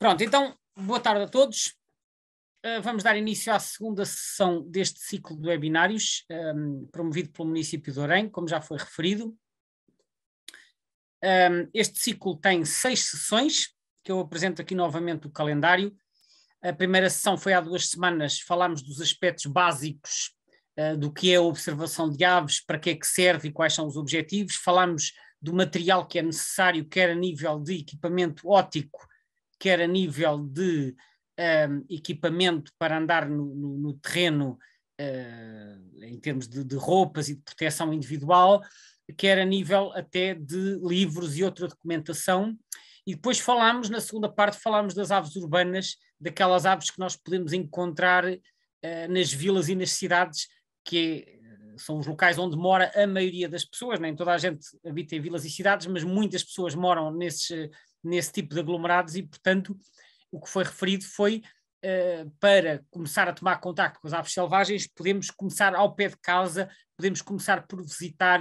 Pronto, então, boa tarde a todos. Uh, vamos dar início à segunda sessão deste ciclo de webinários, um, ehm, promovido pelo município de Orem, como já foi referido. Um, ehm, este ciclo tem seis sessões, que eu apresento aqui novamente o calendário. A primeira sessão foi há duas semanas, falámos dos aspectos básicos uh, do que é a observação de aves, para que é que serve e quais são os objetivos. Falámos do material que é necessário, quer a nível de equipamento óptico, quer a nível de um, ehm, equipamento para andar no, no, no terreno, uh, em termos de, de, roupas e de proteção individual, quer a nível até de livros e outra documentação. E depois falámos, na segunda parte, falámos das aves urbanas, daquelas aves que nós podemos encontrar uh, nas vilas e nas cidades, que é, eh, são os locais onde mora a maioria das pessoas. Nem toda a gente habita em vilas e cidades, mas muitas pessoas moram nesses nesse tipo de aglomerados e, portanto, o que foi referido foi uh, para começar a tomar contacto com as aves selvagens, podemos começar ao pé de casa, podemos começar por visitar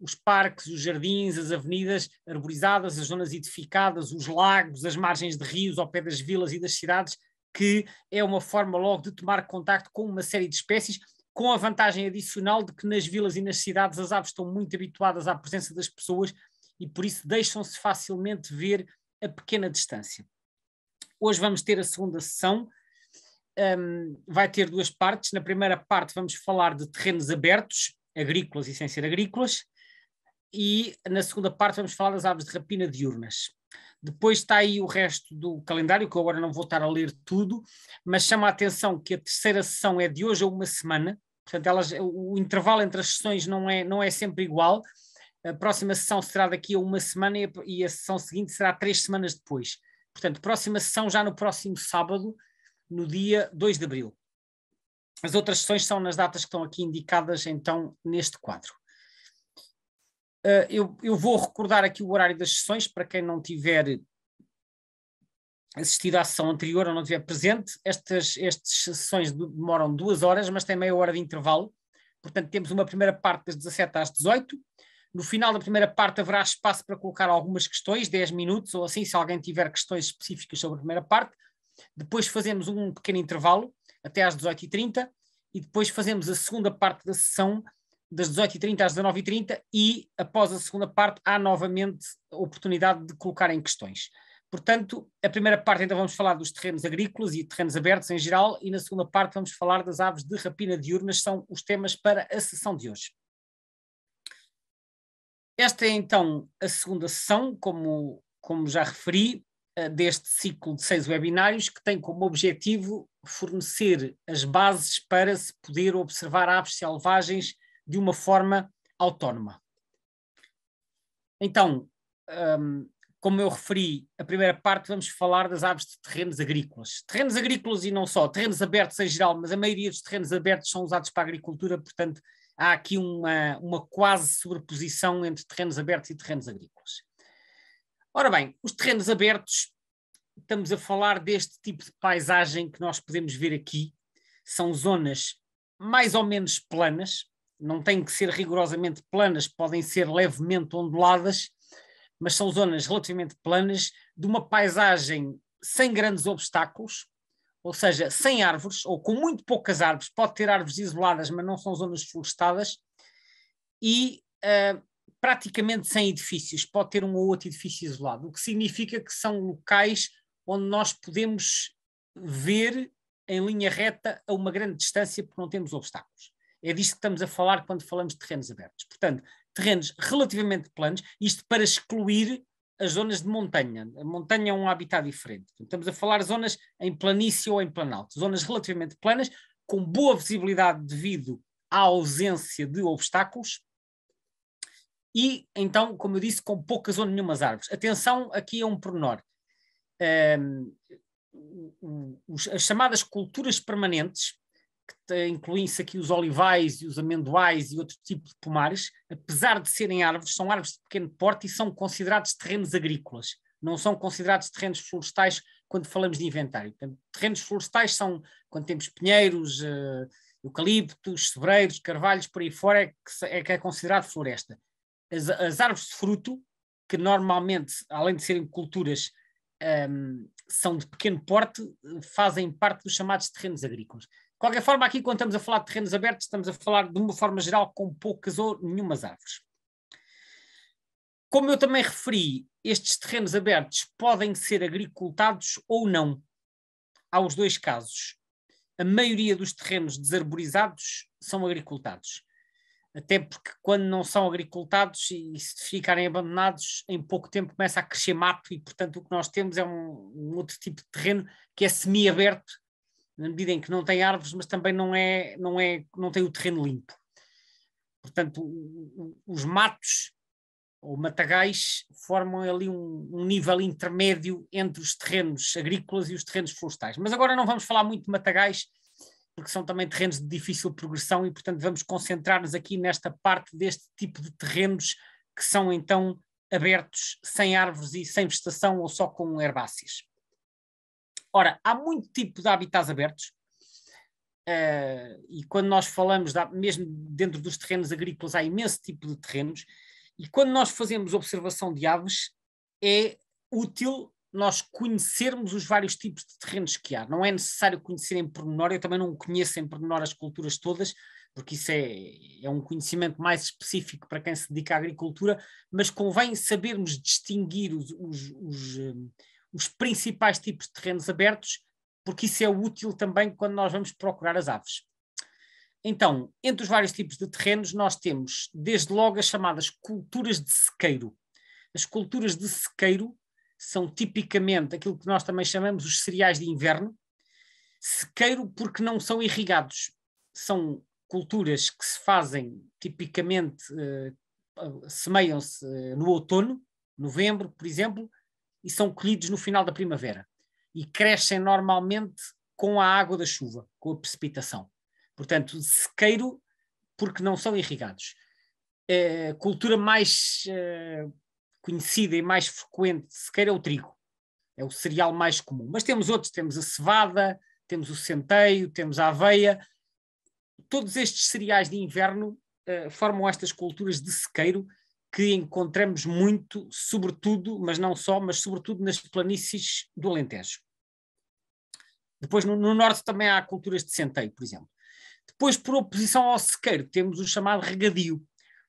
os parques, os jardins, as avenidas arborizadas, as zonas edificadas, os lagos, as margens de rios ao pé das vilas e das cidades, que é uma forma logo de tomar contacto com uma série de espécies, com a vantagem adicional de que nas vilas e nas cidades as aves estão muito habituadas à presença das pessoas e por isso deixam-se facilmente ver a pequena distância. Hoje vamos ter a segunda sessão, um, vai ter duas partes. Na primeira parte vamos falar de terrenos abertos, agrícolas e sem ser agrícolas, e na segunda parte vamos falar das aves de rapina diurnas. Depois está aí o resto do calendário, que eu agora não vou estar a ler tudo, mas chama a atenção que a terceira sessão é de hoje a uma semana, portanto elas, o intervalo entre as sessões não é, não é sempre igual, a próxima sessão será daqui a uma semana e a sessão seguinte será três semanas depois. Portanto, próxima sessão já no próximo sábado, no dia 2 de abril. As outras sessões são nas datas que estão aqui indicadas, então, neste quadro. Uh, eu, eu, vou recordar aqui o horário das sessões para quem não tiver assistido à sessão anterior ou não estiver presente. Estas, estas sessões demoram duas horas, mas têm meia hora de intervalo. Portanto, temos uma primeira parte das 17 às 18, no final da primeira parte haverá espaço para colocar algumas questões, 10 minutos ou assim, se alguém tiver questões específicas sobre a primeira parte. Depois fazemos um pequeno intervalo até às 18h30 e depois fazemos a segunda parte da sessão das 18h30 às 19h30 e após a segunda parte há novamente a oportunidade de colocarem questões. Portanto, a primeira parte ainda vamos falar dos terrenos agrícolas e terrenos abertos em geral, e na segunda parte vamos falar das aves de rapina diurnas, são os temas para a sessão de hoje. Esta é então a segunda sessão, como, como já referi, eh, deste ciclo de seis webinários, que tem como objetivo fornecer as bases para se poder observar aves selvagens de uma forma autónoma. Então, um, ehm, como eu referi, a primeira parte vamos falar das aves de terrenos agrícolas. Terrenos agrícolas e não só, terrenos abertos em geral, mas a maioria dos terrenos abertos são usados para a agricultura, portanto, há aqui uma, uma quase sobreposição entre terrenos abertos e terrenos agrícolas. Ora bem, os terrenos abertos, estamos a falar deste tipo de paisagem que nós podemos ver aqui, são zonas mais ou menos planas, não têm que ser rigorosamente planas, podem ser levemente onduladas, mas são zonas relativamente planas, de uma paisagem sem grandes obstáculos, ou seja, sem árvores, ou com muito poucas árvores, pode ter árvores isoladas, mas não são zonas florestadas, e uh, praticamente sem edifícios, pode ter um ou outro edifício isolado, o que significa que são locais onde nós podemos ver em linha reta a uma grande distância porque não temos obstáculos. É disto que estamos a falar quando falamos de terrenos abertos. Portanto, terrenos relativamente planos, isto para excluir as zonas de montanha. A montanha é um habitat diferente. estamos a falar zonas em planície ou em planalto, zonas relativamente planas, com boa visibilidade devido à ausência de obstáculos e, então, como eu disse, com poucas ou nenhumas árvores. Atenção aqui a é um pormenor. Um, ehm, as chamadas culturas permanentes que incluem-se aqui os olivais e os amendoais e outro tipo de pomares, apesar de serem árvores, são árvores de pequeno porte e são considerados terrenos agrícolas, não são considerados terrenos florestais quando falamos de inventário. Portanto, terrenos florestais são quando temos pinheiros, uh, eucaliptos, cebreiros, carvalhos, por aí fora, é que é, que é considerado floresta. As, as, árvores de fruto, que normalmente, além de serem culturas, um, ehm, são de pequeno porte, fazem parte dos chamados terrenos agrícolas. De qualquer forma, aqui quando estamos a falar de terrenos abertos, estamos a falar de uma forma geral com poucas ou nenhumas árvores. Como eu também referi, estes terrenos abertos podem ser agricultados ou não. Há os dois casos. A maioria dos terrenos desarborizados são agricultados. Até porque, quando não são agricultados e se ficarem abandonados, em pouco tempo começa a crescer mato, e, portanto, o que nós temos é um, um outro tipo de terreno que é semi-aberto, na medida em que não tem árvores, mas também não, é, não, é, não tem o terreno limpo. Portanto, os matos ou matagais formam ali um, um, nível intermédio entre os terrenos agrícolas e os terrenos florestais. Mas agora não vamos falar muito de matagais, porque são também terrenos de difícil progressão e, portanto, vamos concentrar-nos aqui nesta parte deste tipo de terrenos que são então abertos, sem árvores e sem vegetação ou só com herbáceas. Ora, há muito tipo de habitats abertos, uh, e quando nós falamos, de, mesmo dentro dos terrenos agrícolas, há imenso tipo de terrenos, e quando nós fazemos observação de aves, é útil nós conhecermos os vários tipos de terrenos que há. Não é necessário conhecer em pormenor, eu também não conheço em pormenor as culturas todas, porque isso é, é um conhecimento mais específico para quem se dedica à agricultura, mas convém sabermos distinguir os, os, os, eh, os principais tipos de terrenos abertos, porque isso é útil também quando nós vamos procurar as aves. Então, entre os vários tipos de terrenos, nós temos desde logo as chamadas culturas de sequeiro. As culturas de sequeiro são tipicamente aquilo que nós também chamamos os cereais de inverno. Sequeiro porque não são irrigados. São culturas que se fazem tipicamente, eh, semeiam-se eh, no outono, novembro, por exemplo, e são colhidos no final da primavera e crescem normalmente com a água da chuva, com a precipitação. Portanto, sequeiro porque não são irrigados. É, a cultura mais é, conhecida e mais frequente sequeiro é o trigo, é o cereal mais comum. Mas temos outros, temos a cevada, temos o centeio, temos a aveia. Todos estes cereais de inverno é, formam estas culturas de sequeiro que encontramos muito, sobretudo, mas não só, mas sobretudo nas planícies do Alentejo. Depois, no, no norte também há culturas de centeio, por exemplo. Depois, por oposição ao sequeiro, temos o chamado regadio.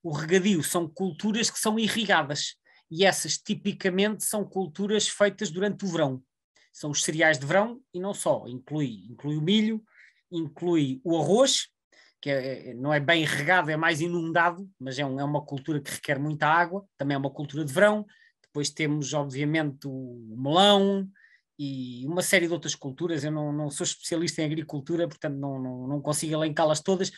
O regadio são culturas que são irrigadas e essas tipicamente são culturas feitas durante o verão. São os cereais de verão e não só, inclui, inclui o milho, inclui o arroz que é, é, não é bem regado, é mais inundado, mas é, um, é uma cultura que requer muita água, também é uma cultura de verão. Depois temos, obviamente, o melão e uma série de outras culturas. Eu não, não sou especialista em agricultura, portanto não, não, não consigo elencá-las todas,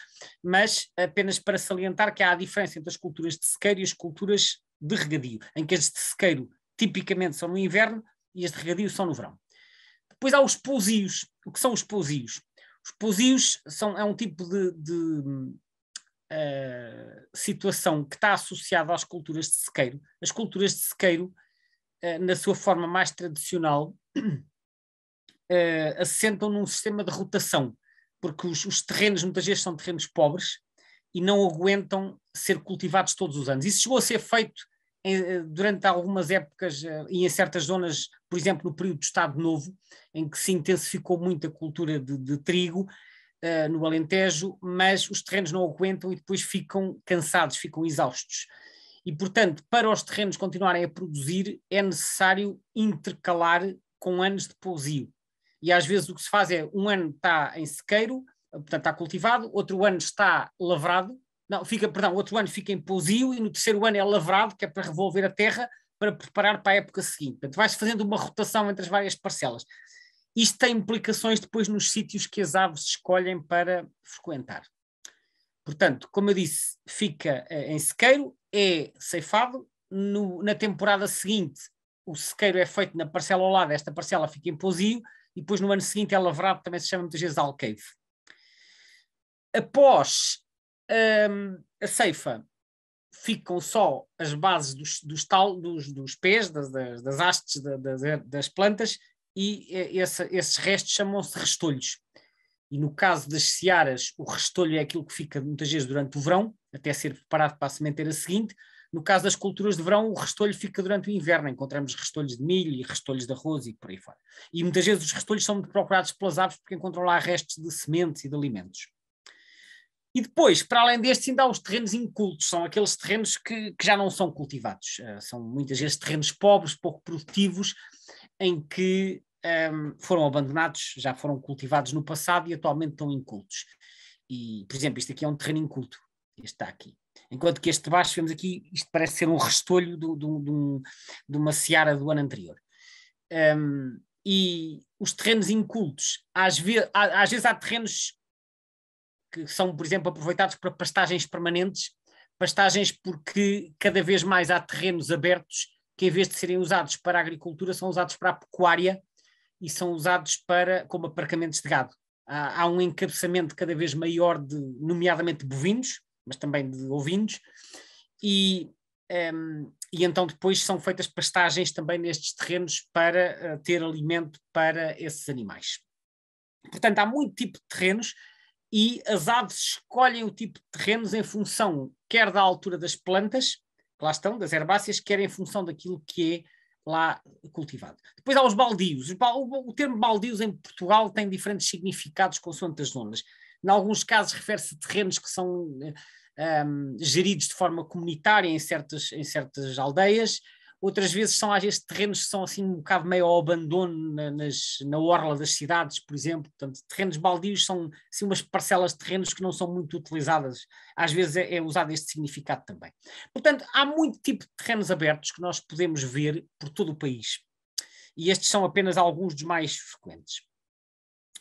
mas apenas para salientar que há a diferença entre as culturas de sequeiro e as culturas de regadio, em que as de sequeiro tipicamente são no inverno e as de regadio são no verão. Depois há os pousios. O que são os pousios? Os posios são, é um tipo de, de uh, situação que está associada às culturas de sequeiro. As culturas de sequeiro, uh, na sua forma mais tradicional, uh, assentam num sistema de rotação, porque os, os terrenos muitas vezes são terrenos pobres e não aguentam ser cultivados todos os anos. Isso chegou a ser feito eh, durante algumas épocas eh, e em certas zonas, por exemplo, no período do Estado Novo, em que se intensificou muito a cultura de, de trigo uh, no Alentejo, mas os terrenos não aguentam e depois ficam cansados, ficam exaustos. E, portanto, para os terrenos continuarem a produzir, é necessário intercalar com anos de pousio. E às vezes o que se faz é um ano está em sequeiro, portanto está cultivado, outro ano está lavrado, não, fica, perdão, outro ano fica em pousio e no terceiro ano é lavrado, que é para revolver a terra, para preparar para a época seguinte. Portanto, vais fazendo uma rotação entre as várias parcelas. Isto tem implicações depois nos sítios que as aves escolhem para frequentar. Portanto, como eu disse, fica eh, em sequeiro, é ceifado. No, na temporada seguinte, o sequeiro é feito na parcela ao lado, esta parcela fica em pousio, e depois no ano seguinte é lavrado, também se chama muitas vezes alqueiro. Após um, a ceifa ficam só as bases dos, dos, tal, dos, dos pés, das, das, das hastes da, das, das plantas, e eh, esse, esses restos chamam-se restolhos. E no caso das searas, o restolho é aquilo que fica muitas vezes durante o verão, até ser preparado para a sementeira seguinte. No caso das culturas de verão, o restolho fica durante o inverno. Encontramos restolhos de milho e restolhos de arroz e por aí fora. E muitas vezes os restolhos são procurados pelas aves porque encontram lá restos de sementes e de alimentos. E depois, para além destes, ainda há os terrenos incultos, são aqueles terrenos que, que já não são cultivados. Uh, são muitas vezes terrenos pobres, pouco produtivos, em que um, ehm, foram abandonados, já foram cultivados no passado e atualmente estão incultos. E, por exemplo, isto aqui é um terreno inculto, este está aqui. Enquanto que este de baixo, vemos aqui, isto parece ser um restolho do, do, do, de uma seara do ano anterior. Um, ehm, e os terrenos incultos, às, ve às vezes há terrenos que são, por exemplo, aproveitados para pastagens permanentes, pastagens porque cada vez mais há terrenos abertos que em vez de serem usados para a agricultura são usados para a pecuária e são usados para como aparcamentos de gado. Há, há um encabeçamento cada vez maior de, nomeadamente, bovinos, mas também de ovinos, e, um, ehm, e então depois são feitas pastagens também nestes terrenos para uh, ter alimento para esses animais. Portanto, há muito tipo de terrenos e as aves escolhem o tipo de terrenos em função quer da altura das plantas, que lá estão, das herbáceas, quer em função daquilo que é lá cultivado. Depois há os baldios. O termo baldios em Portugal tem diferentes significados consoante as zonas. Em alguns casos refere-se a terrenos que são um, eh, ehm, geridos de forma comunitária em certas, em certas aldeias, outras vezes são às vezes terrenos que são assim um bocado meio ao abandono na, nas, na orla das cidades, por exemplo, portanto terrenos baldios são assim umas parcelas de terrenos que não são muito utilizadas, às vezes é, é usado este significado também. Portanto, há muito tipo de terrenos abertos que nós podemos ver por todo o país e estes são apenas alguns dos mais frequentes.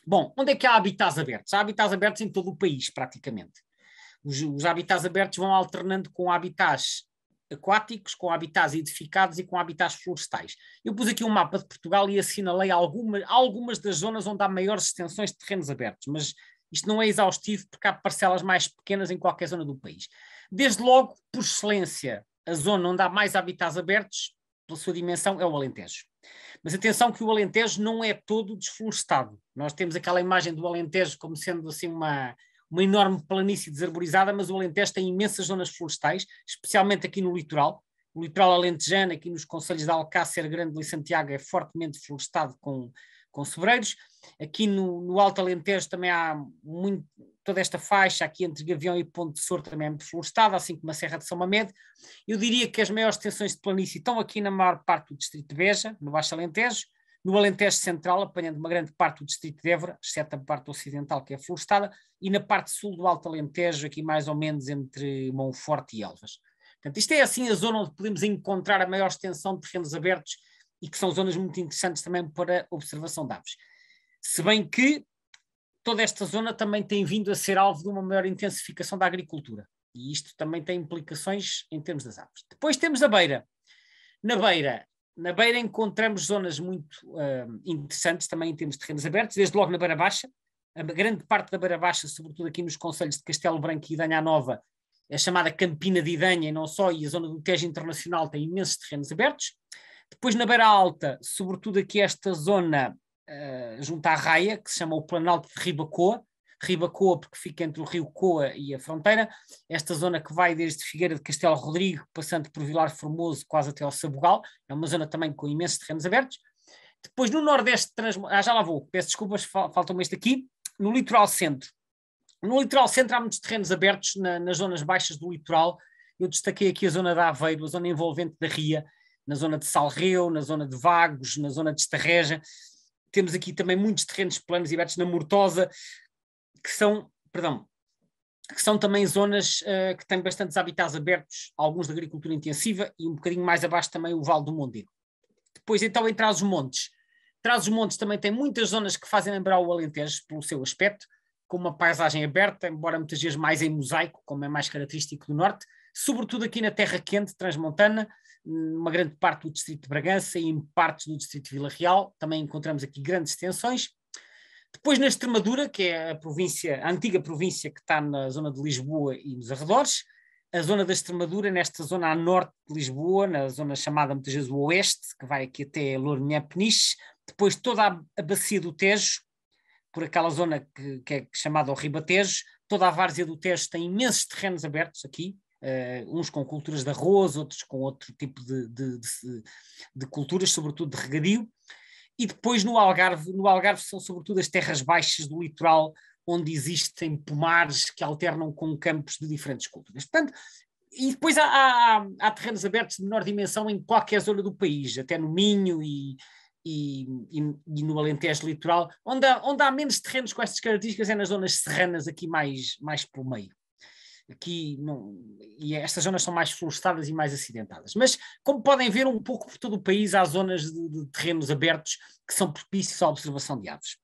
Bom, onde é que há habitats abertos? Há habitats abertos em todo o país, praticamente. Os, os habitats abertos vão alternando com habitats aquáticos, com habitats edificados e com habitats florestais. Eu pus aqui um mapa de Portugal e assinalei algumas das zonas onde há maiores extensões de terrenos abertos, mas isto não é exaustivo porque há parcelas mais pequenas em qualquer zona do país. Desde logo, por excelência, a zona onde há mais habitats abertos, pela sua dimensão, é o Alentejo. Mas atenção que o Alentejo não é todo desflorestado. Nós temos aquela imagem do Alentejo como sendo assim uma uma enorme planície desarborizada, mas o Alentejo tem imensas zonas florestais, especialmente aqui no litoral. O litoral alentejano, aqui nos conselhos de Alcácer, Grande e Santiago, é fortemente florestado com, com sobreiros. Aqui no, no Alto Alentejo também há muito, toda esta faixa aqui entre Gavião e Ponte de Sor também é muito florestada, assim como a Serra de São Mamed. Eu diria que as maiores extensões de planície estão aqui na maior parte do distrito de Beja, no Baixo Alentejo, no Alentejo Central, apanhando uma grande parte do distrito de Évora, exceto a parte ocidental que é florestada, e na parte sul do Alto Alentejo, aqui mais ou menos entre Monforte e Elvas. Portanto, isto é assim a zona onde podemos encontrar a maior extensão de terrenos abertos e que são zonas muito interessantes também para observação de aves. Se bem que toda esta zona também tem vindo a ser alvo de uma maior intensificação da agricultura. E isto também tem implicações em termos das aves. Depois temos a beira. Na beira, na beira encontramos zonas muito uh, interessantes também em termos de terrenos abertos, desde logo na Beira Baixa. A grande parte da Beira Baixa, sobretudo aqui nos conselhos de Castelo Branco e Idanha Nova, é chamada Campina de Idanha e não só, e a zona do Tejo Internacional tem imensos terrenos abertos. Depois na Beira Alta, sobretudo aqui esta zona uh, junto à Raia, que se chama o Planalto de Ribacoa, Ribacoa, porque fica entre o rio Coa e a fronteira, esta zona que vai desde Figueira de Castelo Rodrigo, passando por Vilar Formoso, quase até ao Sabugal, é uma zona também com imensos terrenos abertos. Depois no Nordeste, trans... ah, já lá vou, peço desculpas, faltam-me este aqui, no litoral centro. No litoral centro há muitos terrenos abertos na, nas zonas baixas do litoral, eu destaquei aqui a zona da Aveiro, a zona envolvente da Ria, na zona de Salreu, na zona de Vagos, na zona de Estarreja. Temos aqui também muitos terrenos planos e abertos na Mortosa, que são, perdão, que são também zonas uh, que têm bastantes habitats abertos, alguns de agricultura intensiva e um bocadinho mais abaixo também o Vale do Mondego. Depois então em os montes Trás-os-Montes também tem muitas zonas que fazem lembrar o Alentejo pelo seu aspecto, com uma paisagem aberta, embora muitas vezes mais em mosaico, como é mais característico do Norte, sobretudo aqui na Terra Quente, Transmontana, uma grande parte do Distrito de Bragança e em partes do Distrito de Vila Real, também encontramos aqui grandes extensões, depois na Extremadura, que é a província, a antiga província que está na zona de Lisboa e nos arredores, a zona da Extremadura, nesta zona a norte de Lisboa, na zona chamada muitas vezes Oeste, que vai aqui até Lourinhã Peniche, depois toda a, a bacia do Tejo, por aquela zona que, que é chamada o Ribatejo, toda a várzea do Tejo tem imensos terrenos abertos aqui, uh, uns com culturas de arroz, outros com outro tipo de, de, de, de culturas, sobretudo de regadio e depois no Algarve, no Algarve são sobretudo as terras baixas do litoral, onde existem pomares que alternam com campos de diferentes culturas. Portanto, e depois há, há, há terrenos abertos de menor dimensão em qualquer zona do país, até no Minho e, e, e, e, no Alentejo litoral, onde há, onde há menos terrenos com estas características é nas zonas serranas aqui mais, mais pelo meio. Aqui não, e estas zonas são mais florestadas e mais acidentadas. Mas, como podem ver, um pouco por todo o país há zonas de, de terrenos abertos que são propícios à observação de aves.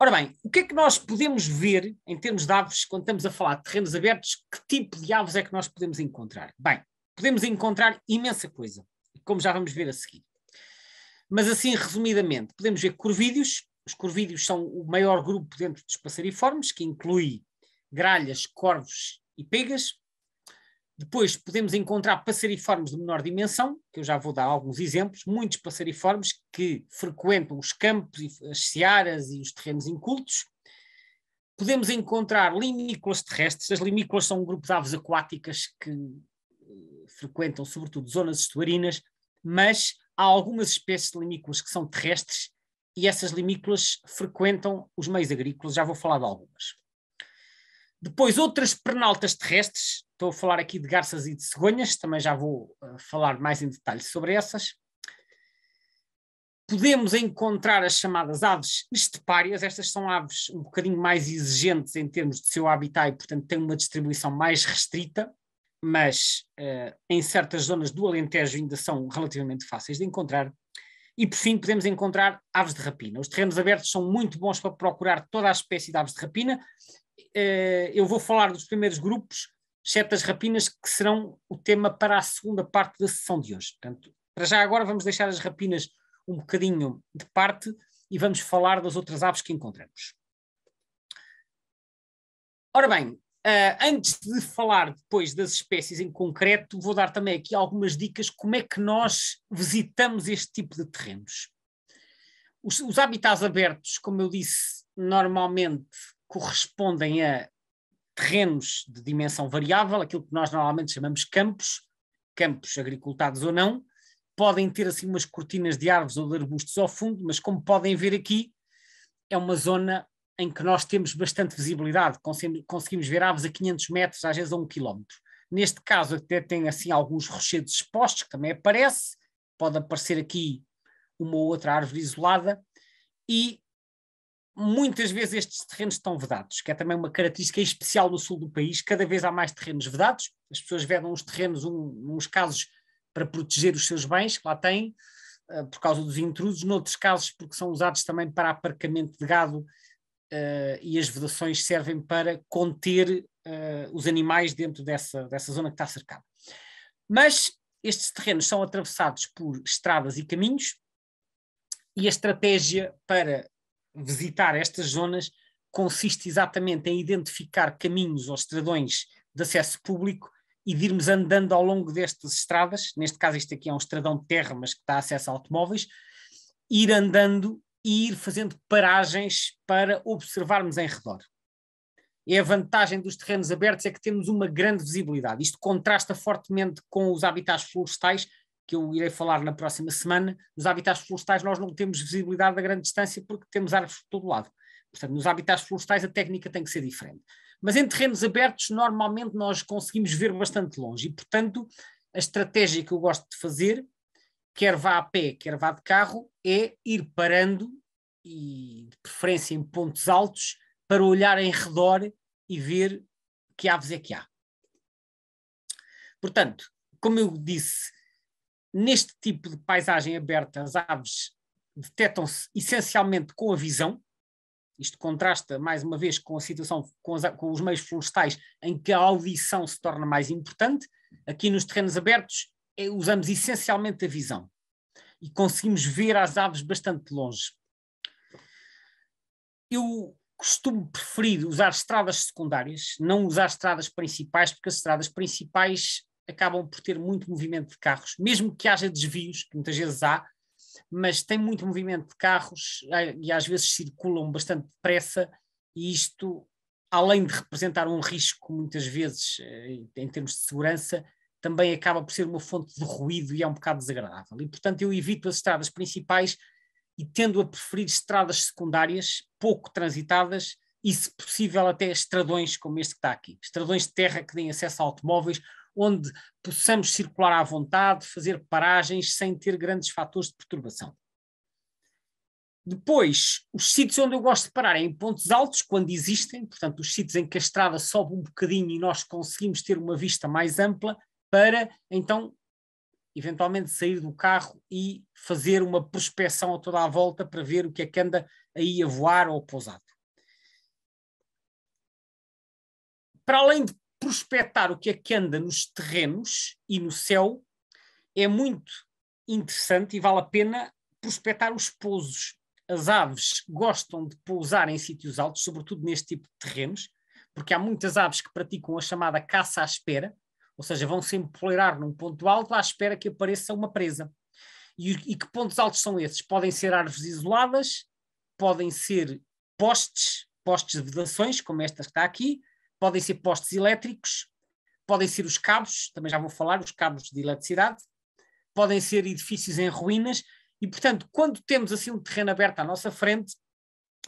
Ora bem, o que é que nós podemos ver em termos de aves, quando estamos a falar de terrenos abertos, que tipo de aves é que nós podemos encontrar? Bem, podemos encontrar imensa coisa, como já vamos ver a seguir. Mas assim, resumidamente, podemos ver corvídeos. Os corvídeos são o maior grupo dentro dos passeriformes, que inclui gralhas, corvos e pegas. Depois podemos encontrar passariformes de menor dimensão, que eu já vou dar alguns exemplos, muitos passariformes que frequentam os campos, as searas e os terrenos incultos. Podemos encontrar limícolas terrestres. As limícolas são um grupo de aves aquáticas que eh, frequentam sobretudo zonas estuarinas, mas há algumas espécies de limícolas que são terrestres e essas limícolas frequentam os meios agrícolas, já vou falar de algumas. Depois, outras pernaltas terrestres, estou a falar aqui de garças e de cegonhas, também já vou uh, falar mais em detalhe sobre essas. Podemos encontrar as chamadas aves estepárias, estas são aves um bocadinho mais exigentes em termos de seu habitat e, portanto, têm uma distribuição mais restrita, mas uh, em certas zonas do Alentejo ainda são relativamente fáceis de encontrar. E por fim, podemos encontrar aves de rapina. Os terrenos abertos são muito bons para procurar toda a espécie de aves de rapina, eh, eu vou falar dos primeiros grupos, exceto as rapinas, que serão o tema para a segunda parte da sessão de hoje. Portanto, para já agora vamos deixar as rapinas um bocadinho de parte e vamos falar das outras aves que encontramos. Ora bem, uh, antes de falar depois das espécies em concreto, vou dar também aqui algumas dicas como é que nós visitamos este tipo de terrenos. Os, os habitats abertos, como eu disse, normalmente correspondem a terrenos de dimensão variável, aquilo que nós normalmente chamamos campos, campos agricultados ou não, podem ter assim umas cortinas de árvores ou de arbustos ao fundo, mas como podem ver aqui, é uma zona em que nós temos bastante visibilidade, conseguimos ver aves a 500 metros, às vezes a 1 km. Neste caso até tem assim alguns rochedos expostos, que também aparece, pode aparecer aqui uma ou outra árvore isolada, e muitas vezes estes terrenos estão vedados, que é também uma característica especial no sul do país. Cada vez há mais terrenos vedados, as pessoas vedam os terrenos, um, uns casos para proteger os seus bens que lá têm, uh, por causa dos intrusos, noutros casos porque são usados também para aparcamento de gado uh, e as vedações servem para conter uh, os animais dentro dessa, dessa zona que está cercada. Mas estes terrenos são atravessados por estradas e caminhos, e a estratégia para visitar estas zonas consiste exatamente em identificar caminhos ou estradões de acesso público e de irmos andando ao longo destas estradas, neste caso isto aqui é um estradão de terra, mas que dá acesso a automóveis, ir andando e ir fazendo paragens para observarmos em redor. É a vantagem dos terrenos abertos é que temos uma grande visibilidade. Isto contrasta fortemente com os habitats florestais, que eu irei falar na próxima semana, nos habitats florestais nós não temos visibilidade da grande distância porque temos árvores de todo lado. Portanto, nos habitats florestais a técnica tem que ser diferente. Mas em terrenos abertos, normalmente nós conseguimos ver bastante longe e, portanto, a estratégia que eu gosto de fazer, quer vá a pé, quer vá de carro, é ir parando e de preferência em pontos altos para olhar em redor e ver que aves é que há. Portanto, como eu disse, Neste tipo de paisagem aberta, as aves detectam-se essencialmente com a visão. Isto contrasta, mais uma vez, com a situação, com, as, com os meios florestais, em que a audição se torna mais importante. Aqui nos terrenos abertos, é, usamos essencialmente a visão e conseguimos ver as aves bastante longe. Eu costumo preferir usar estradas secundárias, não usar estradas principais, porque as estradas principais acabam por ter muito movimento de carros, mesmo que haja desvios, que muitas vezes há, mas tem muito movimento de carros e às vezes circulam bastante depressa, e isto, além de representar um risco, muitas vezes, eh, em termos de segurança, também acaba por ser uma fonte de ruído e é um bocado desagradável. E, portanto, eu evito as estradas principais e tendo a preferir estradas secundárias, pouco transitadas e, se possível, até estradões como este que está aqui. Estradões de terra que deem acesso a automóveis onde possamos circular à vontade, fazer paragens sem ter grandes fatores de perturbação. Depois, os sítios onde eu gosto de parar é em pontos altos, quando existem, portanto, os sítios em que a estrada sobe um bocadinho e nós conseguimos ter uma vista mais ampla, para então, eventualmente, sair do carro e fazer uma prospecção a toda a volta para ver o que é que anda aí a voar ou pousado. Para além de prospectar o que é que anda nos terrenos e no céu é muito interessante e vale a pena prospectar os pousos. As aves gostam de pousar em sítios altos, sobretudo neste tipo de terrenos, porque há muitas aves que praticam a chamada caça à espera, ou seja, vão se empoleirar num ponto alto à espera que apareça uma presa. E, e que pontos altos são esses? Podem ser árvores isoladas, podem ser postes, postes de vedações, como esta que está aqui, podem ser postes elétricos, podem ser os cabos, também já vou falar, os cabos de eletricidade, podem ser edifícios em ruínas, e portanto, quando temos assim um terreno aberto à nossa frente,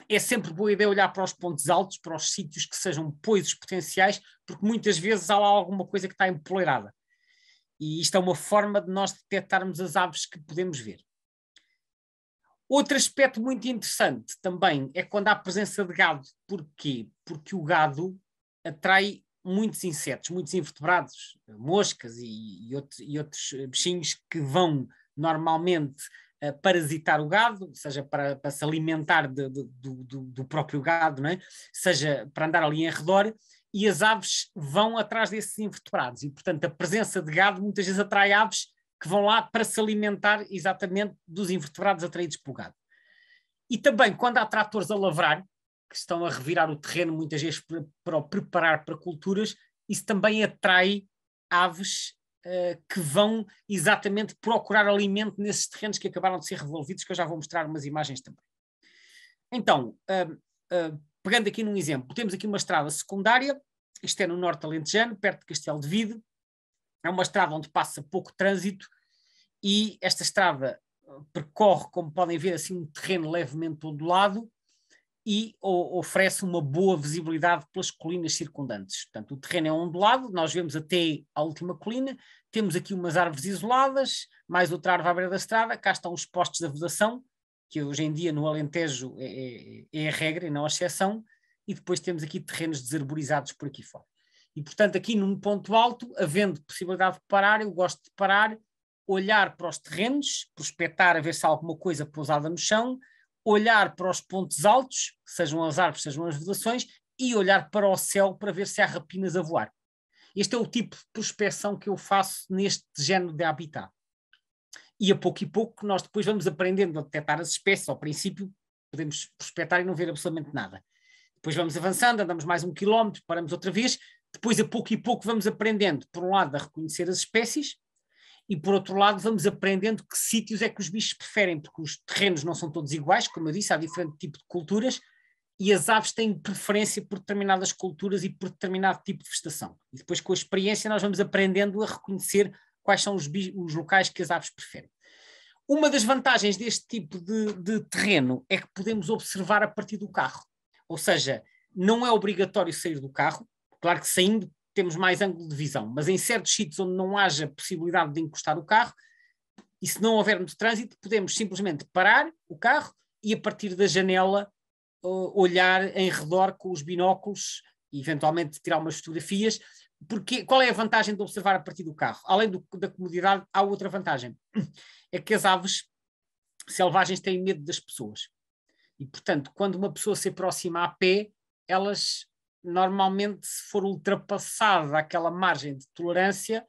é sempre boa ideia olhar para os pontos altos, para os sítios que sejam poisos potenciais, porque muitas vezes há lá alguma coisa que está empoleirada. E isto é uma forma de nós detectarmos as aves que podemos ver. Outro aspecto muito interessante também é quando há presença de gado. Porquê? Porque o gado atrai muitos insetos, muitos invertebrados, moscas e, e, outro, e outros eh, bichinhos que vão normalmente eh, parasitar o gado, seja para, para se alimentar de, de, do, do, próprio gado, não é? seja para andar ali em redor, e as aves vão atrás desses invertebrados. E, portanto, a presença de gado muitas vezes atrai aves que vão lá para se alimentar exatamente dos invertebrados atraídos pelo gado. E também, quando há tratores a lavrar, que estão a revirar o terreno muitas vezes para, para o preparar para culturas, isso também atrai aves uh, que vão exatamente procurar alimento nesses terrenos que acabaram de ser revolvidos, que eu já vou mostrar umas imagens também. Então, uh, pegando aqui num exemplo, temos aqui uma estrada secundária, isto é no norte alentejano, perto de Castelo de Vide, é uma estrada onde passa pouco trânsito e esta estrada percorre, como podem ver, assim um terreno levemente ondulado e oferece uma boa visibilidade pelas colinas circundantes. Portanto, o terreno é ondulado, nós vemos até a última colina, temos aqui umas árvores isoladas, mais outra árvore à beira da estrada, cá estão os postes de vedação, que hoje em dia no Alentejo é, é, é a regra e não a exceção, e depois temos aqui terrenos desarborizados por aqui fora. E, portanto, aqui num ponto alto, havendo possibilidade de parar, eu gosto de parar, olhar para os terrenos, prospectar a ver se há alguma coisa pousada no chão, olhar para os pontos altos, sejam as árvores, sejam as vedações, e olhar para o céu para ver se há rapinas a voar. Este é o tipo de prospecção que eu faço neste género de habitat. E a pouco e pouco nós depois vamos aprendendo a detectar as espécies. Ao princípio podemos prospectar e não ver absolutamente nada. Depois vamos avançando, andamos mais um quilómetro, paramos outra vez. Depois a pouco e pouco vamos aprendendo, por um lado, a reconhecer as espécies, e por outro lado vamos aprendendo que sítios é que os bichos preferem, porque os terrenos não são todos iguais, como eu disse, há diferente tipo de culturas, e as aves têm preferência por determinadas culturas e por determinado tipo de vegetação. E depois, com a experiência, nós vamos aprendendo a reconhecer quais são os, os locais que as aves preferem. Uma das vantagens deste tipo de, de terreno é que podemos observar a partir do carro. Ou seja, não é obrigatório sair do carro, claro que saindo temos mais ângulo de visão, mas em certos sítios onde não haja possibilidade de encostar o carro, e se não houver muito trânsito, podemos simplesmente parar o carro e a partir da janela uh, olhar em redor com os binóculos e eventualmente tirar umas fotografias. Porque qual é a vantagem de observar a partir do carro? Além do, da comodidade, há outra vantagem. É que as aves selvagens têm medo das pessoas. E, portanto, quando uma pessoa se aproxima a pé, elas normalmente, se for ultrapassada aquela margem de tolerância,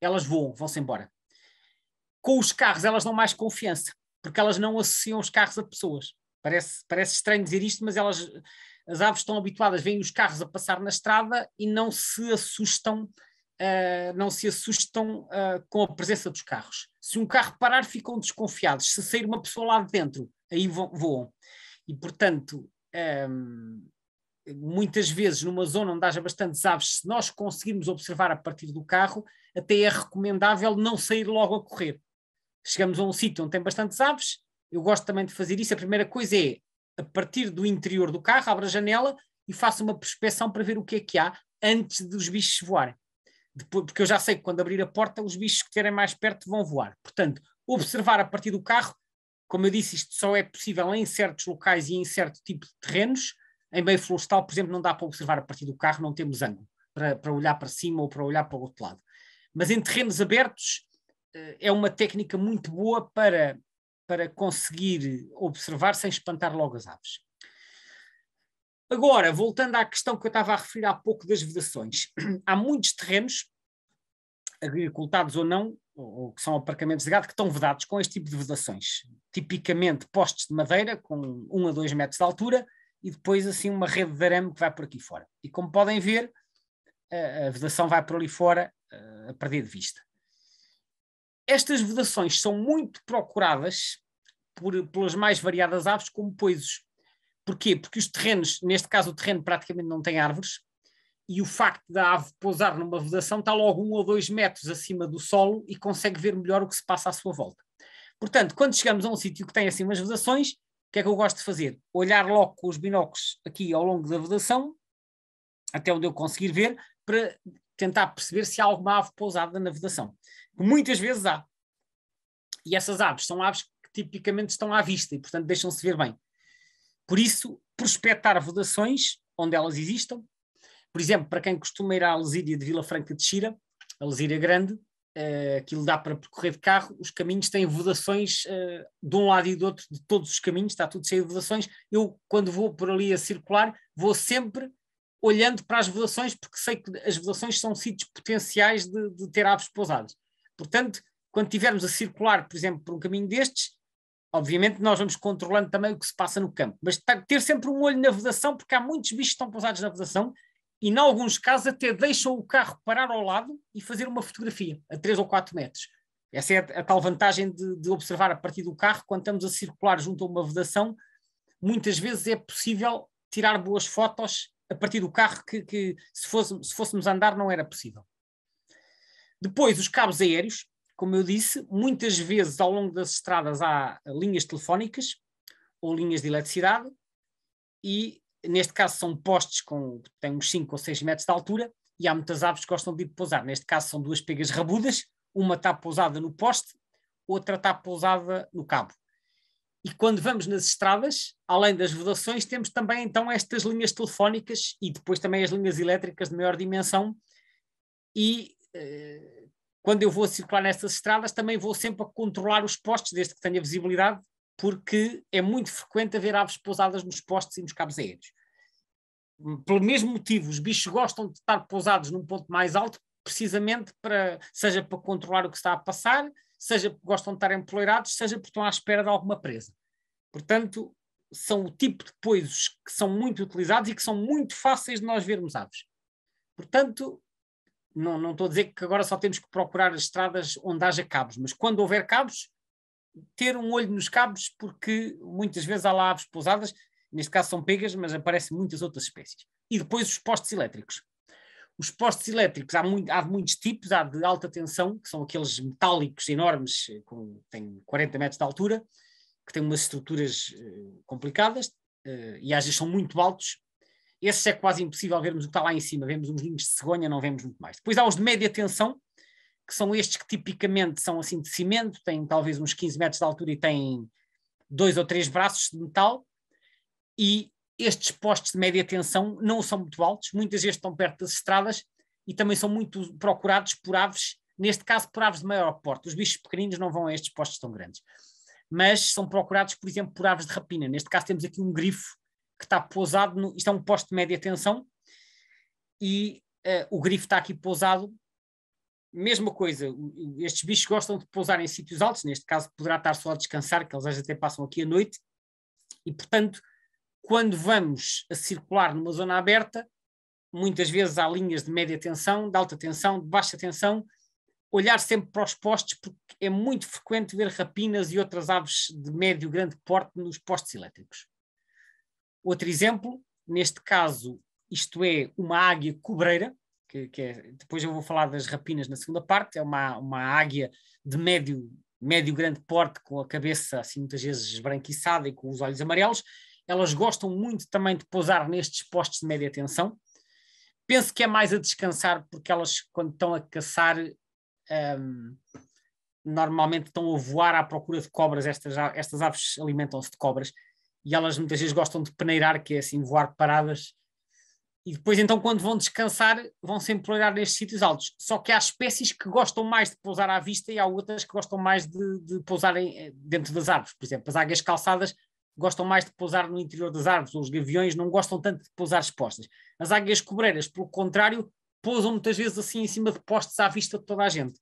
elas voam, vão-se embora. Com os carros, elas dão mais confiança, porque elas não associam os carros a pessoas. Parece, parece estranho dizer isto, mas elas, as aves estão habituadas, veem os carros a passar na estrada e não se assustam, uh, não se assustam uh, com a presença dos carros. Se um carro parar, ficam desconfiados. Se sair uma pessoa lá de dentro, aí voam. E, portanto, um, ehm, muitas vezes numa zona onde haja bastantes aves, se nós conseguirmos observar a partir do carro, até é recomendável não sair logo a correr. Chegamos a um sítio onde tem bastantes aves, eu gosto também de fazer isso. A primeira coisa é, a partir do interior do carro, abro a janela e faço uma prospeção para ver o que é que há antes dos bichos voarem. Depois, porque eu já sei que quando abrir a porta, os bichos que estiverem mais perto vão voar. Portanto, observar a partir do carro, como eu disse, isto só é possível em certos locais e em certo tipo de terrenos em meio florestal, por exemplo, não dá para observar a partir do carro, não temos ângulo para, para olhar para cima ou para olhar para o outro lado. Mas em terrenos abertos eh, é uma técnica muito boa para, para conseguir observar sem espantar logo as aves. Agora, voltando à questão que eu estava a referir há pouco das vedações, há muitos terrenos, agricultados ou não, ou, que são aparcamentos de gado, que estão vedados com este tipo de vedações. Tipicamente postes de madeira com 1 um a 2 metros de altura, e depois assim uma rede de arame que vai por aqui fora. E como podem ver, a, a vedação vai por ali fora a, eh, a perder de vista. Estas vedações são muito procuradas por, pelas mais variadas aves, como poisos. Porquê? Porque os terrenos, neste caso o terreno praticamente não tem árvores, e o facto da ave pousar numa vedação está logo um ou dois metros acima do solo e consegue ver melhor o que se passa à sua volta. Portanto, quando chegamos a um sítio que tem assim umas vedações, que é que eu gosto de fazer? Olhar logo com os binóculos aqui ao longo da vedação, até onde eu conseguir ver, para tentar perceber se há alguma ave pousada na vedação. Muitas vezes há. E essas aves são aves que tipicamente estão à vista e, portanto, deixam-se ver bem. Por isso, prospectar vedações onde elas existam. Por exemplo, para quem costuma ir à lesíria de Vila Franca de Xira, a lesíria grande, eh, que aquilo dá para percorrer de carro, os caminhos têm vedações uh, de um lado e do outro, de todos os caminhos, está tudo cheio de vedações. Eu, quando vou por ali a circular, vou sempre olhando para as vedações, porque sei que as vedações são sítios potenciais de, de ter aves pousadas. Portanto, quando tivermos a circular, por exemplo, por um caminho destes, obviamente nós vamos controlando também o que se passa no campo, mas ter sempre um olho na vedação, porque há muitos bichos que estão pousados na vedação e, em alguns casos, até deixam o carro parar ao lado e fazer uma fotografia a 3 ou 4 metros. Essa é a, a tal vantagem de, de, observar a partir do carro, quando estamos a circular junto a uma vedação, muitas vezes é possível tirar boas fotos a partir do carro que, que se, fosse, se fôssemos andar não era possível. Depois, os cabos aéreos, como eu disse, muitas vezes ao longo das estradas há linhas telefónicas ou linhas de eletricidade e neste caso são postes com têm uns 5 ou 6 metros de altura e há muitas aves que gostam de pousar. Neste caso são duas pegas rabudas, uma está pousada no poste, outra está pousada no cabo. E quando vamos nas estradas, além das vedações, temos também então estas linhas telefónicas e depois também as linhas elétricas de maior dimensão. E eh, quando eu vou circular nestas estradas, também vou sempre a controlar os postes, desde que tenha visibilidade, porque é muito frequente haver aves pousadas nos postes e nos cabos aéreos pelo mesmo motivo, os bichos gostam de estar pousados num ponto mais alto, precisamente para, seja para controlar o que está a passar, seja porque gostam de estar empoleirados, seja porque estão à espera de alguma presa. Portanto, são o tipo de coisas que são muito utilizados e que são muito fáceis de nós vermos aves. Portanto, não, não estou a dizer que agora só temos que procurar as estradas onde haja cabos, mas quando houver cabos, ter um olho nos cabos, porque muitas vezes há lá aves pousadas neste caso são pegas, mas aparecem muitas outras espécies. E depois os postes elétricos. Os postes elétricos, há, muito, há de muitos tipos, há de alta tensão, que são aqueles metálicos enormes, eh, com, têm 40 metros de altura, que têm umas estruturas uh, complicadas, uh, e às vezes são muito altos. Esses é quase impossível vermos o que está lá em cima, vemos uns ninhos de cegonha, não vemos muito mais. Depois há os de média tensão, que são estes que tipicamente são assim de cimento, têm talvez uns 15 metros de altura e têm dois ou três braços de metal, e estes postes de média tensão não são muito altos, muitas vezes estão perto das estradas e também são muito procurados por aves, neste caso por aves de maior porte. Os bichos pequeninos não vão a estes postes tão grandes, mas são procurados, por exemplo, por aves de rapina. Neste caso temos aqui um grifo que está pousado, no, isto é um poste de média tensão e uh, o grifo está aqui pousado. Mesma coisa, estes bichos gostam de pousar em sítios altos, neste caso poderá estar só a descansar, que eles às vezes até passam aqui a noite, e portanto quando vamos a circular numa zona aberta, muitas vezes há linhas de média tensão, de alta tensão, de baixa tensão, olhar sempre para os postes, porque é muito frequente ver rapinas e outras aves de médio grande porte nos postes elétricos. Outro exemplo, neste caso, isto é uma águia cobreira, que, que é, depois eu vou falar das rapinas na segunda parte, é uma, uma águia de médio, médio grande porte, com a cabeça assim muitas vezes esbranquiçada e com os olhos amarelos, elas gostam muito também de pousar nestes postos de média tensão. Penso que é mais a descansar, porque elas, quando estão a caçar, um, normalmente estão a voar à procura de cobras. Estas, estas aves alimentam-se de cobras e elas muitas vezes gostam de peneirar, que é assim, voar paradas. E depois, então, quando vão descansar, vão sempre peneirar nestes sítios altos. Só que há espécies que gostam mais de pousar à vista e há outras que gostam mais de, de pousar em, eh, dentro das árvores. Por exemplo, as águias calçadas gostam mais de pousar no interior das árvores, os gaviões não gostam tanto de pousar expostas. As águias cobreiras, pelo contrário, pousam muitas vezes assim em cima de postes à vista de toda a gente.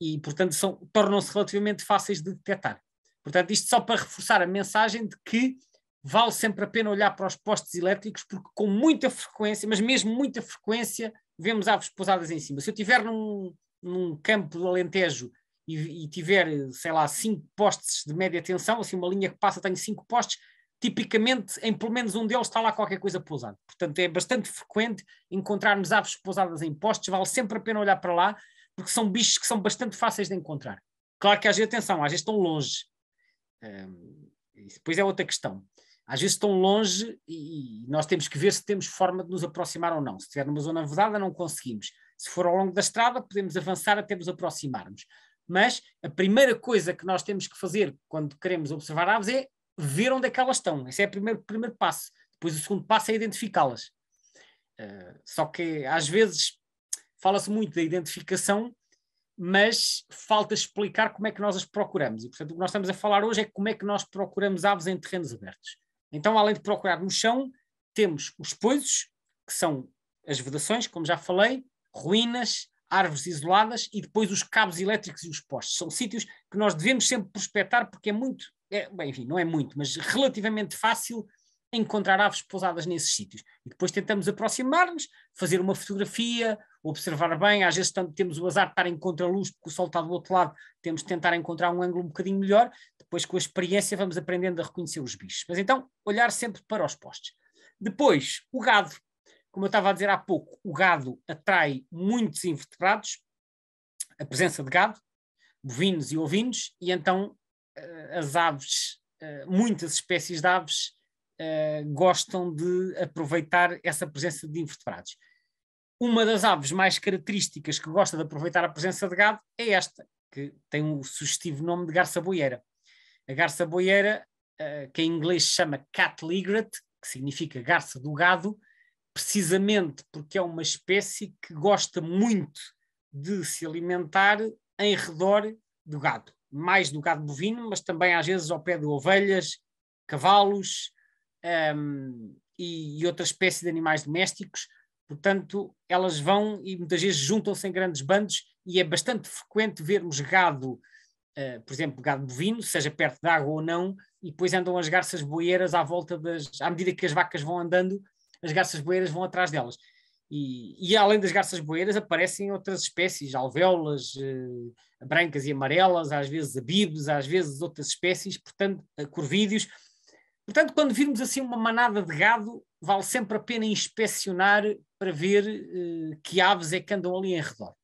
E, portanto, tornam-se relativamente fáceis de detectar. Portanto, isto só para reforçar a mensagem de que vale sempre a pena olhar para os postes elétricos, porque com muita frequência, mas mesmo muita frequência, vemos aves pousadas em cima. Se eu tiver num, num campo de Alentejo e, e, tiver, sei lá, cinco postes de média tensão, assim uma linha que passa tem cinco postes, tipicamente em pelo menos um deles está lá qualquer coisa pousada. Portanto, é bastante frequente encontrarmos aves pousadas em postes, vale sempre a pena olhar para lá, porque são bichos que são bastante fáceis de encontrar. Claro que às vezes, atenção, às vezes estão longe. Um, depois é outra questão. Às vezes estão longe e, e nós temos que ver se temos forma de nos aproximar ou não. Se estiver numa zona vedada, não conseguimos. Se for ao longo da estrada, podemos avançar até nos aproximarmos mas a primeira coisa que nós temos que fazer quando queremos observar aves é ver onde é que elas estão. Esse é o primeiro, primeiro passo. Depois o segundo passo é identificá-las. Uh, só que às vezes fala-se muito da identificação, mas falta explicar como é que nós as procuramos. E portanto o que nós estamos a falar hoje é como é que nós procuramos aves em terrenos abertos. Então, além de procurar no chão, temos os poisos, que são as vedações, como já falei, ruínas, árvores isoladas e depois os cabos elétricos e os postes. São sítios que nós devemos sempre prospectar porque é muito, é, bem, enfim, não é muito, mas relativamente fácil encontrar aves pousadas nesses sítios. E depois tentamos aproximar-nos, fazer uma fotografia, observar bem, às vezes temos o azar de estar em contra-luz porque o sol está do outro lado, temos de tentar encontrar um ângulo um bocadinho melhor, depois com a experiência vamos aprendendo a reconhecer os bichos. Mas então, olhar sempre para os postes. Depois, o gado. Como eu estava a dizer há pouco, o gado atrai muitos invertebrados, a presença de gado, bovinos e ovinos, e então eh, as aves, eh, muitas espécies de aves, eh, gostam de aproveitar essa presença de invertebrados. Uma das aves mais características que gosta de aproveitar a presença de gado é esta, que tem o um sugestivo nome de garça boieira. A garça boieira, que em inglês se chama cat ligret, que significa garça do gado, precisamente porque é uma espécie que gosta muito de se alimentar em redor do gado, mais do gado bovino, mas também às vezes ao pé de ovelhas, cavalos um, e, e outra espécie de animais domésticos. Portanto, elas vão e muitas vezes juntam-se em grandes bandos e é bastante frequente vermos gado, uh, por exemplo, gado bovino, seja perto de água ou não, e depois andam as garças boeiras à volta das, à medida que as vacas vão andando, as garças boeiras vão atrás delas. E, e além das garças boeiras aparecem outras espécies, alvéolas eh, brancas e amarelas, às vezes abibes, às vezes outras espécies, portanto, eh, corvídeos. Portanto, quando virmos assim uma manada de gado, vale sempre a pena inspecionar para ver eh, que aves é que andam ali em redor.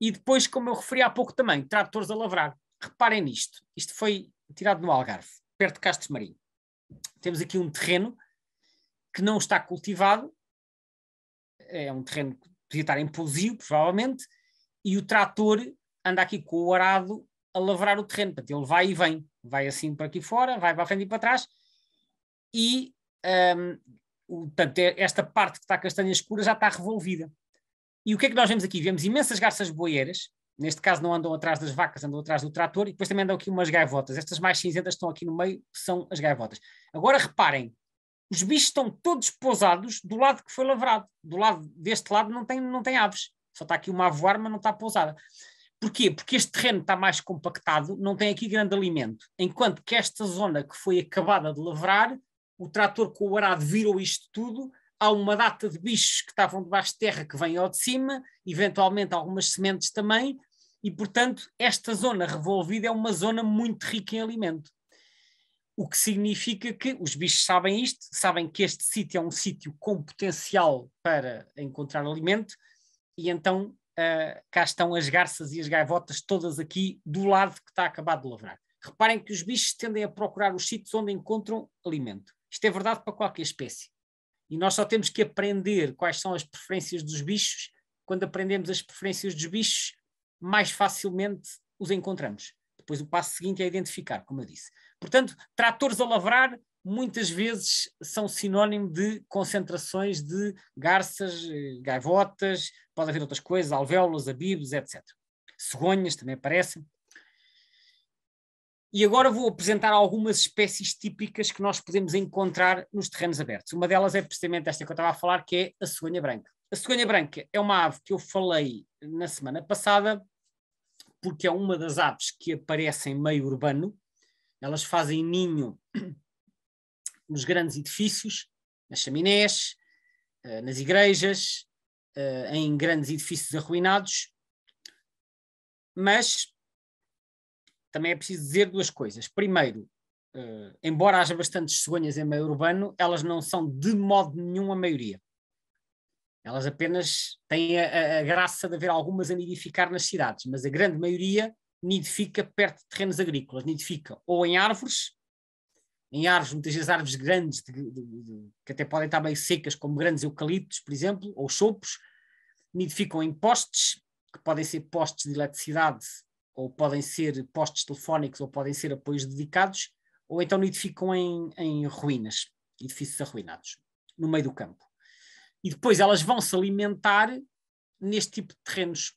E depois, como eu referi há pouco também, tratores a lavrar. Reparem nisto. Isto foi tirado no Algarve, perto de Castro Marinho. Temos aqui um terreno que não está cultivado, é um terreno que podia estar em pousio, provavelmente, e o trator anda aqui com o arado a lavrar o terreno. Portanto, ele vai e vem, vai assim para aqui fora, vai para a frente e para trás, e um, o, portanto, é, esta parte que está castanha escura já está revolvida. E o que é que nós vemos aqui? Vemos imensas garças boieiras, neste caso não andam atrás das vacas, andam atrás do trator, e depois também andam aqui umas gaivotas. Estas mais cinzentas estão aqui no meio, são as gaivotas. Agora reparem, os bichos estão todos pousados do lado que foi lavrado. Do lado, deste lado não tem, não tem aves. Só está aqui uma avoar, mas não está pousada. Porquê? Porque este terreno está mais compactado, não tem aqui grande alimento. Enquanto que esta zona que foi acabada de lavrar, o trator com o arado virou isto tudo, há uma data de bichos que estavam debaixo de terra que vêm ao de cima, eventualmente algumas sementes também, e portanto esta zona revolvida é uma zona muito rica em alimento. O que significa que os bichos sabem isto, sabem que este sítio é um sítio com potencial para encontrar alimento, e então uh, cá estão as garças e as gaivotas todas aqui do lado que está acabado de lavrar. Reparem que os bichos tendem a procurar os sítios onde encontram alimento. Isto é verdade para qualquer espécie. E nós só temos que aprender quais são as preferências dos bichos. Quando aprendemos as preferências dos bichos, mais facilmente os encontramos. Depois o passo seguinte é identificar, como eu disse. Portanto, tratores a lavrar muitas vezes são sinónimo de concentrações de garças, eh, gaivotas, pode haver outras coisas, alvéolos, abibos, etc. Cegonhas também aparecem. E agora vou apresentar algumas espécies típicas que nós podemos encontrar nos terrenos abertos. Uma delas é precisamente esta que eu estava a falar, que é a cegonha branca. A cegonha branca é uma ave que eu falei na semana passada, porque é uma das aves que aparece em meio urbano, elas fazem ninho nos grandes edifícios, nas chaminés, eh, nas igrejas, eh, em grandes edifícios arruinados. Mas também é preciso dizer duas coisas. Primeiro, eh, embora haja bastantes cegonhas em meio urbano, elas não são de modo nenhum a maioria. Elas apenas têm a, a graça de haver algumas a nidificar nas cidades, mas a grande maioria nidifica perto de terrenos agrícolas, nidifica ou em árvores, em árvores, muitas vezes árvores grandes, de, de, de, que até podem estar meio secas, como grandes eucaliptos, por exemplo, ou sopos, nidificam em postes, que podem ser postes de eletricidade, ou podem ser postes telefónicos, ou podem ser apoios dedicados, ou então nidificam em, em ruínas, edifícios arruinados, no meio do campo. E depois elas vão se alimentar neste tipo de terrenos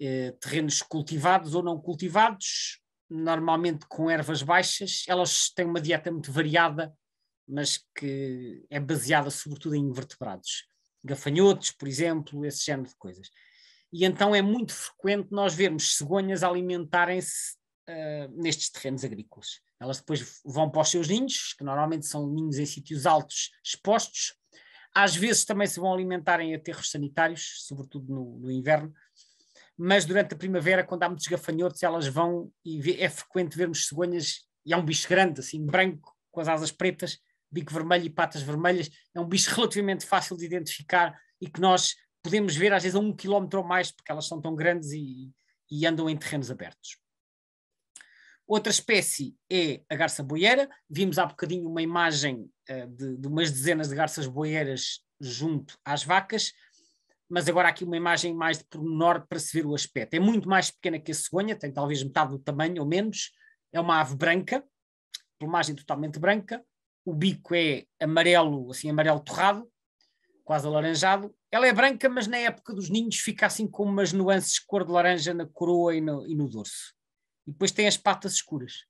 eh, terrenos cultivados ou não cultivados, normalmente com ervas baixas. Elas têm uma dieta muito variada, mas que é baseada sobretudo em invertebrados. Gafanhotos, por exemplo, esse género de coisas. E então é muito frequente nós vermos cegonhas alimentarem-se uh, nestes terrenos agrícolas. Elas depois vão para os seus ninhos, que normalmente são ninhos em sítios altos, expostos. Às vezes também se vão alimentar em aterros sanitários, sobretudo no, no inverno, mas durante a primavera, quando há muitos gafanhotos, elas vão e vê, é frequente vermos cegonhas, e é um bicho grande, assim, branco, com as asas pretas, bico vermelho e patas vermelhas. É um bicho relativamente fácil de identificar e que nós podemos ver às vezes a um quilómetro ou mais, porque elas são tão grandes e, e andam em terrenos abertos. Outra espécie é a garça boieira. Vimos há bocadinho uma imagem uh, de, de umas dezenas de garças boieiras junto às vacas mas agora aqui uma imagem mais de pormenor para se ver o aspecto. É muito mais pequena que a cegonha, tem talvez metade do tamanho ou menos. É uma ave branca, plumagem totalmente branca. O bico é amarelo, assim amarelo torrado, quase alaranjado. Ela é branca, mas na época dos ninhos fica assim com umas nuances de cor de laranja na coroa e no, e no dorso. E depois tem as patas escuras.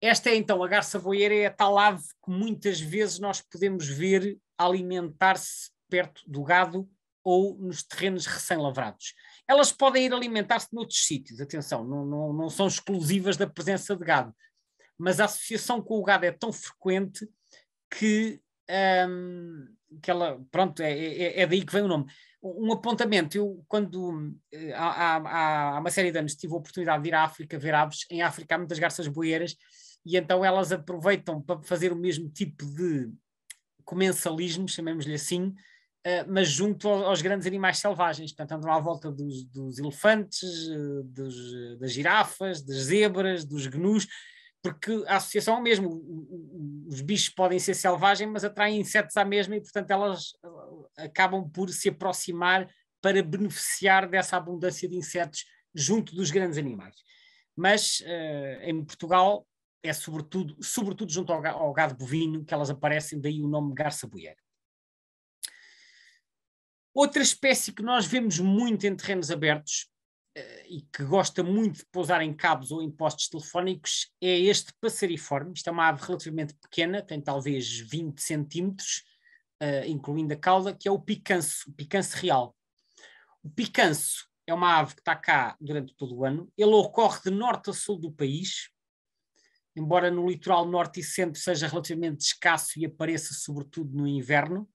Esta é então a garça boeira, é a tal ave que muitas vezes nós podemos ver alimentar-se perto do gado ou nos terrenos recém-lavrados. Elas podem ir alimentar-se noutros sítios, atenção, não, não, não são exclusivas da presença de gado, mas a associação com o gado é tão frequente que, hum, que ela, pronto, é, é, é, daí que vem o nome. Um apontamento, eu quando eh, há, há, há, uma série de anos tive a oportunidade de ir à África ver aves, em África há muitas garças boeiras e então elas aproveitam para fazer o mesmo tipo de comensalismo, chamemos-lhe assim, eh, mas junto aos grandes animais selvagens. Portanto, andam à volta dos, dos elefantes, eh, dos, das girafas, das zebras, dos gnus, porque a associação é a mesmo. Os bichos podem ser selvagens, mas atraem insetos à mesma e, portanto, elas eh, acabam por se aproximar para beneficiar dessa abundância de insetos junto dos grandes animais. Mas em Portugal é sobretudo, sobretudo junto ao, gado bovino que elas aparecem, daí o nome garça-boieira. Outra espécie que nós vemos muito em terrenos abertos eh, e que gosta muito de pousar em cabos ou em postes telefónicos é este passeriforme. Isto é uma ave relativamente pequena, tem talvez 20 centímetros, eh, incluindo a cauda, que é o picanço, o picanço real. O picanço é uma ave que está cá durante todo o ano. Ele ocorre de norte a sul do país, embora no litoral norte e centro seja relativamente escasso e apareça sobretudo no inverno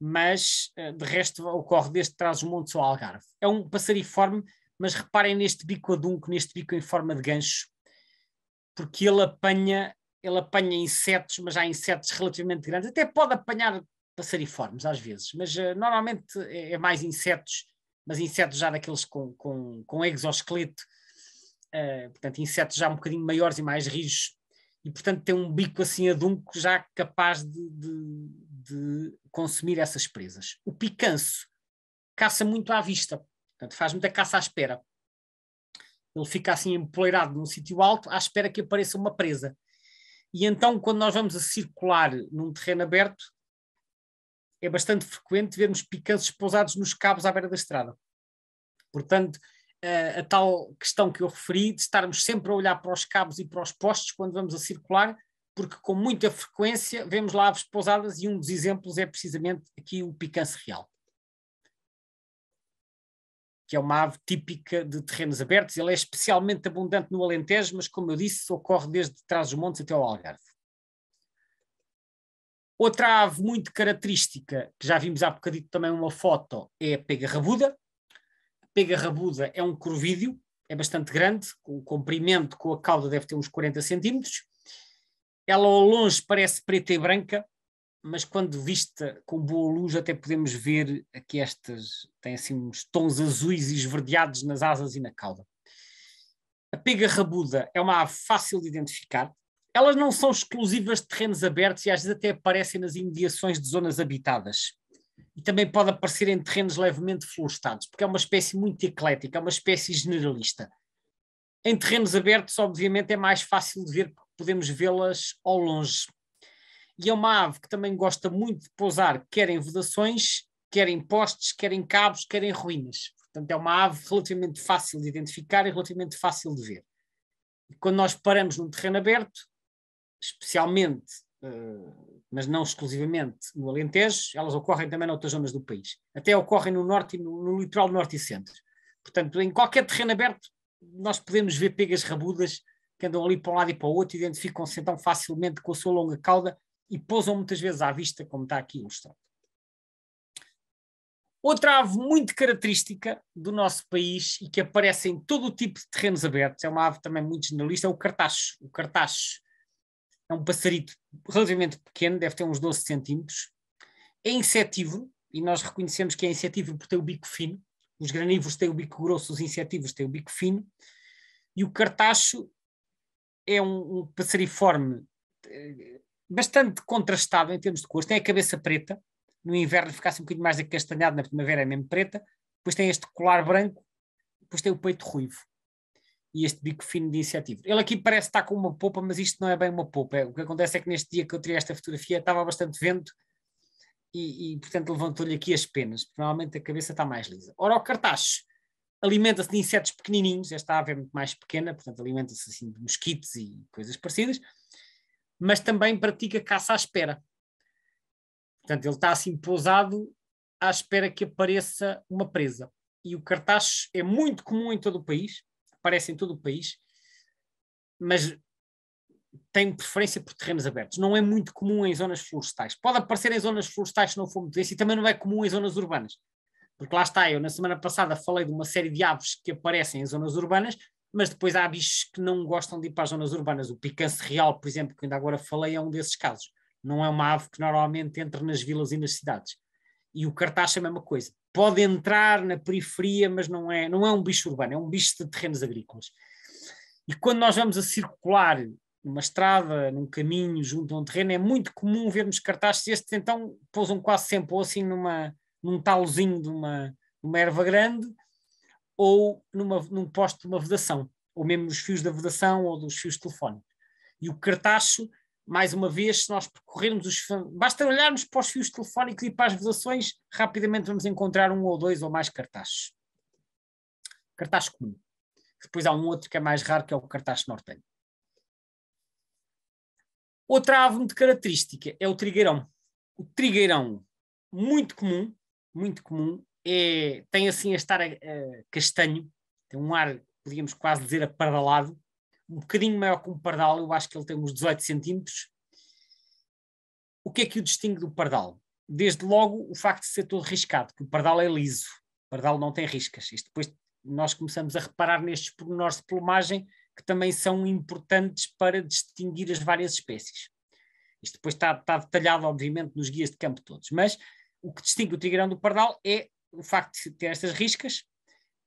mas eh, de resto ocorre desde trás os montes ao Algarve. É um passariforme, mas reparem neste bico adunco, neste bico em forma de gancho, porque ele apanha, ele apanha insetos, mas há insetos relativamente grandes. Até pode apanhar passariformes às vezes, mas uh, normalmente é, é, mais insetos, mas insetos já daqueles com, com, com exoesqueleto, uh, portanto insetos já um bocadinho maiores e mais rijos, e portanto tem um bico assim adunco já capaz de, de, de consumir essas presas. O picanço caça muito à vista, portanto faz muita caça à espera. Ele fica assim empoleirado num sítio alto à espera que apareça uma presa. E então, quando nós vamos a circular num terreno aberto, é bastante frequente vermos picanços pousados nos cabos à beira da estrada. Portanto, a, tal questão que eu referi de estarmos sempre a olhar para os cabos e para os postes quando vamos a circular, porque com muita frequência vemos lá aves pousadas e um dos exemplos é precisamente aqui o picanço real, que é uma ave típica de terrenos abertos. Ele é especialmente abundante no Alentejo, mas como eu disse, ocorre desde trás dos montes até ao Algarve. Outra ave muito característica, que já vimos há bocadinho também uma foto, é a pega rabuda, pega rabuda é um corvídeo, é bastante grande, o comprimento com a cauda deve ter uns 40 centímetros. Ela ao longe parece preta e branca, mas quando vista com boa luz até podemos ver aqui estas tem assim uns tons azuis e esverdeados nas asas e na cauda. A pega rabuda é uma ave fácil de identificar. Elas não são exclusivas de terrenos abertos e às vezes até aparecem nas imediações de zonas habitadas e também pode aparecer em terrenos levemente florestados, porque é uma espécie muito eclética, é uma espécie generalista. Em terrenos abertos, obviamente, é mais fácil de ver porque podemos vê-las ao longe. E é uma ave que também gosta muito de pousar, quer em vedações, quer em postes, quer em cabos, quer em ruínas. Portanto, é uma ave relativamente fácil de identificar e relativamente fácil de ver. E quando nós paramos num terreno aberto, especialmente uh, mas não exclusivamente no Alentejo, elas ocorrem também noutras zonas do país. Até ocorrem no norte e no, no litoral norte e centro. Portanto, em qualquer terreno aberto, nós podemos ver pegas rabudas que andam ali para um lado e para o outro, identificam-se então facilmente com a sua longa cauda e pousam muitas vezes à vista, como está aqui ilustrado. Outra ave muito característica do nosso país e que aparece em todo o tipo de terrenos abertos, é uma ave também muito generalista, é o cartacho. O cartacho é um passarito relativamente pequeno, deve ter uns 12 centímetros, é insetívoro, e nós reconhecemos que é insetívoro porque tem o bico fino, os granívoros têm o bico grosso, os insetívoros têm o bico fino, e o cartacho é um, um passariforme eh, bastante contrastado em termos de cores, tem a cabeça preta, no inverno ficasse assim um bocadinho mais acastanhado, na primavera é mesmo preta, depois tem este colar branco, depois tem o peito ruivo e este bico fino de incentivo. Ele aqui parece estar com uma polpa, mas isto não é bem uma polpa. É, o que acontece é que neste dia que eu tirei esta fotografia estava bastante vento e, e portanto, levantou-lhe aqui as penas. Normalmente a cabeça está mais lisa. Ora, o cartaz alimenta-se de insetos pequenininhos. Esta ave é muito mais pequena, portanto, alimenta-se assim de mosquitos e coisas parecidas. Mas também pratica caça à espera. Portanto, ele está assim pousado à espera que apareça uma presa. E o cartaz é muito comum em todo o país aparece em todo o país, mas tem preferência por terrenos abertos. Não é muito comum em zonas florestais. Pode aparecer em zonas florestais se não for muito desse, e também não é comum em zonas urbanas. Porque lá está, eu na semana passada falei de uma série de aves que aparecem em zonas urbanas, mas depois há bichos que não gostam de ir para as zonas urbanas. O picanço real, por exemplo, que ainda agora falei, é um desses casos. Não é uma ave que normalmente entra nas vilas e nas cidades. E o cartaz é a mesma coisa pode entrar na periferia, mas não é, não é um bicho urbano, é um bicho de terrenos agrícolas. E quando nós vamos a circular numa estrada, num caminho, junto a um terreno, é muito comum vermos cartazes destes, então pousam quase sempre ou assim numa, num talozinho de uma, uma erva grande ou numa, num posto de uma vedação, ou mesmo nos fios da vedação ou dos fios telefónicos. E o cartacho mais uma vez, se nós percorrermos os. Basta olharmos para os fios telefónicos e para as vedações, rapidamente vamos encontrar um ou dois ou mais cartazes. Cartaz comum. Depois há um outro que é mais raro, que é o cartaz norteño. Outra árvore de característica é o trigueirão. O trigueirão, muito comum, muito comum, é, tem assim a estar eh, castanho, tem um ar, podíamos quase dizer, apardalado, um bocadinho maior que um pardal, eu acho que ele tem uns 18 centímetros. O que é que o distingue do pardal? Desde logo o facto de ser todo riscado, que o pardal é liso, o pardal não tem riscas. Isto depois nós começamos a reparar nestes pormenores de plumagem que também são importantes para distinguir as várias espécies. Isto depois está, está detalhado, obviamente, nos guias de campo todos, mas o que distingue o tigrão do pardal é o facto de ter estas riscas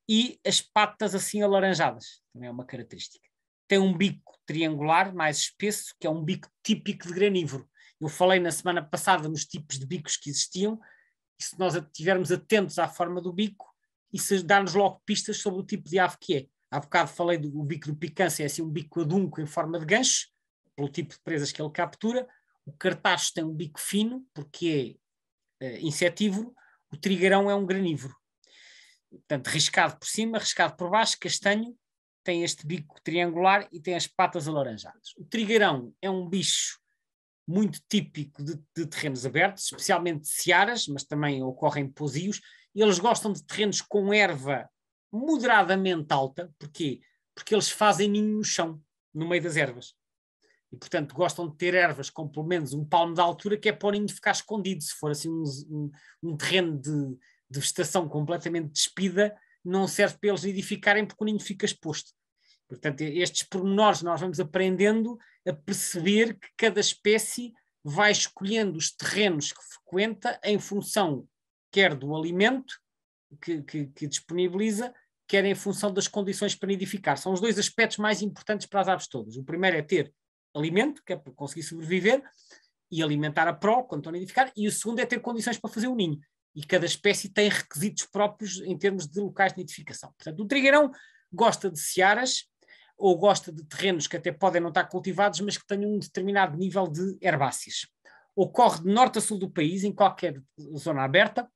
e as patas assim alaranjadas, também é uma característica tem um bico triangular mais espesso, que é um bico típico de granívoro. Eu falei na semana passada nos tipos de bicos que existiam, e se nós estivermos atentos à forma do bico, isso dá-nos logo pistas sobre o tipo de ave que é. Há bocado falei do, bico do picância, é assim um bico adunco em forma de gancho, pelo tipo de presas que ele captura. O cartaxo tem um bico fino, porque é eh, insetívoro. O trigarão é um granívoro. Portanto, riscado por cima, riscado por baixo, castanho tem este bico triangular e tem as patas alaranjadas. O trigueirão é um bicho muito típico de, de terrenos abertos, especialmente searas, mas também ocorrem pozios, e eles gostam de terrenos com erva moderadamente alta, porquê? Porque eles fazem ninho no chão, no meio das ervas. E, portanto, gostam de ter ervas com pelo menos um palmo de altura, que é para o ninho ficar escondido. Se for assim um, um, um terreno de, de vegetação completamente despida, não serve para eles edificarem porque o ninho fica exposto. Portanto, estes pormenores nós vamos aprendendo a perceber que cada espécie vai escolhendo os terrenos que frequenta em função quer do alimento que, que, que disponibiliza, quer em função das condições para nidificar. São os dois aspectos mais importantes para as aves todas. O primeiro é ter alimento, que é para conseguir sobreviver, e alimentar a pró quando estão a nidificar, e o segundo é ter condições para fazer o ninho e cada espécie tem requisitos próprios em termos de locais de nidificação. Portanto, o trigueirão gosta de searas ou gosta de terrenos que até podem não estar cultivados, mas que tenham um determinado nível de herbáceas. Ocorre de norte a sul do país, em qualquer zona aberta,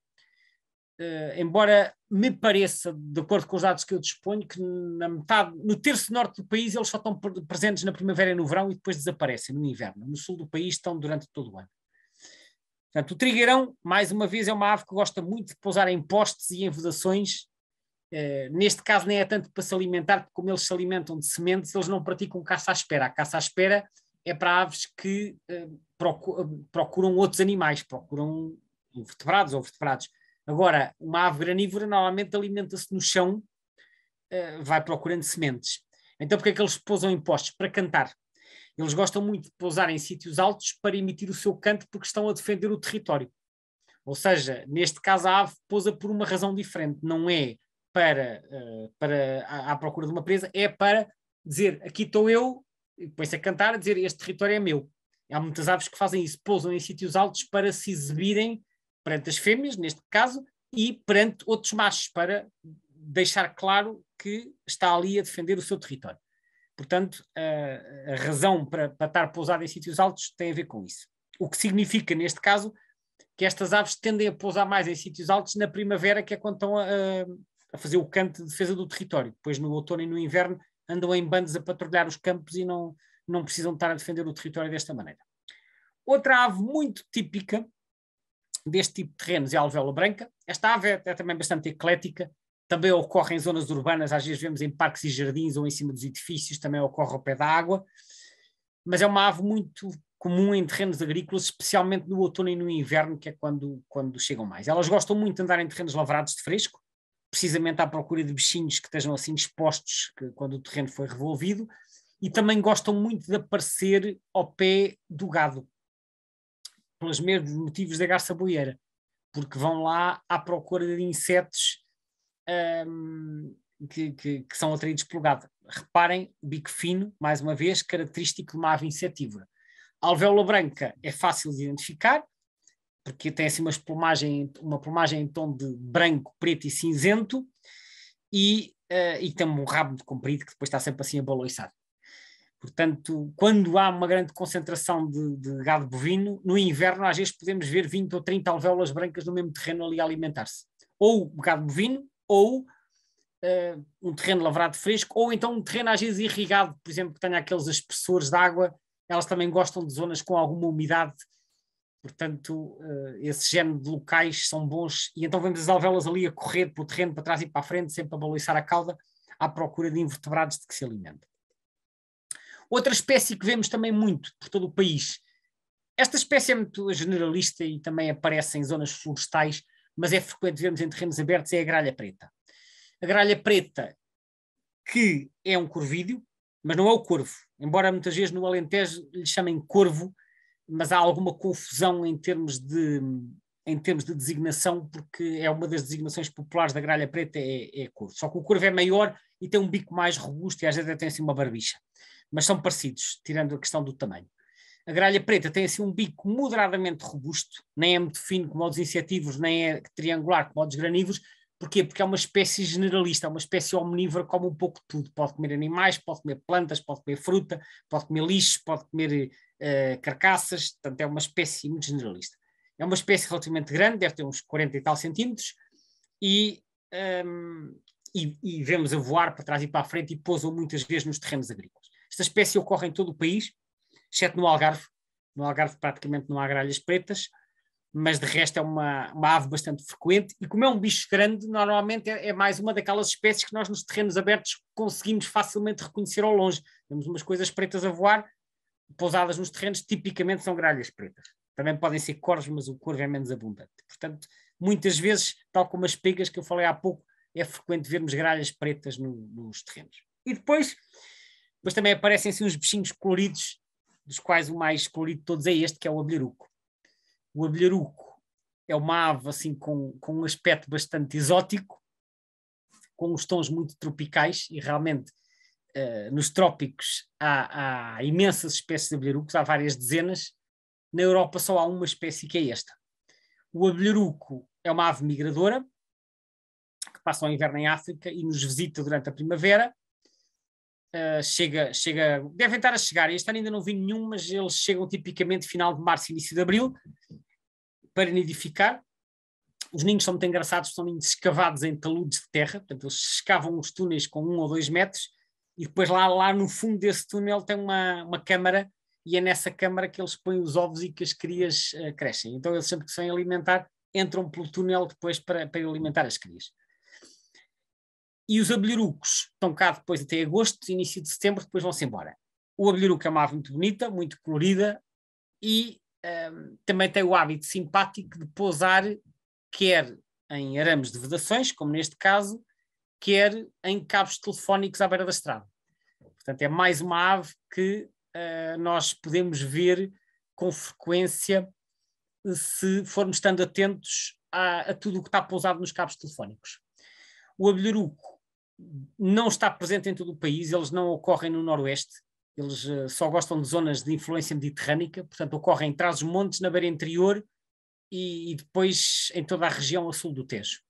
Uh, embora me pareça, de acordo com os dados que eu disponho, que na metade, no terço norte do país eles só estão presentes na primavera e no verão e depois desaparecem no inverno. No sul do país estão durante todo o ano. Portanto, o trigueirão, mais uma vez, é uma ave que gosta muito de pousar em postes e em vedações. Uh, neste caso, nem é tanto para se alimentar, porque como eles se alimentam de sementes, eles não praticam caça à espera. A caça à espera é para aves que uh, procuram outros animais, procuram invertebrados ou vertebrados. Agora, uma ave granívora normalmente alimenta-se no chão, uh, vai procurando sementes. Então, porquê é que eles pousam em postes? Para cantar. Eles gostam muito de pousar em sítios altos para emitir o seu canto porque estão a defender o território. Ou seja, neste caso a ave pousa por uma razão diferente, não é para, uh, para à, à, procura de uma presa, é para dizer aqui estou eu, e põe-se a cantar, a dizer este território é meu. há muitas aves que fazem isso, pousam em sítios altos para se exibirem perante as fêmeas, neste caso, e perante outros machos, para deixar claro que está ali a defender o seu território. Portanto, a, a razão para, para estar pousada em sítios altos tem a ver com isso. O que significa, neste caso, que estas aves tendem a pousar mais em sítios altos na primavera, que é quando estão a, a, fazer o canto de defesa do território. Depois, no outono e no inverno, andam em bandos a patrulhar os campos e não, não precisam estar a defender o território desta maneira. Outra ave muito típica deste tipo de terrenos é a alvéola branca. Esta ave é, é também bastante eclética, também ocorre em zonas urbanas, às vezes vemos em parques e jardins ou em cima dos edifícios, também ocorre ao pé da água, mas é uma ave muito comum em terrenos agrícolas, especialmente no outono e no inverno, que é quando, quando chegam mais. Elas gostam muito de andar em terrenos lavrados de fresco, precisamente à procura de bichinhos que estejam assim expostos que, quando o terreno foi revolvido, e também gostam muito de aparecer ao pé do gado, pelos mesmos motivos da garça boeira, porque vão lá à procura de insetos um, que, que, que, são atraídos pelo gado. Reparem, bico fino, mais uma vez, característico de uma ave insetívora. A alvéola branca é fácil de identificar, porque tem assim umas plumagem, uma plumagem em tom de branco, preto e cinzento, e, uh, e tem um rabo comprido que depois está sempre assim abaloiçado. Portanto, quando há uma grande concentração de, de, gado bovino, no inverno às vezes podemos ver 20 ou 30 alvéolas brancas no mesmo terreno ali a alimentar-se. Ou gado bovino, ou uh, um terreno lavrado fresco, ou então um terreno às vezes irrigado, por exemplo, que tenha aqueles espessores de água, elas também gostam de zonas com alguma umidade, portanto, uh, esse género de locais são bons, e então vemos as alvéolas ali a correr pelo terreno para trás e para a frente, sempre a balançar a cauda, à procura de invertebrados de que se alimentam. Outra espécie que vemos também muito por todo o país. Esta espécie é muito generalista e também aparece em zonas florestais, mas é frequente vermos em terrenos abertos, é a gralha preta. A gralha preta, que é um corvídeo, mas não é o corvo. Embora muitas vezes no Alentejo lhe chamem corvo, mas há alguma confusão em termos de, em termos de designação, porque é uma das designações populares da gralha preta, é, é corvo. Só que o corvo é maior e tem um bico mais robusto e às vezes até tem assim uma barbicha. Mas são parecidos, tirando a questão do tamanho. A gralha preta tem assim um bico moderadamente robusto, nem é muito fino como os insetivos, nem é triangular como os granívoros. Porquê? Porque é uma espécie generalista, é uma espécie omnívora, come um pouco de tudo. Pode comer animais, pode comer plantas, pode comer fruta, pode comer lixo, pode comer uh, carcaças. Portanto, é uma espécie muito generalista. É uma espécie relativamente grande, deve ter uns 40 e tal centímetros, e, um, ehm, e, e vemos a voar para trás e para a frente e pousam muitas vezes nos terrenos agrícolas. Esta espécie ocorre em todo o país, exceto no Algarve. No Algarve praticamente não há gralhas pretas, mas de resto é uma, uma ave bastante frequente. E como é um bicho grande, normalmente é, é, mais uma daquelas espécies que nós nos terrenos abertos conseguimos facilmente reconhecer ao longe. Temos umas coisas pretas a voar, pousadas nos terrenos, tipicamente são gralhas pretas. Também podem ser corvos, mas o corvo é menos abundante. Portanto, muitas vezes, tal como as pegas que eu falei há pouco, é frequente vermos gralhas pretas no, nos terrenos. E depois, depois também aparecem assim, uns bichinhos coloridos dos quais o mais escolhido de todos é este, que é o abelharuco. O abelharuco é uma ave assim com, com um aspecto bastante exótico, com os tons muito tropicais, e realmente uh, nos trópicos há, há, imensas espécies de abelharucos, há várias dezenas, na Europa só há uma espécie que é esta. O abelharuco é uma ave migradora, que passa o inverno em África e nos visita durante a primavera, ah, chega, chega, devem estar a chegar. Este ano ainda não vi nenhum, mas eles chegam tipicamente final de março, início de abril, para nidificar. Os ninhos são muito engraçados, são ninhos escavados em taludes de terra, portanto, eles escavam os túneis com um ou dois metros e depois lá, lá no fundo desse túnel tem uma, uma câmara e é nessa câmara que eles põem os ovos e que as crias uh, crescem. Então, eles sempre que se vêm alimentar, entram pelo túnel depois para, para alimentar as crias. E os abelirucos estão cá depois até agosto, início de setembro, depois vão-se embora. O abeliruco é uma ave muito bonita, muito colorida e um, também tem o hábito simpático de pousar quer em arames de vedações, como neste caso, quer em cabos telefónicos à beira da estrada. Portanto, é mais uma ave que uh, nós podemos ver com frequência eh, se formos estando atentos a, a tudo o que está pousado nos cabos telefónicos. O abeliruco não está presente em todo o país, eles não ocorrem no Noroeste, eles uh, só gostam de zonas de influência mediterrânica, portanto ocorrem traz os montes na beira interior e, e, depois em toda a região a sul do Tejo.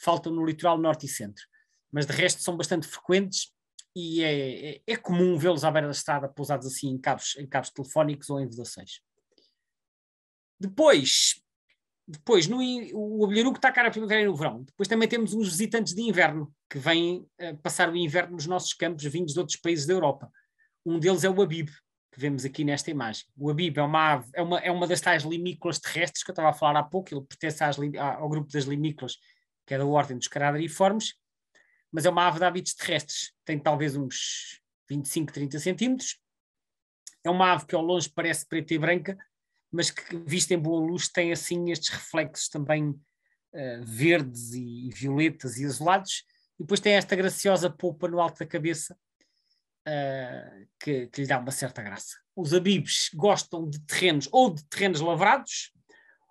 Faltam no litoral norte e centro, mas de resto são bastante frequentes e é, é, é comum vê-los à beira da estrada pousados assim em cabos, em cabos telefónicos ou em vedações. Depois, depois, no, o abelharuco está cara na primavera e no verão. Depois também temos uns visitantes de inverno, que vêm uh, passar o inverno nos nossos campos, vindos de outros países da Europa. Um deles é o abibe, que vemos aqui nesta imagem. O abibe é uma, ave, é uma, é uma das tais limícolas terrestres que eu estava a falar há pouco, ele pertence às, ao grupo das limícolas, que é da ordem dos caradriformes, mas é uma ave de hábitos terrestres, tem talvez uns 25, 30 centímetros. É uma ave que ao longe parece preta e branca, mas que, vista em boa luz, tem assim estes reflexos também uh, verdes e, e, violetas e azulados. E depois tem esta graciosa polpa no alto da cabeça, uh, que, que, lhe dá uma certa graça. Os abibes gostam de terrenos ou de terrenos lavrados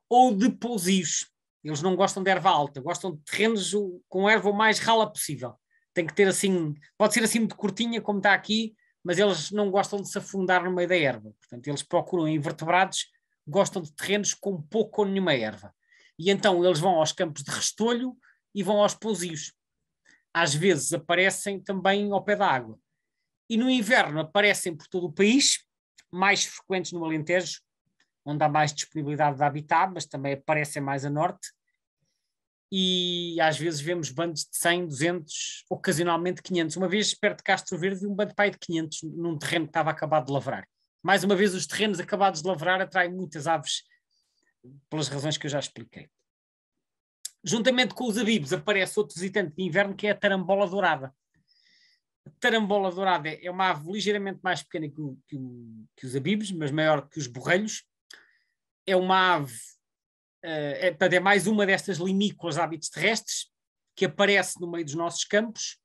ou de pousios. Eles não gostam de erva alta, gostam de terrenos com erva o mais rala possível. Tem que ter assim, pode ser assim de curtinha, como está aqui, mas eles não gostam de se afundar no meio da erva. Portanto, eles procuram invertebrados gostam de terrenos com pouco ou nenhuma erva. E então eles vão aos campos de restolho e vão aos pousios. Às vezes aparecem também ao pé da água. E no inverno aparecem por todo o país, mais frequentes no Alentejo, onde há mais disponibilidade de habitat, mas também aparecem mais a norte. E às vezes vemos bandos de 100, 200, ocasionalmente 500. Uma vez, perto de Castro Verde, um bando pai de 500 num terreno que estava acabado de lavrar. Mais uma vez, os terrenos acabados de lavrar atraem muitas aves, pelas razões que eu já expliquei. Juntamente com os abibos, aparece outro visitante de inverno que é a tarambola dourada. A tarambola dourada é uma ave ligeiramente mais pequena que, o, que, o, que os abibos, mas maior que os borrelhos. É uma ave, uh, é, é mais uma destas limícolas de hábitos terrestres que aparece no meio dos nossos campos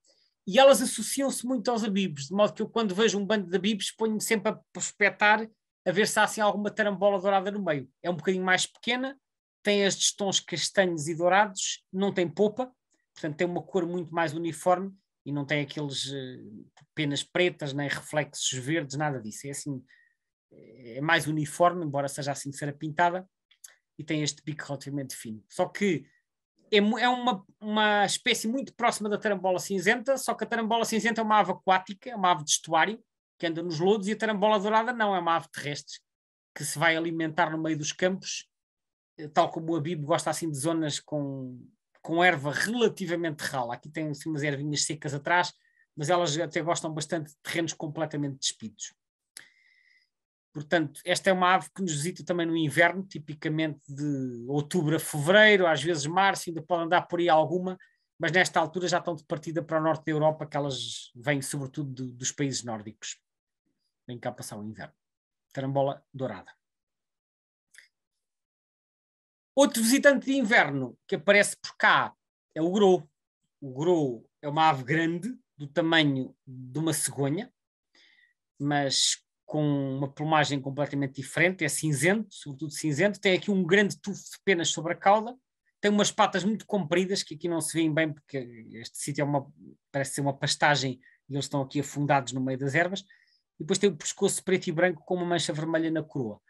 e elas associam-se muito aos abibes, de modo que eu quando vejo um bando de abibes ponho-me sempre a prospectar a ver se há assim alguma tarambola dourada no meio. É um bocadinho mais pequena, tem estes tons castanhos e dourados, não tem popa, portanto tem uma cor muito mais uniforme e não tem aqueles uh, penas pretas, nem reflexos verdes, nada disso. É assim, é mais uniforme, embora seja assim de cera pintada, e tem este bico relativamente fino. Só que é, é uma, uma espécie muito próxima da tarambola cinzenta, só que a tarambola cinzenta é uma ave aquática, é uma ave de estuário, que anda nos lodos, e a tarambola dourada não, é uma ave terrestre, que se vai alimentar no meio dos campos, eh, tal como o abibo gosta assim de zonas com, com erva relativamente rala. Aqui tem assim, umas ervinhas secas atrás, mas elas até gostam bastante de terrenos completamente despidos. Portanto, esta é uma ave que nos visita também no inverno, tipicamente de outubro a fevereiro, às vezes março, ainda pode andar por aí alguma, mas nesta altura já estão de partida para o norte da Europa, que elas vêm sobretudo de, dos países nórdicos. Vêm cá passar o inverno. Tarambola dourada. Outro visitante de inverno que aparece por cá é o grou. O grou é uma ave grande, do tamanho de uma cegonha, mas com uma plumagem completamente diferente, é cinzento, sobretudo cinzento, tem aqui um grande tufo de penas sobre a cauda, tem umas patas muito compridas que aqui não se vêem bem porque este sítio é uma, parece ser uma pastagem e eles estão aqui afundados no meio das ervas, e depois tem o pescoço preto e branco com uma mancha vermelha na coroa.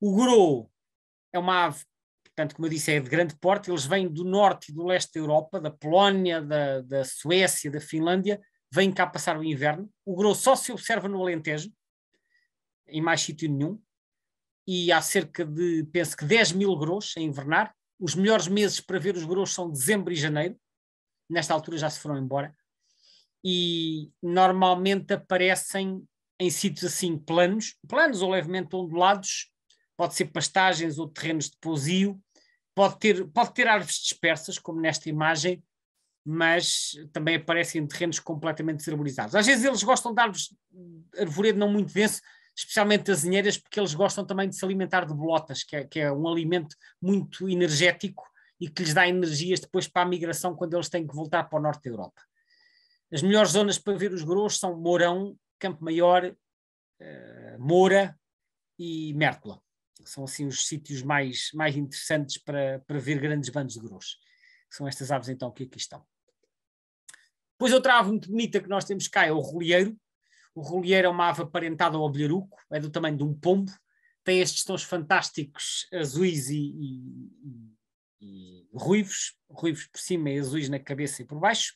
O gorô é uma ave portanto, como eu disse, é de grande porte, eles vêm do norte e do leste da Europa, da Polónia, da, da Suécia, da Finlândia, vêm cá passar o inverno. O grosso só se observa no Alentejo, em mais sítio nenhum, e há cerca de, penso que 10 mil grossos a invernar. Os melhores meses para ver os grossos são dezembro e janeiro, nesta altura já se foram embora, e normalmente aparecem em sítios assim planos, planos ou levemente ondulados, pode ser pastagens ou terrenos de pousio, pode ter, pode ter árvores dispersas, como nesta imagem, mas também aparecem terrenos completamente desarborizados. Às vezes eles gostam de árvores, arvoredo não muito denso, especialmente as inheiras, porque eles gostam também de se alimentar de bolotas, que é, que é um alimento muito energético e que lhes dá energias depois para a migração quando eles têm que voltar para o norte da Europa. As melhores zonas para ver os grosso são Mourão, Campo Maior, eh, Moura e Mértola. São assim os sítios mais, mais interessantes para, para ver grandes bandos de grosso. São estas aves então que aqui estão. Depois outra ave muito bonita que nós temos cá é o roleiro, o rolier é uma ave aparentada ao abelharuco, é do tamanho de um pombo, tem estes tons fantásticos azuis e, e, e ruivos, ruivos por cima e azuis na cabeça e por baixo.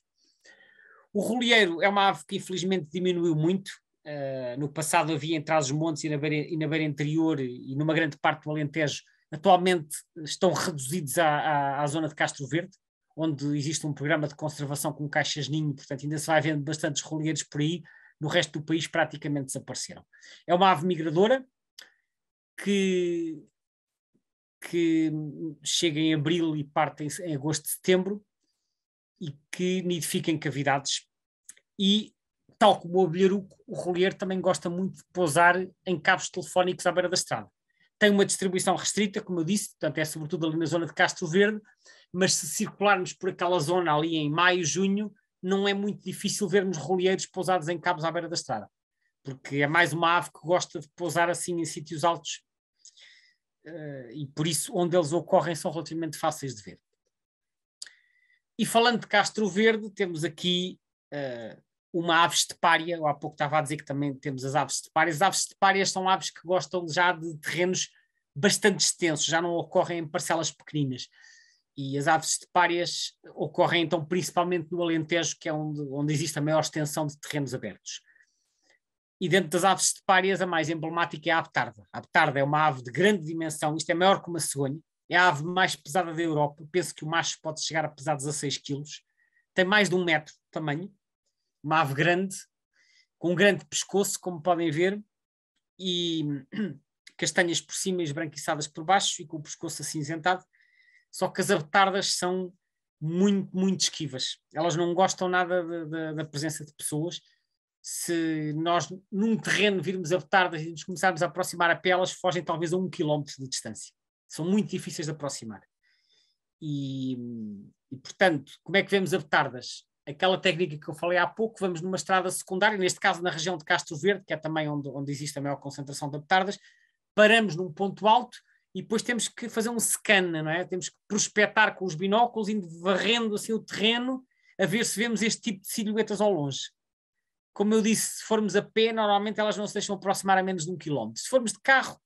O rolheiro é uma ave que infelizmente diminuiu muito. Uh, no passado havia entre os montes e na, beira, e na beira interior e numa grande parte do Alentejo. Atualmente estão reduzidos à, à, à zona de Castro Verde, onde existe um programa de conservação com caixas ninho, portanto ainda se vai vendo bastantes rolheiros por aí, no resto do país praticamente desapareceram. É uma ave migradora que, que chega em abril e parte em, agosto, setembro e que nidifica em cavidades e tal como o abelharuco, o roleiro também gosta muito de pousar em cabos telefónicos à beira da estrada. Tem uma distribuição restrita, como eu disse, portanto é sobretudo ali na zona de Castro Verde, mas se circularmos por aquela zona ali em maio, junho, não é muito difícil vermos roleiros pousados em cabos à beira da estrada, porque é mais uma ave que gosta de pousar assim em sítios altos uh, e por isso onde eles ocorrem são relativamente fáceis de ver. E falando de Castro Verde, temos aqui uh, uma ave estepária, pária, há pouco estava a dizer que também temos as aves estepárias, As aves estepárias são aves que gostam já de terrenos bastante extensos, já não ocorrem em parcelas pequeninas. E as aves de párias ocorrem então principalmente no Alentejo, que é onde, onde existe a maior extensão de terrenos abertos. E dentro das aves de párias, a mais emblemática é a abtarda. A abtarda é uma ave de grande dimensão, isto é maior que uma cegonha, é a ave mais pesada da Europa, penso que o macho pode chegar a pesar 16 quilos, tem mais de um metro de tamanho, uma ave grande, com um grande pescoço, como podem ver, e castanhas por cima e esbranquiçadas por baixo, e com o pescoço acinzentado, só que as abetardas são muito, muito esquivas. Elas não gostam nada de, de, da presença de pessoas. Se nós, num terreno, virmos abetardas e nos começarmos a aproximar a pelas elas fogem talvez a um quilómetro de distância. São muito difíceis de aproximar. E, e portanto, como é que vemos abetardas? Aquela técnica que eu falei há pouco, vamos numa estrada secundária, neste caso na região de Castro Verde, que é também onde, onde existe a maior concentração de abetardas, paramos num ponto alto, e depois temos que fazer um scan, não é? Temos que prospectar com os binóculos, indo varrendo assim o terreno, a ver se vemos este tipo de silhuetas ao longe. Como eu disse, se formos a pé, normalmente elas não se deixam aproximar a menos de um quilómetro. Se formos de carro,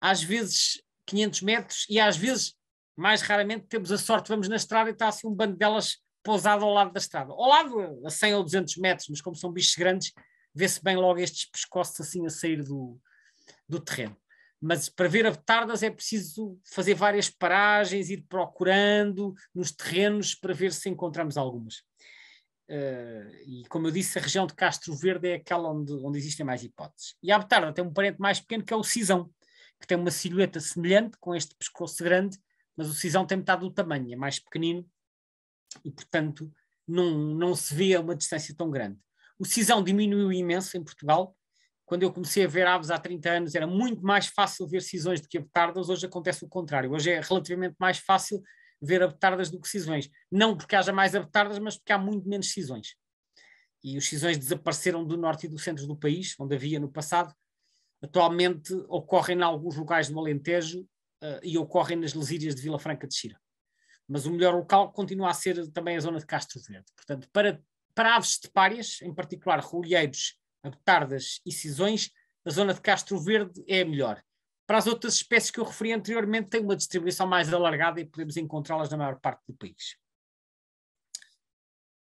às vezes 500 metros, e às vezes, mais raramente, temos a sorte, vamos na estrada e está assim um bando delas pousado ao lado da estrada. Ao lado, a 100 ou 200 metros, mas como são bichos grandes, vê-se bem logo estes pescoços assim a sair do, do terreno mas para ver avatardas é preciso fazer várias paragens, ir procurando nos terrenos para ver se encontramos algumas. Uh, e como eu disse, a região de Castro Verde é aquela onde, onde existem mais hipóteses. E a Betarda tem um parente mais pequeno que é o Cisão, que tem uma silhueta semelhante, com este pescoço grande, mas o Cisão tem metade do tamanho, é mais pequenino e, portanto, não, não se vê a uma distância tão grande. O Cisão diminuiu imenso em Portugal, quando eu comecei a ver aves há 30 anos, era muito mais fácil ver cisões do que abetardas, hoje acontece o contrário. Hoje é relativamente mais fácil ver abetardas do que cisões. Não porque haja mais abetardas, mas porque há muito menos cisões. E os cisões desapareceram do norte e do centro do país, onde havia no passado. Atualmente ocorrem em alguns locais do Alentejo uh, e ocorrem nas lesírias de Vila Franca de Xira. Mas o melhor local continua a ser também a zona de Castro Verde. Portanto, para, para aves párias, em particular roelheiros a e cisões, a zona de Castro Verde é a melhor. Para as outras espécies que eu referi anteriormente, tem uma distribuição mais alargada e podemos encontrá-las na maior parte do país.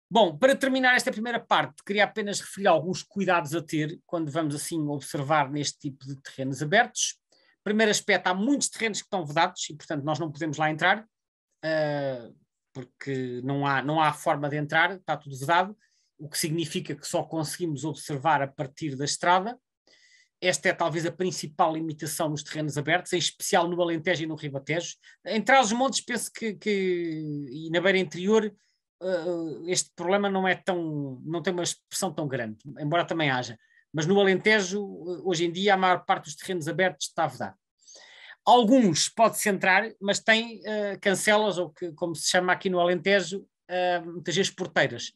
Bom, para terminar esta primeira parte, queria apenas referir alguns cuidados a ter quando vamos assim observar neste tipo de terrenos abertos. Primeiro aspecto, há muitos terrenos que estão vedados e, portanto, nós não podemos lá entrar, uh, porque não há, não há forma de entrar, está tudo vedado o que significa que só conseguimos observar a partir da estrada. Esta é talvez a principal limitação nos terrenos abertos, em especial no Alentejo e no Ribatejo. Em Trás-os-Montes, penso que, que, e na beira interior, uh, este problema não é tão, não tem uma expressão tão grande, embora também haja. Mas no Alentejo, eh, hoje em dia, a maior parte dos terrenos abertos está vedada. Alguns pode-se entrar, mas tem uh, cancelas, ou que, como se chama aqui no Alentejo, uh, muitas vezes porteiras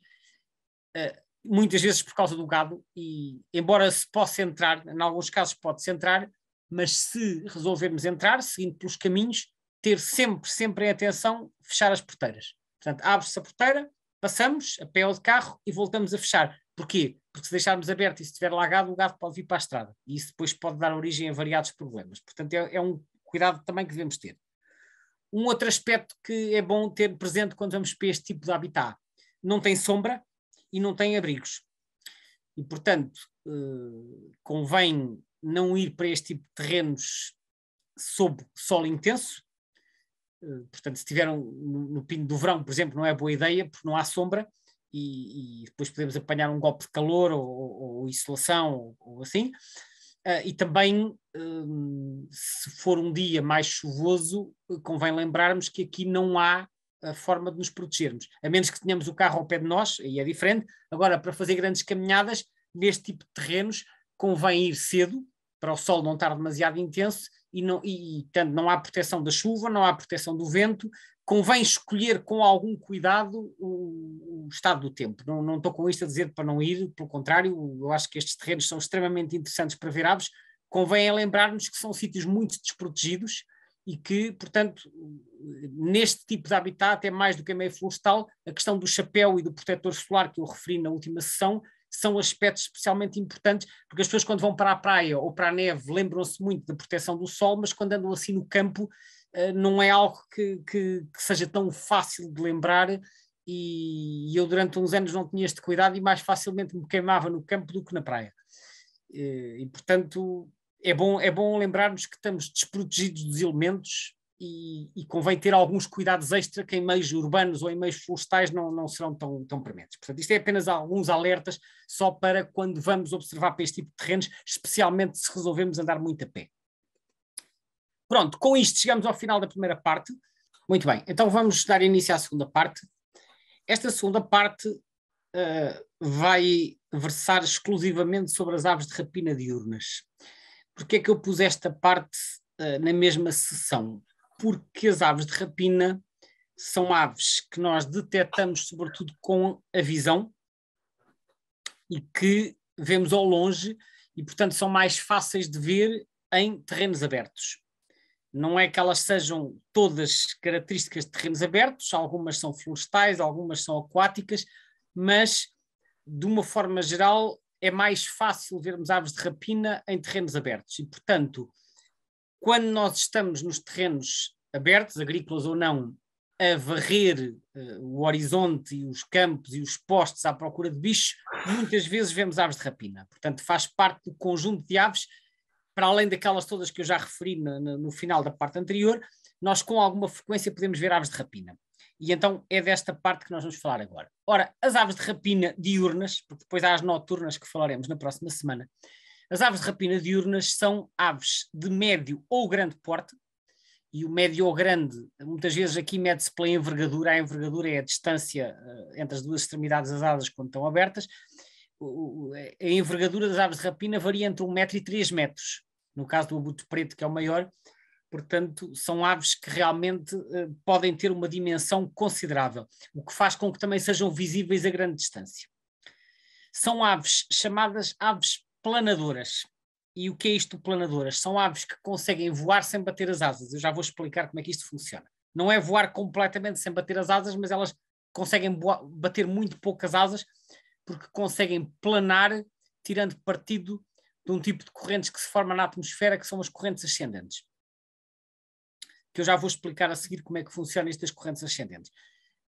eh, muitas vezes por causa do gado, e embora se possa entrar, em alguns casos pode-se entrar, mas se resolvermos entrar, seguindo pelos caminhos, ter sempre, sempre em atenção, fechar as porteiras. Portanto, abre-se a porteira, passamos a pé ou de carro e voltamos a fechar. Porquê? Porque se deixarmos aberto e se tiver lagado, o gado pode vir para a estrada. E isso depois pode dar origem a variados problemas. Portanto, é, é um cuidado também que devemos ter. Um outro aspecto que é bom ter presente quando vamos para este tipo de habitat. Não tem sombra, e não têm abrigos. E, portanto, eh, convém não ir para este tipo de terrenos sob sol intenso. Eh, portanto, se estiveram no, pino do verão, por exemplo, não é boa ideia, porque não há sombra e, e depois podemos apanhar um golpe de calor ou, ou, ou insolação ou, ou assim. Eh, e também, se for um dia mais chuvoso, convém lembrarmos que aqui não há a forma de nos protegermos. A menos que tenhamos o carro ao pé de nós, aí é diferente. Agora, para fazer grandes caminhadas, neste tipo de terrenos, convém ir cedo, para o sol não estar demasiado intenso, e, não, e, e tanto não há proteção da chuva, não há proteção do vento, convém escolher com algum cuidado o, o estado do tempo. Não, não, estou com isto a dizer para não ir, pelo contrário, eu acho que estes terrenos são extremamente interessantes para ver aves. Convém é lembrar-nos que são sítios muito desprotegidos, e que, portanto, neste tipo de habitat é mais do que a meio florestal, a questão do chapéu e do protetor solar que eu referi na última sessão são aspectos especialmente importantes, porque as pessoas quando vão para a praia ou para a neve lembram-se muito da proteção do sol, mas quando andam assim no campo eh, não é algo que, que, que seja tão fácil de lembrar e eu durante uns anos não tinha este cuidado e mais facilmente me queimava no campo do que na praia. Eh, e, portanto, é bom, é bom lembrarmos que estamos desprotegidos dos elementos e, e, convém ter alguns cuidados extra que em meios urbanos ou em meios florestais não, não serão tão, tão prementes. Portanto, isto é apenas alguns alertas só para quando vamos observar para este tipo de terrenos, especialmente se resolvemos andar muito a pé. Pronto, com isto chegamos ao final da primeira parte. Muito bem, então vamos dar início à segunda parte. Esta segunda parte uh, vai versar exclusivamente sobre as aves de rapina diurnas. Porque é que eu pus esta parte uh, na mesma sessão? Porque as aves de rapina são aves que nós detectamos sobretudo com a visão e que vemos ao longe e, portanto, são mais fáceis de ver em terrenos abertos. Não é que elas sejam todas características de terrenos abertos, algumas são florestais, algumas são aquáticas, mas de uma forma geral é mais fácil vermos aves de rapina em terrenos abertos. E, portanto, quando nós estamos nos terrenos abertos, agrícolas ou não, a varrer uh, o horizonte e os campos e os postes à procura de bichos, muitas vezes vemos aves de rapina. Portanto, faz parte do conjunto de aves, para além daquelas todas que eu já referi no, no final da parte anterior, nós com alguma frequência podemos ver aves de rapina. E então é desta parte que nós vamos falar agora. Ora, as aves de rapina diurnas, porque depois há as noturnas que falaremos na próxima semana. As aves de rapina diurnas são aves de médio ou grande porte, e o médio ou grande, muitas vezes aqui mede-se pela envergadura, a envergadura é a distância eh, entre as duas extremidades das asas quando estão abertas. a envergadura das aves de rapina varia entre 1 metro e 3 metros. No caso do abutre preto, que é o maior, Portanto, são aves que realmente eh, podem ter uma dimensão considerável, o que faz com que também sejam visíveis a grande distância. São aves chamadas aves planadoras. E o que é isto planadoras? São aves que conseguem voar sem bater as asas. Eu já vou explicar como é que isto funciona. Não é voar completamente sem bater as asas, mas elas conseguem bater muito poucas asas porque conseguem planar tirando partido de um tipo de correntes que se forma na atmosfera, que são as correntes ascendentes que eu já vou explicar a seguir como é que funcionam estas correntes ascendentes.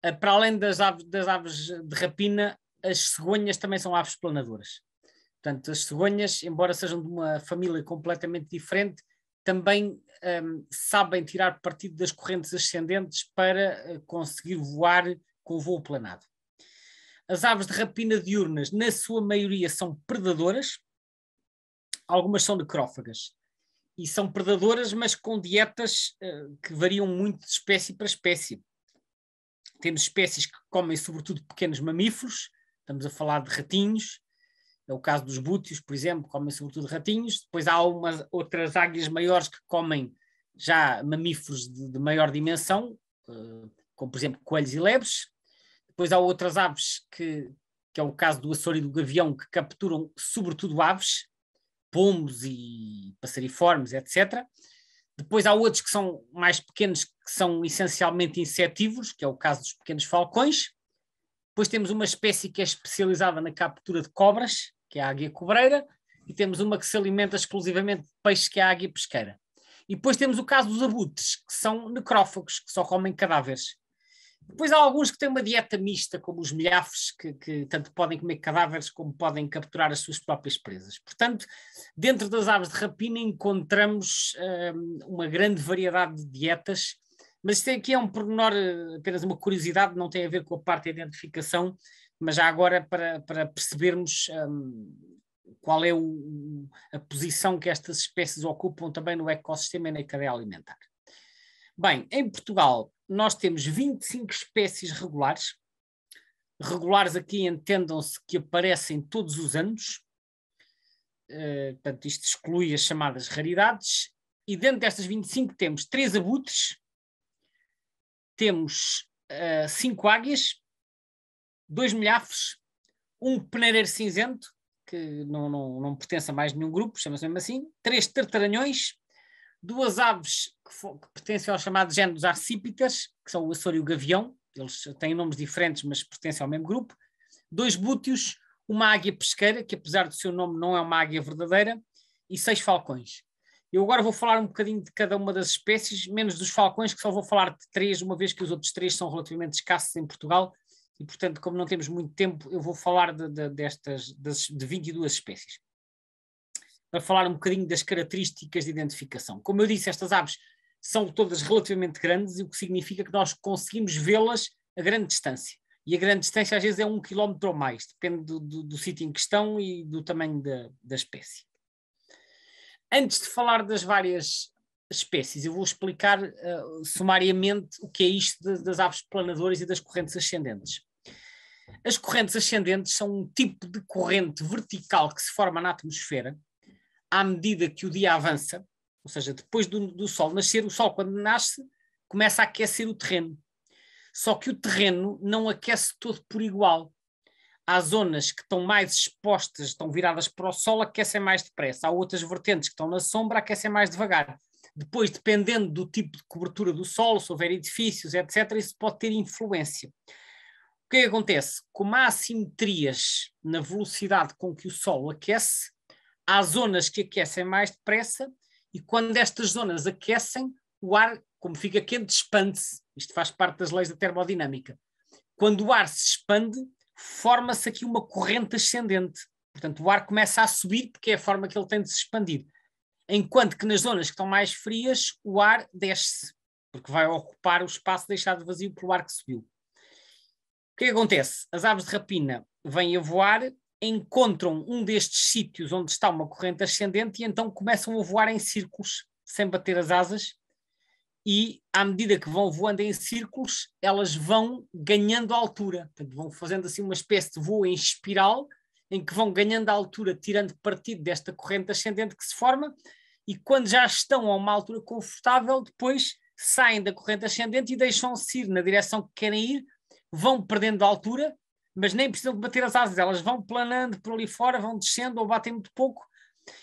Ah, para além das aves, das aves de rapina, as cegonhas também são aves planadoras. Portanto, as cegonhas, embora sejam de uma família completamente diferente, também um, sabem tirar partido das correntes ascendentes para ah, conseguir voar com voo planado. As aves de rapina diurnas, na sua maioria, são predadoras, algumas são necrófagas e são predadoras, mas com dietas uh, que variam muito de espécie para espécie. Temos espécies que comem sobretudo pequenos mamíferos, estamos a falar de ratinhos, é o caso dos bútios, por exemplo, comem sobretudo ratinhos. Depois há umas, outras águias maiores que comem já mamíferos de, de maior dimensão, uh, como por exemplo coelhos e lebres. Depois há outras aves que, que é o caso do açor e do gavião, que capturam sobretudo aves, pombos e passariformes, etc. Depois há outros que são mais pequenos, que são essencialmente insetívoros, que é o caso dos pequenos falcões. Depois temos uma espécie que é especializada na captura de cobras, que é a águia cobreira, e temos uma que se alimenta exclusivamente de peixe, que é a águia pesqueira. E depois temos o caso dos abutres, que são necrófagos, que só comem cadáveres. Depois há alguns que têm uma dieta mista, como os milhafes, que, que, tanto podem comer cadáveres como podem capturar as suas próprias presas. Portanto, dentro das aves de rapina encontramos hum, uma grande variedade de dietas, mas isto aqui é um pormenor, eh, apenas uma curiosidade, não tem a ver com a parte da identificação, mas já agora para, para percebermos hum, qual é o, a posição que estas espécies ocupam também no ecossistema e na cadeia alimentar. Bem, em Portugal, nós temos 25 espécies regulares. Regulares aqui entendam-se que aparecem todos os anos. Uh, portanto, isto exclui as chamadas raridades. E dentro destas 25 temos três abutres, temos uh, cinco águias, dois milhafres, um peneireiro cinzento, que não, não, não pertence a mais nenhum grupo, chama-se mesmo assim, três tartaranhões, duas aves que, for, que pertencem ao chamado género dos arcípitas, que são o Açor e o Gavião, eles têm nomes diferentes, mas pertencem ao mesmo grupo, dois bútios, uma águia pesqueira, que apesar do seu nome não é uma águia verdadeira, e seis falcões. Eu agora vou falar um bocadinho de cada uma das espécies, menos dos falcões, que só vou falar de três, uma vez que os outros três são relativamente escassos em Portugal, e portanto, como não temos muito tempo, eu vou falar de, de, destas de 22 espécies. Para falar um bocadinho das características de identificação. Como eu disse, estas aves são todas relativamente grandes, o que significa que nós conseguimos vê-las a grande distância. E a grande distância às vezes é um quilómetro ou mais, depende do, do, do sítio em questão e do tamanho da, da espécie. Antes de falar das várias espécies, eu vou explicar uh, sumariamente o que é isto de, das aves planadoras e das correntes ascendentes. As correntes ascendentes são um tipo de corrente vertical que se forma na atmosfera à medida que o dia avança, ou seja, depois do, do sol nascer, o sol, quando nasce, começa a aquecer o terreno. Só que o terreno não aquece todo por igual. Há zonas que estão mais expostas, estão viradas para o sol, aquecem mais depressa. Há outras vertentes que estão na sombra, aquecem mais devagar. Depois, dependendo do tipo de cobertura do solo, se houver edifícios, etc., isso pode ter influência. O que, é que acontece? Como há assimetrias na velocidade com que o sol aquece, há zonas que aquecem mais depressa e quando estas zonas aquecem, o ar, como fica quente, expande-se. Isto faz parte das leis da termodinâmica. Quando o ar se expande, forma-se aqui uma corrente ascendente. Portanto, o ar começa a subir porque é a forma que ele tem de se expandir. Enquanto que nas zonas que estão mais frias, o ar desce, porque vai ocupar o espaço deixado vazio pelo ar que subiu. O que, é que acontece? As aves de rapina vêm a voar encontram um destes sítios onde está uma corrente ascendente e então começam a voar em círculos, sem bater as asas, e à medida que vão voando em círculos, elas vão ganhando altura, Portanto, vão fazendo assim uma espécie de voo em espiral, em que vão ganhando altura, tirando partido desta corrente ascendente que se forma, e quando já estão a uma altura confortável, depois saem da corrente ascendente e deixam-se ir na direção que querem ir, vão perdendo altura mas nem precisam de bater as asas, elas vão planando por ali fora, vão descendo ou batem muito pouco,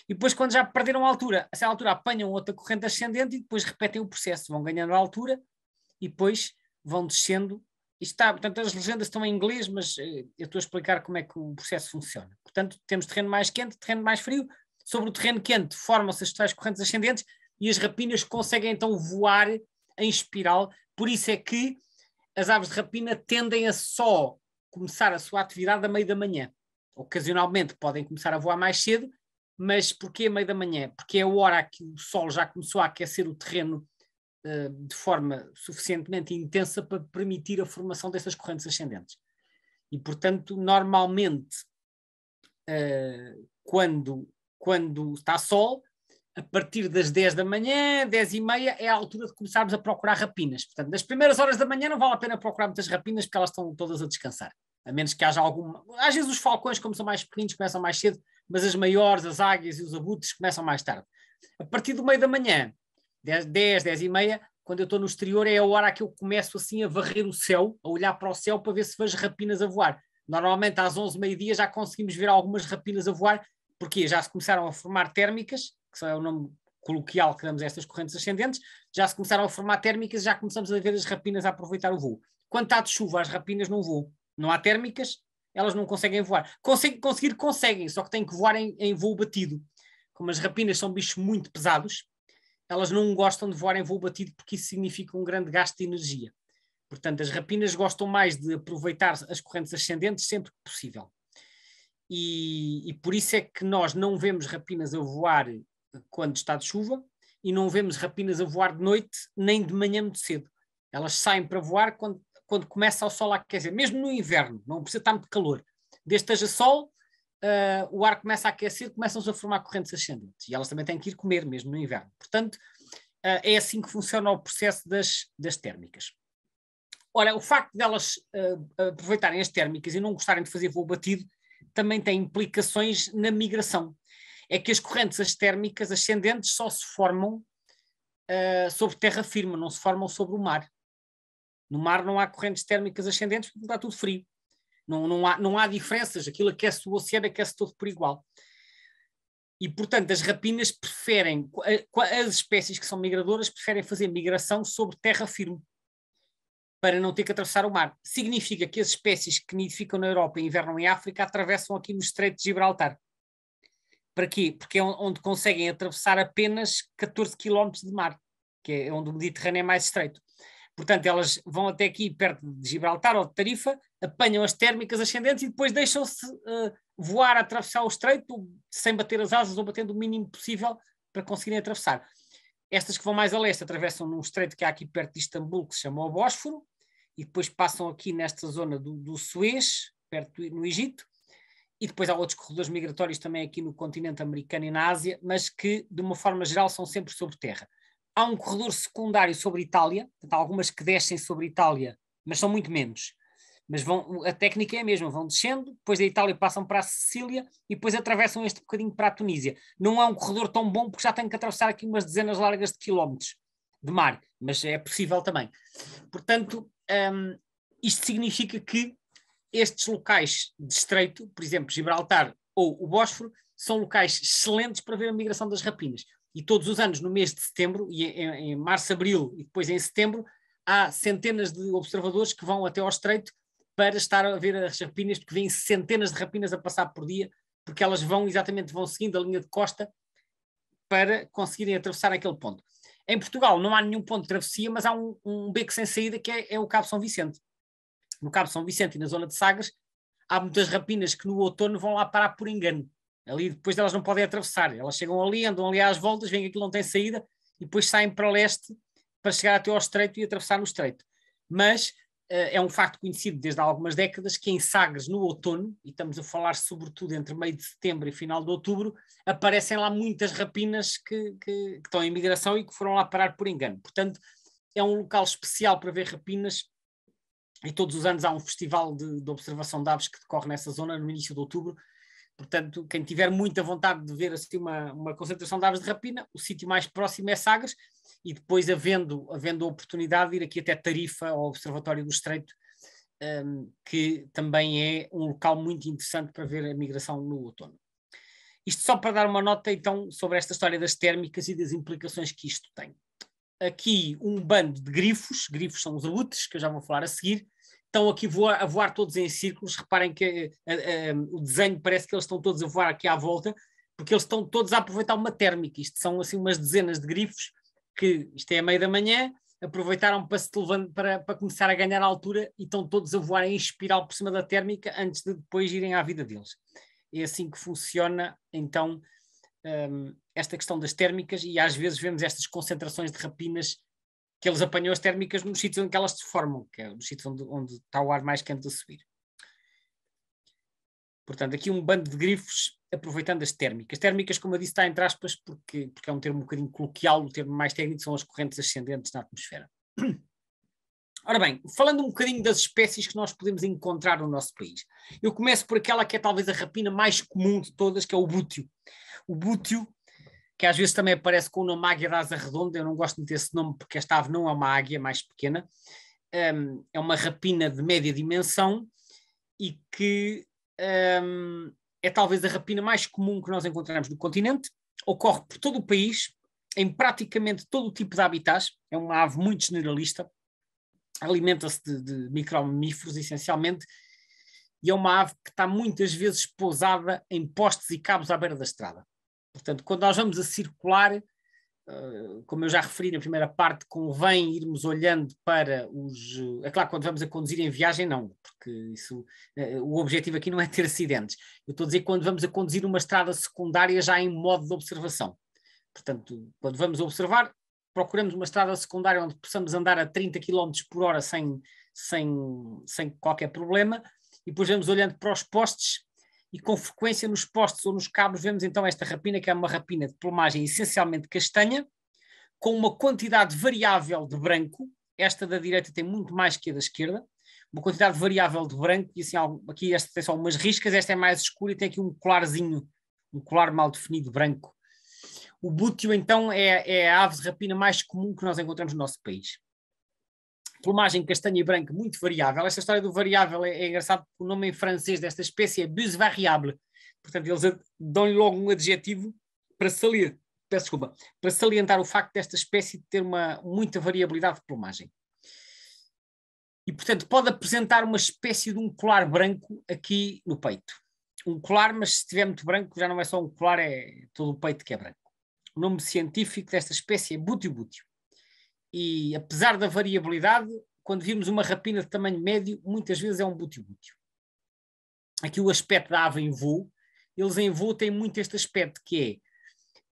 e depois, quando já perderam a altura, a essa altura apanham outra corrente ascendente e depois repetem o processo, vão ganhando a altura e depois vão descendo. E está, portanto, as legendas estão em inglês, mas eh, eu estou a explicar como é que o processo funciona. Portanto, temos terreno mais quente, terreno mais frio. Sobre o terreno quente formam-se as tais correntes ascendentes e as rapinas conseguem então voar em espiral. Por isso é que as aves de rapina tendem a só começar a sua atividade a meio da manhã. Ocasionalmente podem começar a voar mais cedo, mas porquê a meio da manhã? Porque é a hora que o sol já começou a aquecer o terreno uh, de forma suficientemente intensa para permitir a formação dessas correntes ascendentes. E, portanto, normalmente, uh, quando, quando está sol, a partir das 10 da manhã, 10 e meia, é a altura de começarmos a procurar rapinas. Portanto, nas primeiras horas da manhã não vale a pena procurar muitas rapinas porque elas estão todas a descansar a menos que haja alguma. Às vezes os falcões, como são mais pequeninos, começam mais cedo, mas as maiores, as águias e os abutres começam mais tarde. A partir do meio da manhã, 10, 10, 10 e meia, quando eu estou no exterior, é a hora que eu começo assim a varrer o céu, a olhar para o céu para ver se vejo rapinas a voar. Normalmente às 11, meio-dia já conseguimos ver algumas rapinas a voar, porque já se começaram a formar térmicas, que é o nome coloquial que damos a estas correntes ascendentes, já se começaram a formar térmicas, já começamos a ver as rapinas a aproveitar o voo. Quando está de chuva, as rapinas não voam não há térmicas, elas não conseguem voar. Consegue, conseguir, conseguem, só que têm que voar em, em voo batido. Como as rapinas são bichos muito pesados, elas não gostam de voar em voo batido porque isso significa um grande gasto de energia. Portanto, as rapinas gostam mais de aproveitar as correntes ascendentes sempre que possível. E, e, por isso é que nós não vemos rapinas a voar quando está de chuva e não vemos rapinas a voar de noite nem de manhã muito cedo. Elas saem para voar quando quando começa o sol a aquecer, mesmo no inverno, não precisa estar muito calor, desde que esteja sol, uh, o ar começa a aquecer, começam-se a formar correntes ascendentes. E elas também têm que ir comer, mesmo no inverno. Portanto, uh, é assim que funciona o processo das, das térmicas. Ora, o facto delas uh, aproveitarem as térmicas e não gostarem de fazer voo batido também tem implicações na migração. É que as correntes as térmicas ascendentes só se formam uh, sobre terra firme, não se formam sobre o mar. No mar não há correntes térmicas ascendentes porque está tudo frio. Não, não, há, não há diferenças. Aquilo aquece o oceano, aquece todo por igual. E, portanto, as rapinas preferem, eh, as espécies que são migradoras preferem fazer migração sobre terra firme para não ter que atravessar o mar. Significa que as espécies que nidificam na Europa e invernam em África atravessam aqui no Estreito de Gibraltar. Para quê? Porque é onde conseguem atravessar apenas 14 quilómetros de mar, que é onde o Mediterrâneo é mais estreito. Portanto, elas vão até aqui perto de Gibraltar ou de Tarifa, apanham as térmicas ascendentes e depois deixam-se uh, voar, atravessar o estreito sem bater as asas ou batendo o mínimo possível para conseguirem atravessar. Estas que vão mais a leste atravessam num estreito que há aqui perto de Istambul, que se chama o Bósforo, e depois passam aqui nesta zona do, do Suez, perto do, no Egito, e depois há outros corredores migratórios também aqui no continente americano e na Ásia, mas que, de uma forma geral, são sempre sobre terra há um corredor secundário sobre Itália, há algumas que descem sobre Itália, mas são muito menos. Mas vão, a técnica é a mesma, vão descendo, depois da Itália passam para a Sicília e depois atravessam este bocadinho para a Tunísia. Não é um corredor tão bom porque já tem que atravessar aqui umas dezenas largas de quilómetros de mar, mas é possível também. Portanto, um, isto significa que estes locais de estreito, por exemplo, Gibraltar ou o Bósforo, são locais excelentes para ver a migração das rapinas. E todos os anos, no mês de setembro, e em, em março, abril e depois em setembro, há centenas de observadores que vão até ao estreito para estar a ver as rapinas, porque vêm centenas de rapinas a passar por dia, porque elas vão exatamente vão seguindo a linha de costa para conseguirem atravessar aquele ponto. Em Portugal não há nenhum ponto de travessia, mas há um, um beco sem saída que é, é, o Cabo São Vicente. No Cabo São Vicente e na zona de Sagres há muitas rapinas que no outono vão lá parar por engano. Ali depois elas não podem atravessar. Elas chegam ali, andam ali às voltas, vêm aquilo não tem saída e depois saem para o leste para chegar até ao estreito e atravessar no estreito. Mas eh, é um facto conhecido desde há algumas décadas que em Sagres, no outono, e estamos a falar sobretudo entre meio de setembro e final de outubro, aparecem lá muitas rapinas que, que, que estão em migração e que foram lá parar por engano. Portanto, é um local especial para ver rapinas e todos os anos há um festival de, de observação de aves que decorre nessa zona no início de outubro Portanto, quem tiver muita vontade de ver assim, uma, uma concentração de aves de rapina, o sítio mais próximo é Sagres, e depois, havendo, havendo a oportunidade, de ir aqui até Tarifa, ao Observatório do Estreito, um, que também é um local muito interessante para ver a migração no outono. Isto só para dar uma nota, então, sobre esta história das térmicas e das implicações que isto tem. Aqui um bando de grifos, grifos são os abutres, que eu já vou falar a seguir, estão aqui voar, a voar todos em círculos. Reparem que a, eh, a, eh, eh, o desenho parece que eles estão todos a voar aqui à volta, porque eles estão todos a aproveitar uma térmica. Isto são assim umas dezenas de grifos que isto é a meia da manhã, aproveitaram para, se levando, para, para começar a ganhar altura e estão todos a voar em espiral por cima da térmica antes de depois irem à vida deles. É assim que funciona então um, ehm, esta questão das térmicas e às vezes vemos estas concentrações de rapinas que eles apanham as térmicas nos sítios onde elas se formam, que é no sítio onde, onde está o ar mais quente a subir. Portanto, aqui um bando de grifos aproveitando as térmicas. Térmicas, como eu disse, está entre aspas, porque, porque é um termo um bocadinho coloquial, o termo mais técnico são as correntes ascendentes na atmosfera. Ora bem, falando um bocadinho das espécies que nós podemos encontrar no nosso país, eu começo por aquela que é talvez a rapina mais comum de todas, que é o bútio. O bútio que às vezes também aparece com o nome Águia da Asa Redonda, eu não gosto muito desse nome porque esta ave não é uma águia mais pequena, um, é uma rapina de média dimensão e que um, é talvez a rapina mais comum que nós encontramos no continente, ocorre por todo o país, em praticamente todo o tipo de habitats, é uma ave muito generalista, alimenta-se de, de micromamíferos essencialmente, e é uma ave que está muitas vezes pousada em postes e cabos à beira da estrada. Portanto, quando nós vamos a circular, eh, como eu já referi na primeira parte, convém irmos olhando para os. Eh, é claro, quando vamos a conduzir em viagem, não, porque isso, eh, o objetivo aqui não é ter acidentes. Eu estou a dizer quando vamos a conduzir uma estrada secundária já em modo de observação. Portanto, quando vamos a observar, procuramos uma estrada secundária onde possamos andar a 30 km por hora sem, sem, sem qualquer problema, e depois vamos olhando para os postes e com frequência nos postes ou nos cabos vemos então esta rapina, que é uma rapina de plumagem essencialmente castanha, com uma quantidade variável de branco, esta da direita tem muito mais que a da esquerda, uma quantidade variável de branco, e assim, aqui esta tem só umas riscas, esta é mais escura e tem aqui um colarzinho, um colar mal definido branco. O búteo, então, é, é a ave de rapina mais comum que nós encontramos no nosso país plumagem castanha e branca muito variável. Esta história do variável é, é engraçado porque o nome em francês desta espécie é buse variable. Portanto, eles dão-lhe logo um adjetivo para salir, peço desculpa, para salientar o facto desta espécie de ter uma muita variabilidade de plumagem. E, portanto, pode apresentar uma espécie de um colar branco aqui no peito. Um colar, mas se estiver muito branco, já não é só um colar, é todo o peito que é branco. O nome científico desta espécie é butibutio e apesar da variabilidade, quando vimos uma rapina de tamanho médio, muitas vezes é um buti-buti. Aqui o aspecto da ave em voo, eles em voo têm muito este aspecto que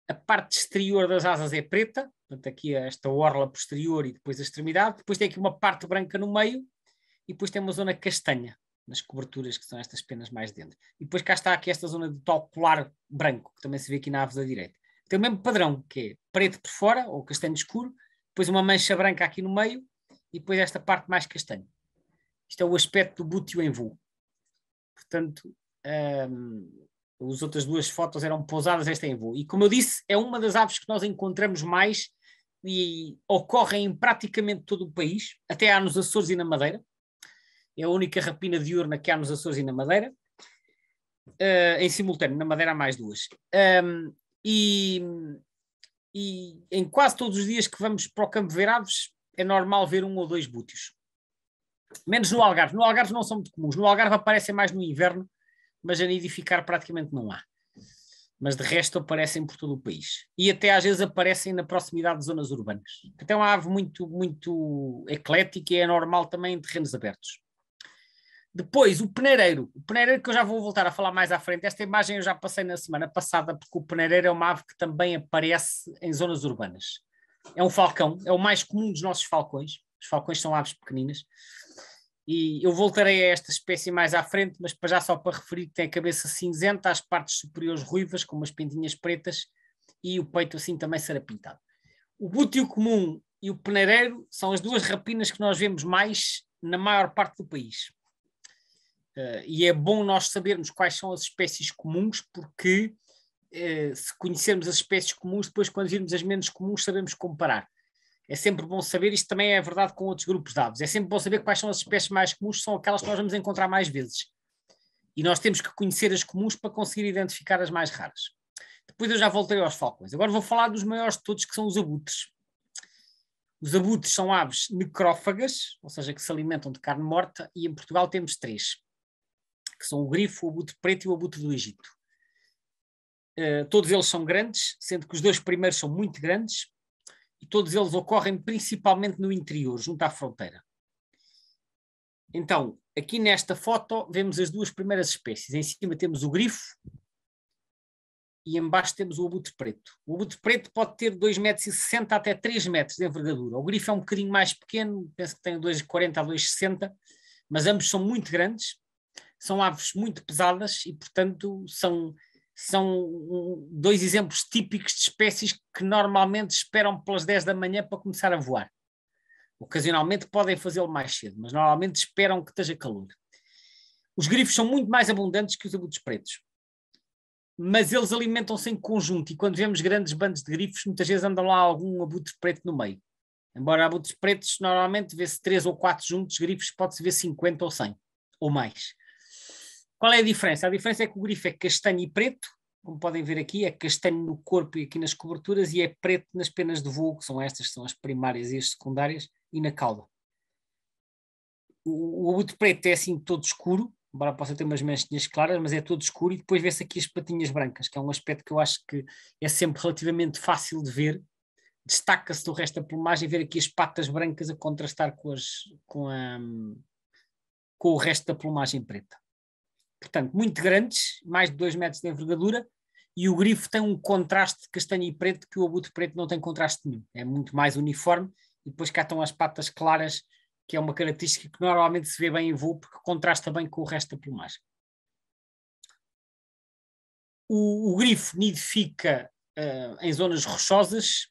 é a parte exterior das asas é preta, portanto aqui é esta orla posterior e depois a extremidade, depois tem aqui uma parte branca no meio e depois tem uma zona castanha nas coberturas que são estas penas mais dentro. E depois cá está aqui esta zona de tal colar branco, que também se vê aqui na ave da direita. Tem o mesmo padrão, que é preto por fora ou castanho escuro, depois uma mancha branca aqui no meio e depois esta parte mais castanha. Isto é o aspecto do bútio em voo. Portanto, hum, as outras duas fotos eram pousadas, esta é em voo. E como eu disse, é uma das aves que nós encontramos mais e ocorre em praticamente todo o país, até há nos Açores e na Madeira. É a única rapina diurna que há nos Açores e na Madeira. Uh, em simultâneo, na Madeira há mais duas. Um, e e em quase todos os dias que vamos para o Campo ver aves, é normal ver um ou dois bútios. Menos no Algarve. No Algarve não são muito comuns. No Algarve aparecem mais no inverno, mas a nidificar praticamente não há. Mas de resto aparecem por todo o país. E até às vezes aparecem na proximidade de zonas urbanas. Então é uma ave muito, muito eclética e é normal também em terrenos abertos. Depois, o peneireiro. O peneireiro, que eu já vou voltar a falar mais à frente. Esta imagem eu já passei na semana passada, porque o peneireiro é uma ave que também aparece em zonas urbanas. É um falcão, é o mais comum dos nossos falcões. Os falcões são aves pequeninas. E eu voltarei a esta espécie mais à frente, mas para já só para referir que tem a cabeça cinzenta, as partes superiores ruivas, com umas pintinhas pretas, e o peito assim também será pintado. O bútio comum e o peneireiro são as duas rapinas que nós vemos mais na maior parte do país. Uh, e é bom nós sabermos quais são as espécies comuns, porque uh, se conhecermos as espécies comuns, depois, quando virmos as menos comuns, sabemos comparar. É sempre bom saber, isto também é verdade com outros grupos de aves, é sempre bom saber quais são as espécies mais comuns, são aquelas que nós vamos encontrar mais vezes. E nós temos que conhecer as comuns para conseguir identificar as mais raras. Depois eu já voltei aos falcões. Agora vou falar dos maiores de todos, que são os abutres. Os abutres são aves necrófagas, ou seja, que se alimentam de carne morta, e em Portugal temos três que são o grifo, o abutre preto e o abutre do Egito. Uh, todos eles são grandes, sendo que os dois primeiros são muito grandes, e todos eles ocorrem principalmente no interior, junto à fronteira. Então, aqui nesta foto vemos as duas primeiras espécies. Em cima temos o grifo e em baixo temos o abutre preto. O abutre preto pode ter 2,60 metros até 3 metros de envergadura. O grifo é um bocadinho mais pequeno, penso que tem 2,40 a 2,60, mas ambos são muito grandes são aves muito pesadas e, portanto, são, são dois exemplos típicos de espécies que normalmente esperam pelas 10 da manhã para começar a voar. Ocasionalmente podem fazê-lo mais cedo, mas normalmente esperam que esteja calor. Os grifos são muito mais abundantes que os abutres pretos, mas eles alimentam-se em conjunto e quando vemos grandes bandos de grifos, muitas vezes andam lá algum abutre preto no meio. Embora abutres pretos, normalmente vê-se três ou quatro juntos, grifos pode-se ver 50 ou 100, ou mais. Qual é a diferença? A diferença é que o grifo é castanho e preto, como podem ver aqui, é castanho no corpo e aqui nas coberturas, e é preto nas penas de voo, que são estas, que são as primárias e as secundárias, e na cauda. O, o abutre preto é assim todo escuro, embora possa ter umas manchinhas claras, mas é todo escuro, e depois vê-se aqui as patinhas brancas, que é um aspecto que eu acho que é sempre relativamente fácil de ver, destaca-se do resto da plumagem ver aqui as patas brancas a contrastar com, as, com, a, com o resto da plumagem preta portanto, muito grandes, mais de 2 metros de envergadura, e o grifo tem um contraste castanho e preto que o abutre preto não tem contraste nenhum, é muito mais uniforme, e depois cá estão as patas claras, que é uma característica que normalmente se vê bem em voo, porque contrasta bem com o resto da plumagem. O, o grifo nidifica uh, em zonas rochosas,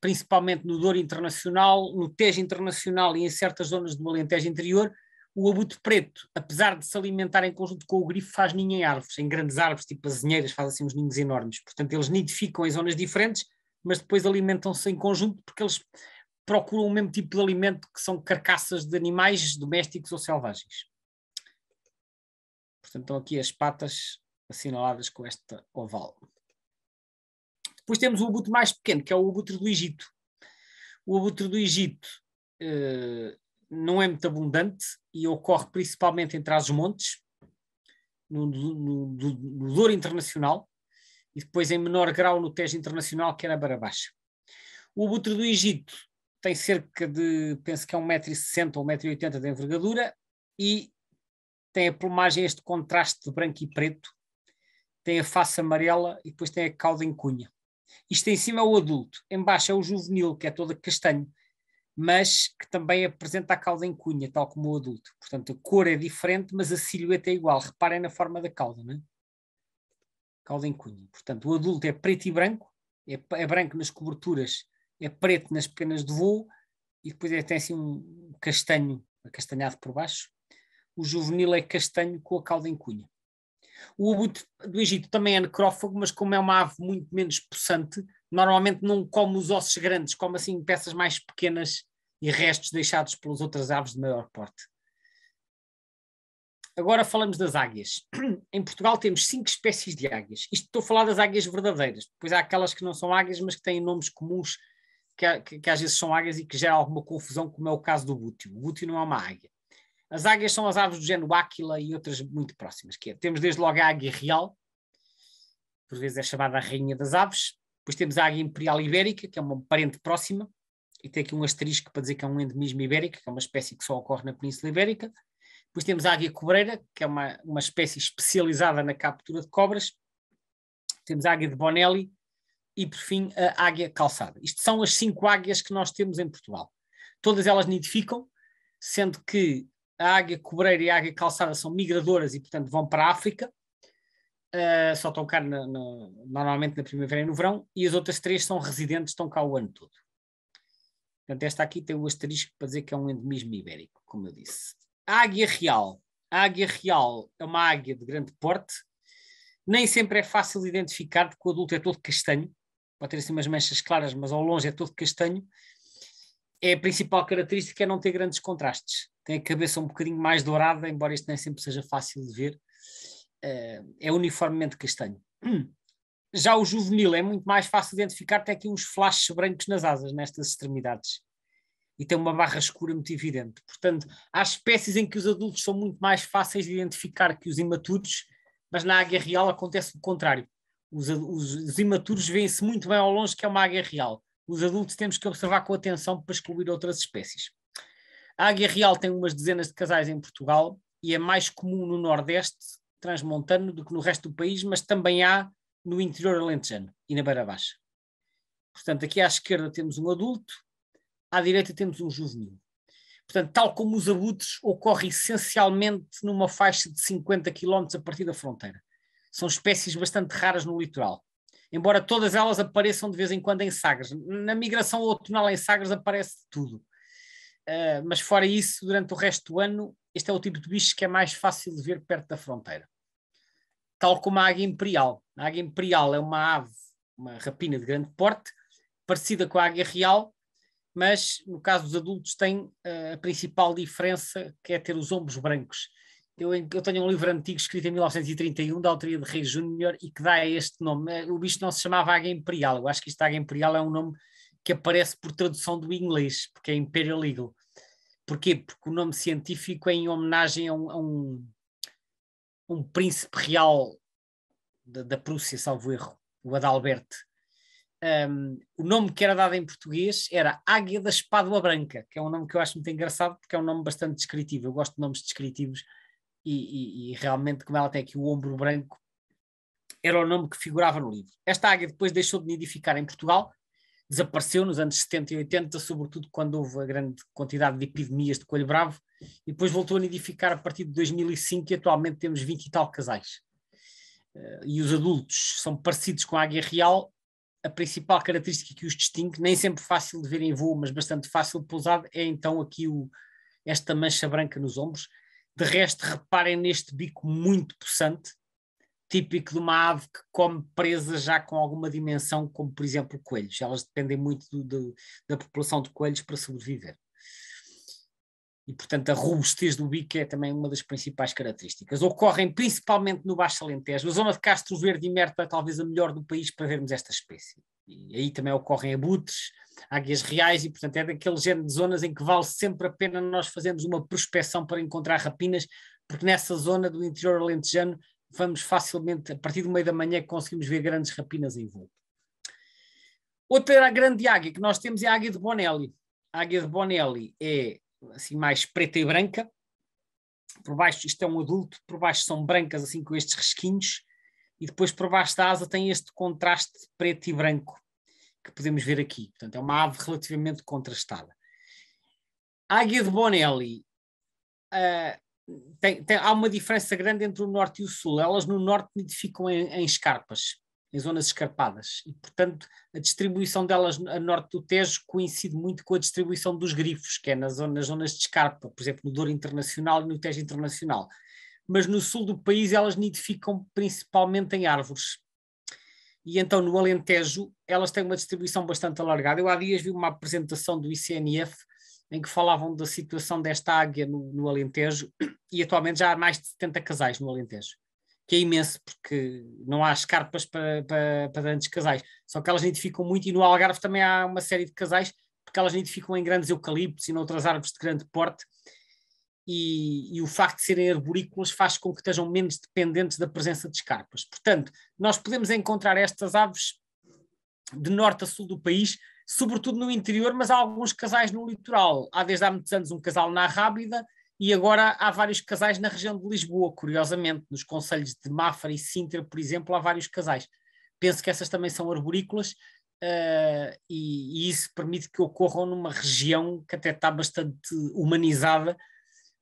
principalmente no Douro Internacional, no Tejo Internacional e em certas zonas do Alentejo Interior, o abutre preto, apesar de se alimentar em conjunto com o grifo, faz ninho em árvores, em grandes árvores, tipo as azinheiras, faz assim uns ninhos enormes. Portanto, eles nidificam em zonas diferentes, mas depois alimentam-se em conjunto porque eles procuram o mesmo tipo de alimento que são carcaças de animais domésticos ou selvagens. Portanto, estão aqui as patas assinaladas com esta oval. Depois temos o abutre mais pequeno, que é o abutre do Egito. O abutre do Egito eh, não é muito abundante, e ocorre principalmente em as montes no, no, no, no Douro Internacional, e depois em menor grau no Tejo Internacional, que era é Barabaixa. O abutre do Egito tem cerca de, penso que é 1,60m ou 1,80m de envergadura e tem a plumagem, este contraste de branco e preto, tem a face amarela e depois tem a cauda em cunha. Isto em cima é o adulto, embaixo é o juvenil, que é todo castanho mas que também apresenta a cauda em cunha, tal como o adulto. Portanto, a cor é diferente, mas a silhueta é igual. Reparem na forma da cauda, não é? Cauda em cunha. Portanto, o adulto é preto e branco, é, é branco nas coberturas, é preto nas penas de voo, e depois é, tem assim um castanho, acastanhado por baixo. O juvenil é castanho com a cauda em cunha. O abutre do Egito também é necrófago, mas como é uma ave muito menos possante, normalmente não come os ossos grandes, come assim peças mais pequenas e restos deixados pelas outras aves de maior porte. Agora falamos das águias. Em Portugal temos cinco espécies de águias. Isto estou a falar das águias verdadeiras, pois há aquelas que não são águias, mas que têm nomes comuns, que, que, que às vezes são águias e que geram alguma confusão, como é o caso do bútio. O bútio não é uma águia. As águias são as aves do género áquila e outras muito próximas. É, temos desde logo a águia real, por vezes é chamada a rainha das aves. Depois temos a águia imperial ibérica, que é uma parente próxima e tem aqui um asterisco para dizer que é um endemismo ibérico, que é uma espécie que só ocorre na Península Ibérica. Depois temos a águia cobreira, que é uma, uma espécie especializada na captura de cobras. Temos a águia de Bonelli e, por fim, a águia calçada. Isto são as cinco águias que nós temos em Portugal. Todas elas nidificam, sendo que a águia cobreira e a águia calçada são migradoras e, portanto, vão para a África. Uh, só estão cá normalmente na primavera e no verão, e as outras três são residentes, estão cá o ano todo. Portanto, esta aqui tem o asterisco para dizer que é um endemismo ibérico, como eu disse. A águia real. A águia real é uma águia de grande porte. Nem sempre é fácil identificar, porque o adulto é todo castanho. Pode ter assim umas manchas claras, mas ao longe é todo castanho. É a principal característica é não ter grandes contrastes. Tem a cabeça um bocadinho mais dourada, embora isto nem sempre seja fácil de ver. Eh, é uniformemente castanho. Já o juvenil é muito mais fácil identificar, tem aqui uns flashes brancos nas asas, nestas extremidades. E tem uma barra escura muito evidente. Portanto, há espécies em que os adultos são muito mais fáceis de identificar que os imaturos, mas na águia real acontece o contrário. Os, os, os imaturos veem-se muito bem ao longe que é uma águia real. Os adultos temos que observar com atenção para excluir outras espécies. A águia real tem umas dezenas de casais em Portugal e é mais comum no Nordeste transmontano do que no resto do país, mas também há no interior alentejano e na Beira Baixa. Portanto, aqui à esquerda temos um adulto, à direita temos um juvenil. Portanto, tal como os abutres, ocorre essencialmente numa faixa de 50 km a partir da fronteira. São espécies bastante raras no litoral, embora todas elas apareçam de vez em quando em Sagres. Na migração outonal em Sagres aparece tudo. Uh, mas fora isso, durante o resto do ano, este é o tipo de bicho que é mais fácil de ver perto da fronteira tal como a águia imperial. A águia imperial é uma ave, uma rapina de grande porte, parecida com a águia real, mas no caso dos adultos tem uh, a principal diferença que é ter os ombros brancos. Eu, eu, tenho um livro antigo escrito em 1931 da autoria de Rei Júnior e que dá este nome. Eh, o bicho não se chamava Águia Imperial. Eu acho que esta Águia Imperial é um nome que aparece por tradução do inglês, porque é Imperial Eagle. Porquê? Porque o nome científico é em homenagem a um, a um um príncipe real da, da Prússia, salvo erro, o Adalberto. Um, o nome que era dado em português era Águia da Espádua Branca, que é um nome que eu acho muito engraçado porque é um nome bastante descritivo. Eu gosto de nomes descritivos e, e, e realmente, como ela tem aqui o ombro branco, era o nome que figurava no livro. Esta águia depois deixou de nidificar em Portugal desapareceu nos anos 70 e 80, sobretudo quando houve a grande quantidade de epidemias de coelho bravo, e depois voltou a nidificar a partir de 2005 e atualmente temos 20 e tal casais. Eh, e os adultos são parecidos com a águia real, a principal característica que os distingue, nem sempre fácil de ver em voo, mas bastante fácil de pousar, é então aqui o, esta mancha branca nos ombros. De resto, reparem neste bico muito possante, típico de uma ave que come presas já com alguma dimensão, como por exemplo coelhos. Elas dependem muito do, do, da população de coelhos para sobreviver. E, portanto, a robustez do bico é também uma das principais características. Ocorrem principalmente no Baixo Alentejo. A zona de Castro Verde e Merta é talvez a melhor do país para vermos esta espécie. E aí também ocorrem abutres, águias reais, e, portanto, é daquele género de zonas em que vale sempre a pena nós fazermos uma prospecção para encontrar rapinas, porque nessa zona do interior alentejano vamos facilmente, a partir do meio da manhã, é conseguimos ver grandes rapinas em voo. Outra grande águia que nós temos é a águia de Bonelli. A águia de Bonelli é assim mais preta e branca. Por baixo, isto é um adulto, por baixo são brancas, assim com estes resquinhos, e depois por baixo da asa tem este contraste preto e branco que podemos ver aqui. Portanto, é uma ave relativamente contrastada. A águia de Bonelli, uh, tem, tem, há uma diferença grande entre o norte e o sul. Elas no norte nidificam em, em escarpas, em zonas escarpadas, e portanto a distribuição delas a norte do Tejo coincide muito com a distribuição dos grifos, que é nas zonas, nas zonas de escarpa, por exemplo, no Douro Internacional e no Tejo Internacional. Mas no sul do país elas nidificam principalmente em árvores. E então no Alentejo elas têm uma distribuição bastante alargada. Eu há dias vi uma apresentação do ICNF em que falavam da situação desta águia no, no, Alentejo, e atualmente já há mais de 70 casais no Alentejo, que é imenso, porque não há escarpas para, para, para casais, só que elas nidificam muito, e no Algarve também há uma série de casais, porque elas nidificam em grandes eucaliptos e noutras árvores de grande porte, e, e, o facto de serem arborícolas faz com que estejam menos dependentes da presença de escarpas. Portanto, nós podemos encontrar estas aves de norte a sul do país, sobretudo no interior, mas há alguns casais no litoral. Há desde há muitos anos um casal na Rábida e agora há vários casais na região de Lisboa, curiosamente, nos conselhos de Mafra e Sintra, por exemplo, há vários casais. Penso que essas também são arborícolas uh, e, e, isso permite que ocorram numa região que até está bastante humanizada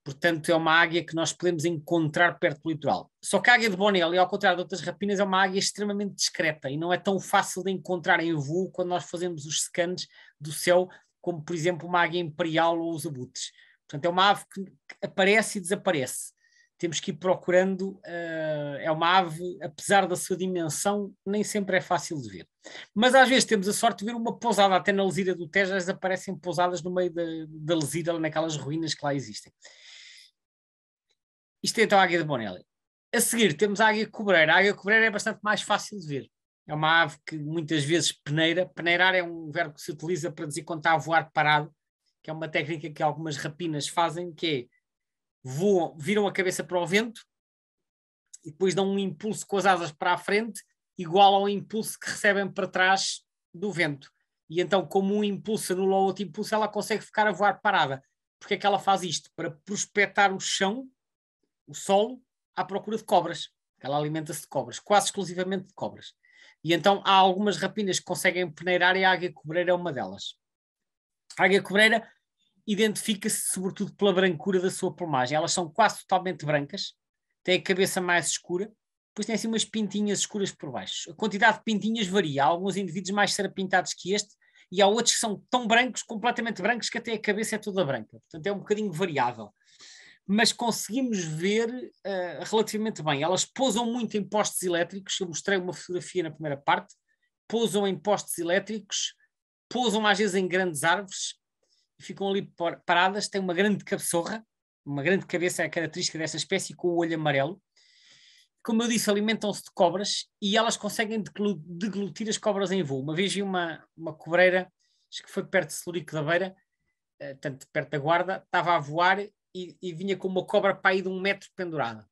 Portanto, é uma águia que nós podemos encontrar perto do litoral. Só que a águia de Bonelli, ao contrário de outras rapinas, é uma águia extremamente discreta e não é tão fácil de encontrar em voo quando nós fazemos os scans do céu, como, por exemplo, uma águia imperial ou os abutres. Portanto, é uma ave que aparece e desaparece. Temos que ir procurando. Uh, é uma ave, apesar da sua dimensão, nem sempre é fácil de ver. Mas às vezes temos a sorte de ver uma pousada, até na lesira do Tejo, aparecem pousadas no meio da, da lesira, naquelas ruínas que lá existem. Isto é então a águia de Bonelli. A seguir temos a águia cobreira. A águia cobreira é bastante mais fácil de ver. É uma ave que muitas vezes peneira. Peneirar é um verbo que se utiliza para dizer quando está a voar parado, que é uma técnica que algumas rapinas fazem, que é voam, viram a cabeça para o vento e depois dão um impulso com as asas para a frente, igual ao impulso que recebem para trás do vento. E então, como um impulso anula o outro impulso, ela consegue ficar a voar parada. Porque é que ela faz isto? Para prospectar o chão o solo à procura de cobras. Ela alimenta-se de cobras, quase exclusivamente de cobras. E então há algumas rapinas que conseguem peneirar e a águia cobreira é uma delas. A águia cobreira identifica-se sobretudo pela brancura da sua plumagem. Elas são quase totalmente brancas, têm a cabeça mais escura, depois têm assim umas pintinhas escuras por baixo. A quantidade de pintinhas varia. Há alguns indivíduos mais serapintados que este, e há outros que são tão brancos, completamente brancos, que até a cabeça é toda branca. Portanto, é um bocadinho variável mas conseguimos ver uh, relativamente bem. Elas pousam muito em postes elétricos, eu mostrei uma fotografia na primeira parte, pousam em postes elétricos, pousam às vezes em grandes árvores, ficam ali paradas, têm uma grande cabeçorra, uma grande cabeça é a característica dessa espécie, com o olho amarelo. Como eu disse, alimentam-se de cobras e elas conseguem deglutir as cobras em voo. Uma vez vi uma, uma cobreira, acho que foi perto de Celurico da Beira, eh, tanto perto da guarda, estava a voar e, e vinha com uma cobra para aí de um metro pendurada.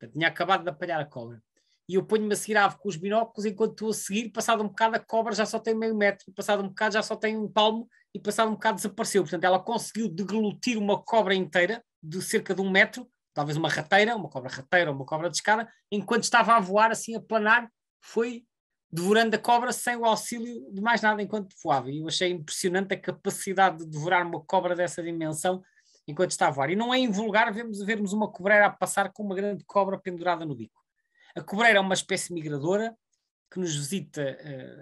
Eu tinha acabado de apalhar a cobra. E eu ponho-me a seguir a ave com os binóculos, enquanto estou a seguir, passado um bocado a cobra já só tem meio metro, passado um bocado já só tem um palmo, e passado um bocado desapareceu. Portanto, ela conseguiu deglutir uma cobra inteira, de cerca de um metro, talvez uma rateira, uma cobra rateira, uma cobra de escada, enquanto estava a voar, assim, a planar, foi devorando a cobra sem o auxílio de mais nada enquanto voava. E eu achei impressionante a capacidade de devorar uma cobra dessa dimensão enquanto está a voar. E não é invulgar vermos, vermos uma cobreira a passar com uma grande cobra pendurada no bico. A cobreira é uma espécie migradora que nos visita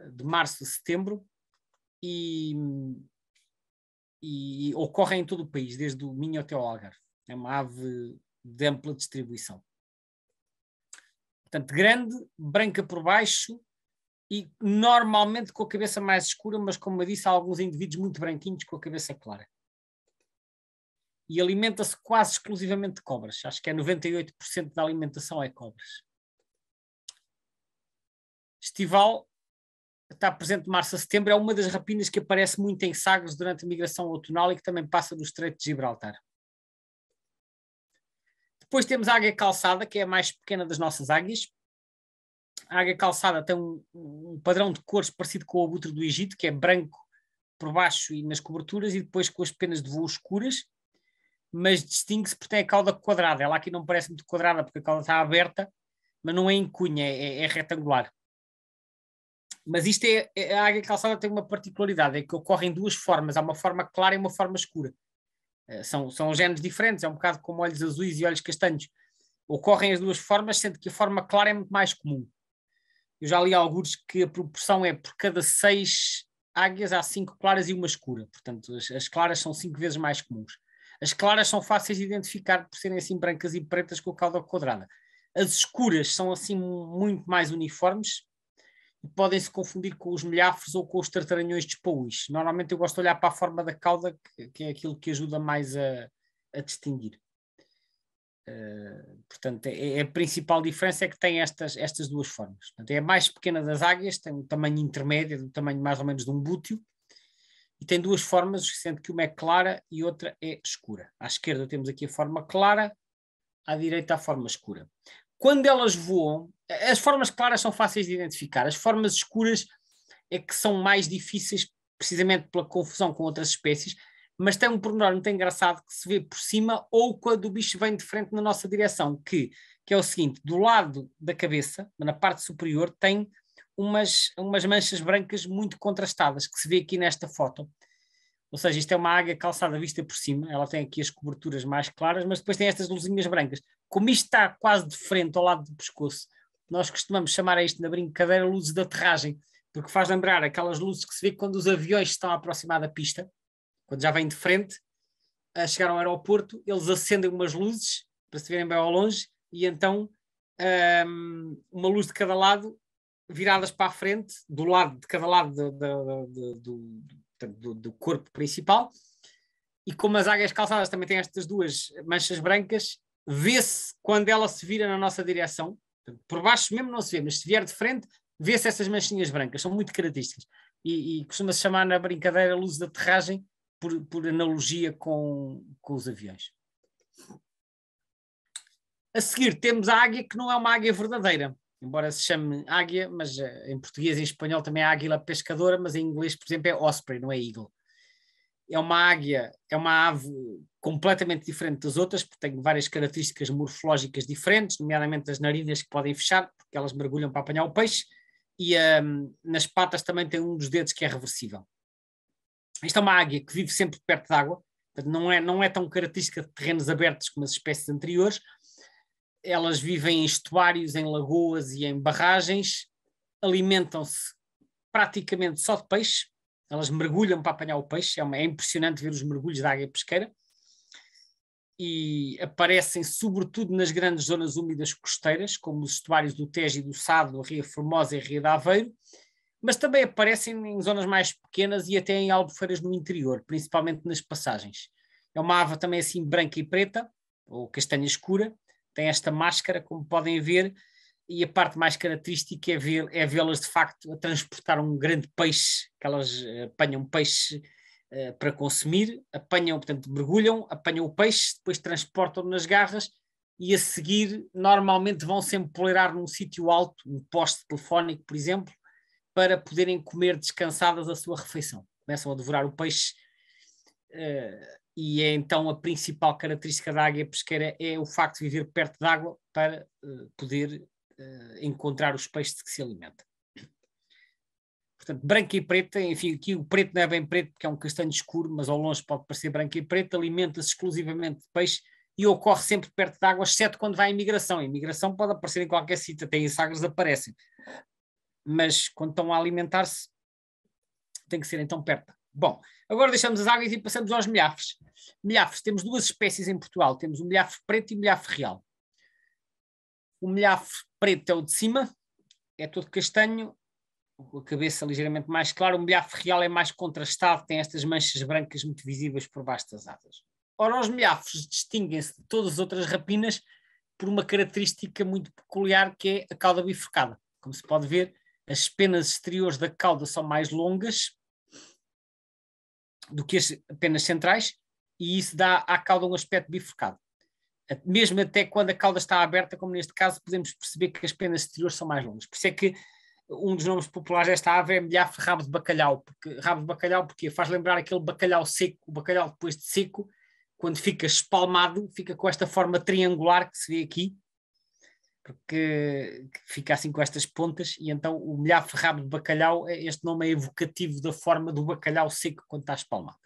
uh, de março a setembro e, e, ocorre em todo o país, desde o Minho até o Algarve. É uma ave de ampla distribuição. Portanto, grande, branca por baixo e normalmente com a cabeça mais escura, mas como eu disse, há alguns indivíduos muito branquinhos com a cabeça clara e alimenta-se quase exclusivamente de cobras. Acho que é 98% da alimentação é cobras. Estival está presente de março a setembro, é uma das rapinas que aparece muito em Sagres durante a migração outonal e que também passa do Estreito de Gibraltar. Depois temos a águia calçada, que é a mais pequena das nossas águias. A águia calçada tem um, um padrão de cores parecido com o abutre do Egito, que é branco por baixo e nas coberturas, e depois com as penas de voo escuras mas distingue-se porque tem a cauda quadrada. Ela aqui não parece muito quadrada porque a cauda está aberta, mas não é em cunha, é, é retangular. Mas isto é, é, a águia calçada tem uma particularidade, é que ocorre em duas formas, há uma forma clara e uma forma escura. Eh, são, são géneros diferentes, é um bocado como olhos azuis e olhos castanhos. Ocorrem as duas formas, sendo que a forma clara é muito mais comum. Eu já li alguns que a proporção é por cada seis águias há cinco claras e uma escura. Portanto, as, as claras são cinco vezes mais comuns. As claras são fáceis de identificar por serem assim brancas e pretas com a cauda quadrada. As escuras são assim muito mais uniformes e podem-se confundir com os milhafres ou com os tartaranhões de paúis. Normalmente eu gosto de olhar para a forma da cauda, que, é aquilo que ajuda mais a, a distinguir. Uh, portanto, é, é, a principal diferença é que tem estas, estas duas formas. Portanto, é a mais pequena das águias, tem um tamanho intermédio, um tamanho mais ou menos de um bútio, e tem duas formas, sendo que uma é clara e outra é escura. À esquerda temos aqui a forma clara, à direita a forma escura. Quando elas voam, as formas claras são fáceis de identificar, as formas escuras é que são mais difíceis, precisamente pela confusão com outras espécies, mas tem um pormenor muito engraçado que se vê por cima ou quando o bicho vem de frente na nossa direção, que, que é o seguinte: do lado da cabeça, na parte superior, tem umas, umas manchas brancas muito contrastadas, que se vê aqui nesta foto. Ou seja, isto é uma águia calçada vista por cima, ela tem aqui as coberturas mais claras, mas depois tem estas luzinhas brancas. Como isto está quase de frente ao lado do pescoço, nós costumamos chamar a isto na brincadeira luzes de aterragem, porque faz lembrar aquelas luzes que se vê quando os aviões estão a aproximar da pista, quando já vêm de frente, a chegar ao aeroporto, eles acendem umas luzes para se verem bem ao longe, e então um, uma luz de cada lado viradas para a frente, do lado de cada lado de, de, de, do, do, corpo principal, e como as águias calçadas também têm estas duas manchas brancas, vê-se quando ela se vira na nossa direção, por baixo mesmo não se vê, mas se vier de frente, vê-se essas manchinhas brancas, são muito características. E, e costuma-se chamar na brincadeira luz de aterragem, por, por analogia com, com os aviões. A seguir temos a águia que não é uma águia verdadeira, embora se chame águia, mas eh, em português e em espanhol também é águila pescadora, mas em inglês, por exemplo, é osprey, não é eagle. É uma águia, é uma ave completamente diferente das outras, porque tem várias características morfológicas diferentes, nomeadamente as narinas que podem fechar, porque elas mergulham para apanhar o peixe, e um, nas patas também tem um dos dedos que é reversível. Isto é uma águia que vive sempre perto de água, não é, não é tão característica de terrenos abertos como as espécies anteriores, elas vivem em estuários, em lagoas e em barragens, alimentam-se praticamente só de peixe, elas mergulham para apanhar o peixe, é, uma, é impressionante ver os mergulhos da águia pesqueira, e aparecem sobretudo nas grandes zonas úmidas costeiras, como os estuários do Tejo e do Sado, a Ria Formosa e a Ria de Aveiro, mas também aparecem em zonas mais pequenas e até em albufeiras no interior, principalmente nas passagens. É uma ave também assim branca e preta, ou castanha escura, tem esta máscara, como podem ver, e a parte mais característica é, ver, é vê-las de facto a transportar um grande peixe, que elas eh, apanham peixe uh, para consumir, apanham, portanto, mergulham, apanham o peixe, depois transportam nas garras e a seguir normalmente vão se empoleirar num sítio alto, um poste telefónico, por exemplo, para poderem comer descansadas a sua refeição. Começam a devorar o peixe. Uh, e é então a principal característica da águia pesqueira é o facto de viver perto de água para uh, poder uh, encontrar os peixes de que se alimenta. Portanto, branca e preta, enfim, aqui o preto não é bem preto porque é um castanho escuro, mas ao longe pode parecer branca e preta, alimenta-se exclusivamente de peixe e ocorre sempre perto de água, exceto quando vai em migração. Em migração pode aparecer em qualquer sítio, até em sagres aparecem. Mas quando estão a alimentar-se, tem que ser então perto. Bom, agora deixamos as águias e passamos aos milhafres. Milhafres, temos duas espécies em Portugal. Temos o milhafre preto e o milhafre real. O milhafre preto é o de cima, é todo castanho, a cabeça ligeiramente mais clara. O milhafre real é mais contrastado, tem estas manchas brancas muito visíveis por baixo das asas. Ora, os milhafres distinguem-se de todas as outras rapinas por uma característica muito peculiar que é a cauda bifurcada. Como se pode ver, as penas exteriores da cauda são mais longas do que as penas centrais, e isso dá à cauda um aspecto bifurcado. Mesmo até quando a cauda está aberta, como neste caso, podemos perceber que as penas exteriores são mais longas. Por isso é que um dos nomes populares desta ave é milhafre rabo de bacalhau. Porque, rabo de bacalhau porque faz lembrar aquele bacalhau seco, o bacalhau depois de seco, quando fica espalmado, fica com esta forma triangular que se vê aqui, porque fica assim com estas pontas, e então o milhar rabo de bacalhau, é este nome é evocativo da forma do bacalhau seco quando está espalmado.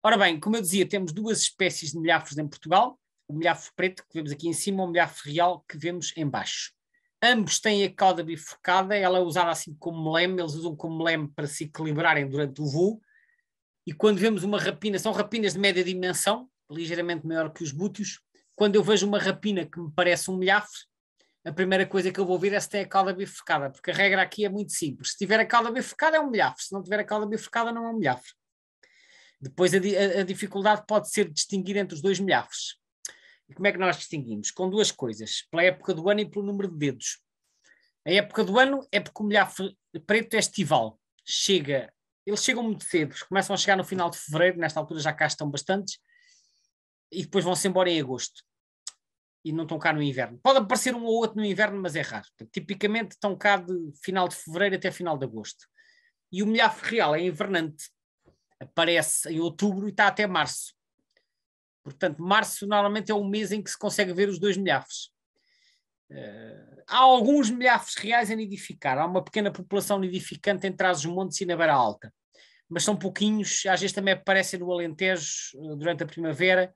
Ora bem, como eu dizia, temos duas espécies de milhafos em Portugal, o milhafo preto que vemos aqui em cima, o milhafo real que vemos em baixo. Ambos têm a cauda bifurcada, ela é usada assim como leme, eles usam como leme para se equilibrarem durante o voo, e quando vemos uma rapina, são rapinas de média dimensão, ligeiramente maior que os bútios, quando eu vejo uma rapina que me parece um milhafre, a primeira coisa que eu vou ver é se tem a cauda bifurcada, porque a regra aqui é muito simples. Se tiver a cauda bifurcada é um milhafre, se não tiver a cauda bifurcada não é um milhafre. Depois a, a, a dificuldade pode ser distinguir entre os dois milhafres. E como é que nós distinguimos? Com duas coisas, pela época do ano e pelo número de dedos. A época do ano é porque o milhafre preto é estival. Chega, eles chegam muito cedo, começam a chegar no final de fevereiro, nesta altura já cá estão bastantes, e depois vão-se embora em agosto e não estão cá no inverno. Pode aparecer um ou outro no inverno, mas é raro. Tipicamente estão cá de final de fevereiro até final de agosto. E o milhar real é invernante. Aparece em outubro e está até março. Portanto, março normalmente é o mês em que se consegue ver os dois milhares. Uh, eh, há alguns milhares reais a nidificar. Há uma pequena população nidificante entre as montes e na beira alta. Mas são pouquinhos, às vezes também aparecem no Alentejo eh, durante a primavera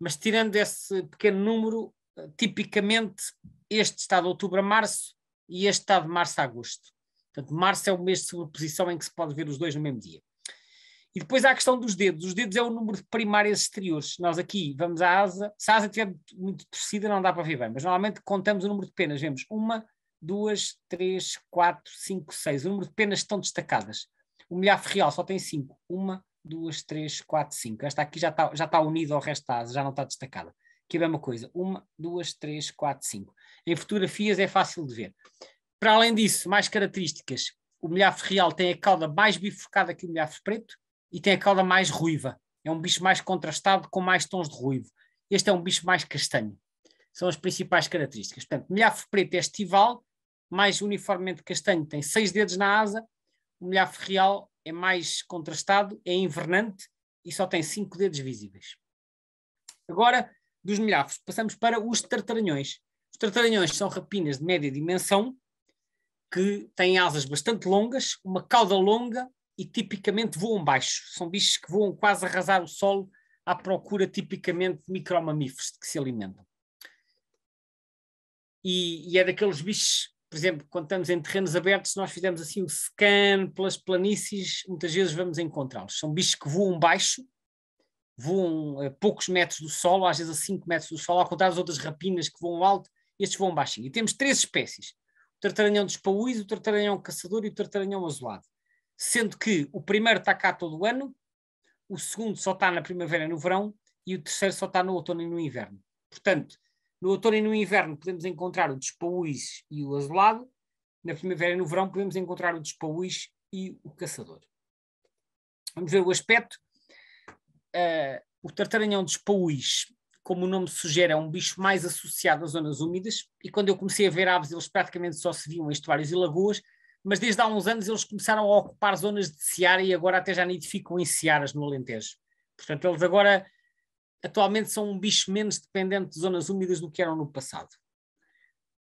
mas tirando esse pequeno número, eh, tipicamente este está de outubro a março e este está de março a agosto. Portanto, março é o mês de sobreposição em que se pode ver os dois no mesmo dia. E depois há a questão dos dedos. Os dedos é o número de primárias exteriores. Nós aqui vamos à asa. Se a asa estiver muito torcida, não dá para ver bem, mas normalmente contamos o número de penas. Vemos uma, duas, três, quatro, cinco, seis. O número de penas estão destacadas. O milhar real só tem cinco. Uma, duas, três, quatro, cinco. Esta aqui já está já tá unida ao resto da asa, já não está destacada. Aqui é a mesma coisa. Uma, duas, três, quatro, cinco. Em fotografias é fácil de ver. Para além disso, mais características. O milhafre real tem a cauda mais bifurcada que o milhafre preto e tem a cauda mais ruiva. É um bicho mais contrastado, com mais tons de ruivo. Este é um bicho mais castanho. São as principais características. Portanto, milhafre preto é estival, mais uniformemente castanho, tem seis dedos na asa. O milhafre real é mais contrastado, é invernante e só tem cinco dedos visíveis. Agora, dos milhafos, passamos para os tartaranhões. Os tartaranhões são rapinas de média dimensão, que têm asas bastante longas, uma cauda longa e tipicamente voam baixo. São bichos que voam quase a arrasar o solo à procura tipicamente de micromamíferos que se alimentam. E, e é daqueles bichos por exemplo, quando estamos em terrenos abertos, nós fizemos assim o scan pelas planícies, muitas vezes vamos encontrá-los. São bichos que voam baixo, voam a poucos metros do solo, às vezes a 5 metros do solo, ao contrário das outras rapinas que voam alto, estes voam baixinho. E temos três espécies: o tartaranhão dos pauís, o tartaranhão caçador e o tartaranhão azulado. Sendo que o primeiro está cá todo o ano, o segundo só está na primavera e no verão, e o terceiro só está no outono e no inverno. Portanto, no outono e no inverno podemos encontrar o despaúis e o azulado. Na primavera e no verão podemos encontrar o despaúis e o caçador. Vamos ver o aspecto. Uh, o tartaranhão é despaúis, como o nome sugere, é um bicho mais associado às zonas úmidas. E quando eu comecei a ver aves, eles praticamente só se viam em estuários e lagoas. Mas desde há uns anos eles começaram a ocupar zonas de seara e agora até já nidificam em searas no Alentejo. Portanto, eles agora atualmente são um bicho menos dependente de zonas úmidas do que eram no passado.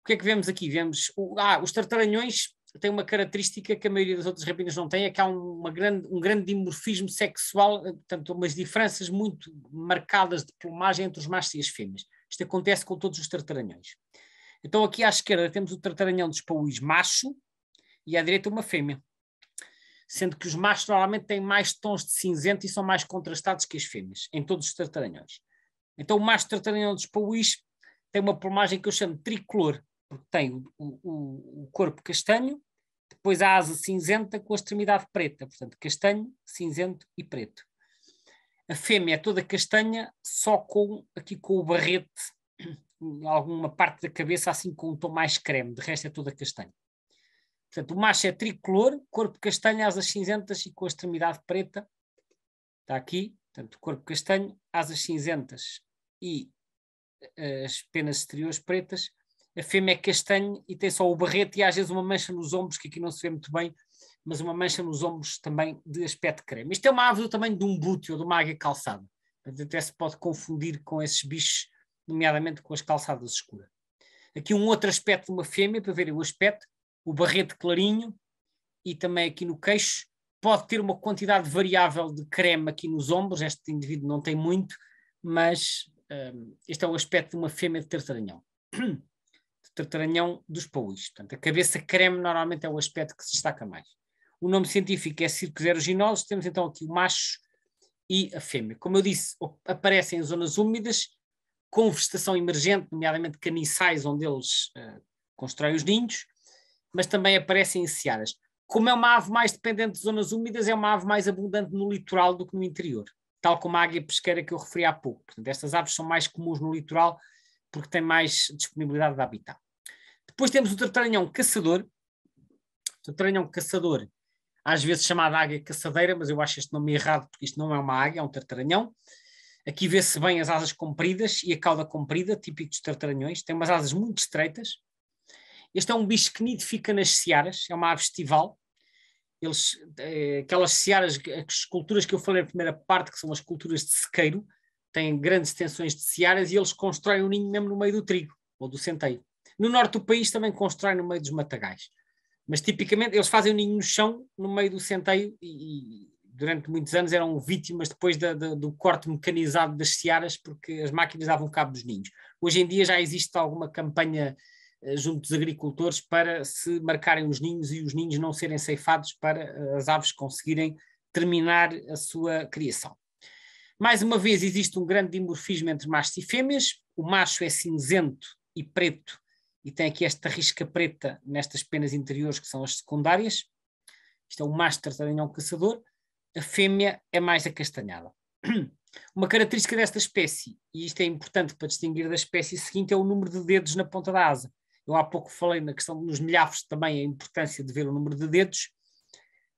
O que é que vemos aqui? Vemos o, ah, os tartaranhões têm uma característica que a maioria das outras rapinas não tem, é que há uma grande, um grande dimorfismo sexual, eh, portanto, umas diferenças muito marcadas de plumagem entre os machos e as fêmeas. Isto acontece com todos os tartaranhões. Então, aqui à esquerda temos o tartaranhão dos pauís macho e à direita uma fêmea sendo que os machos normalmente têm mais tons de cinzento e são mais contrastados que as fêmeas, em todos os tartaranhões. Então o macho tartaranhão dos pauís tem uma plumagem que eu chamo tricolor, porque tem o, o, o corpo castanho, depois a asa cinzenta com a extremidade preta, portanto castanho, cinzento e preto. A fêmea é toda castanha, só com aqui com o barrete, alguma parte da cabeça assim com um tom mais creme, de resto é toda castanha. Portanto, o macho é tricolor, corpo castanho, asas cinzentas e com a extremidade preta. Está aqui, portanto, corpo castanho, asas cinzentas e eh, as penas exteriores pretas. A fêmea é castanho e tem só o barrete e às vezes uma mancha nos ombros, que aqui não se vê muito bem, mas uma mancha nos ombros também de aspecto creme. Isto é uma ave do tamanho de um búteo ou de uma águia calçada. Portanto, até se pode confundir com esses bichos, nomeadamente com as calçadas escuras. Aqui um outro aspecto de uma fêmea, para verem o aspecto o barrete clarinho e também aqui no queixo. Pode ter uma quantidade variável de creme aqui nos ombros, este indivíduo não tem muito, mas um, este é o aspecto de uma fêmea de tartaranhão. De tartaranhão dos paus. Portanto, a cabeça creme normalmente é o aspecto que se destaca mais. O nome científico é circos aeruginosos, temos então aqui o macho e a fêmea. Como eu disse, aparecem em zonas úmidas, com vegetação emergente, nomeadamente caniçais, onde eles uh, constroem os ninhos, mas também aparecem em searas. Como é uma ave mais dependente de zonas úmidas, é uma ave mais abundante no litoral do que no interior, tal como a águia pesqueira que eu referi há pouco. Portanto, estas aves são mais comuns no litoral porque têm mais disponibilidade de habitat. Depois temos o tartaranhão caçador. O tartaranhão caçador, às vezes chamado águia caçadeira, mas eu acho este nome errado porque isto não é uma águia, é um tartaranhão. Aqui vê-se bem as asas compridas e a cauda comprida, típico dos tartaranhões. Tem umas asas muito estreitas, este é um bicho que nidifica nas searas, é uma ave estival. Eles, eh, aquelas searas, as culturas que eu falei na primeira parte, que são as culturas de sequeiro, têm grandes extensões de searas e eles constroem um ninho mesmo no meio do trigo ou do centeio. No norte do país também constroem no meio dos matagais. Mas tipicamente eles fazem o um ninho no chão, no meio do centeio, e, e durante muitos anos eram vítimas depois da, da, do corte mecanizado das searas, porque as máquinas davam cabo dos ninhos. Hoje em dia já existe alguma campanha eh, junto dos agricultores para se marcarem os ninhos e os ninhos não serem ceifados para eh, as aves conseguirem terminar a sua criação. Mais uma vez, existe um grande dimorfismo entre machos e fêmeas. O macho é cinzento e preto e tem aqui esta risca preta nestas penas interiores, que são as secundárias. Isto é um macho também um caçador. A fêmea é mais acastanhada. Uma característica desta espécie, e isto é importante para distinguir da espécie seguinte, é o número de dedos na ponta da asa. Eu há pouco falei na questão dos milhafos também a importância de ver o número de dedos.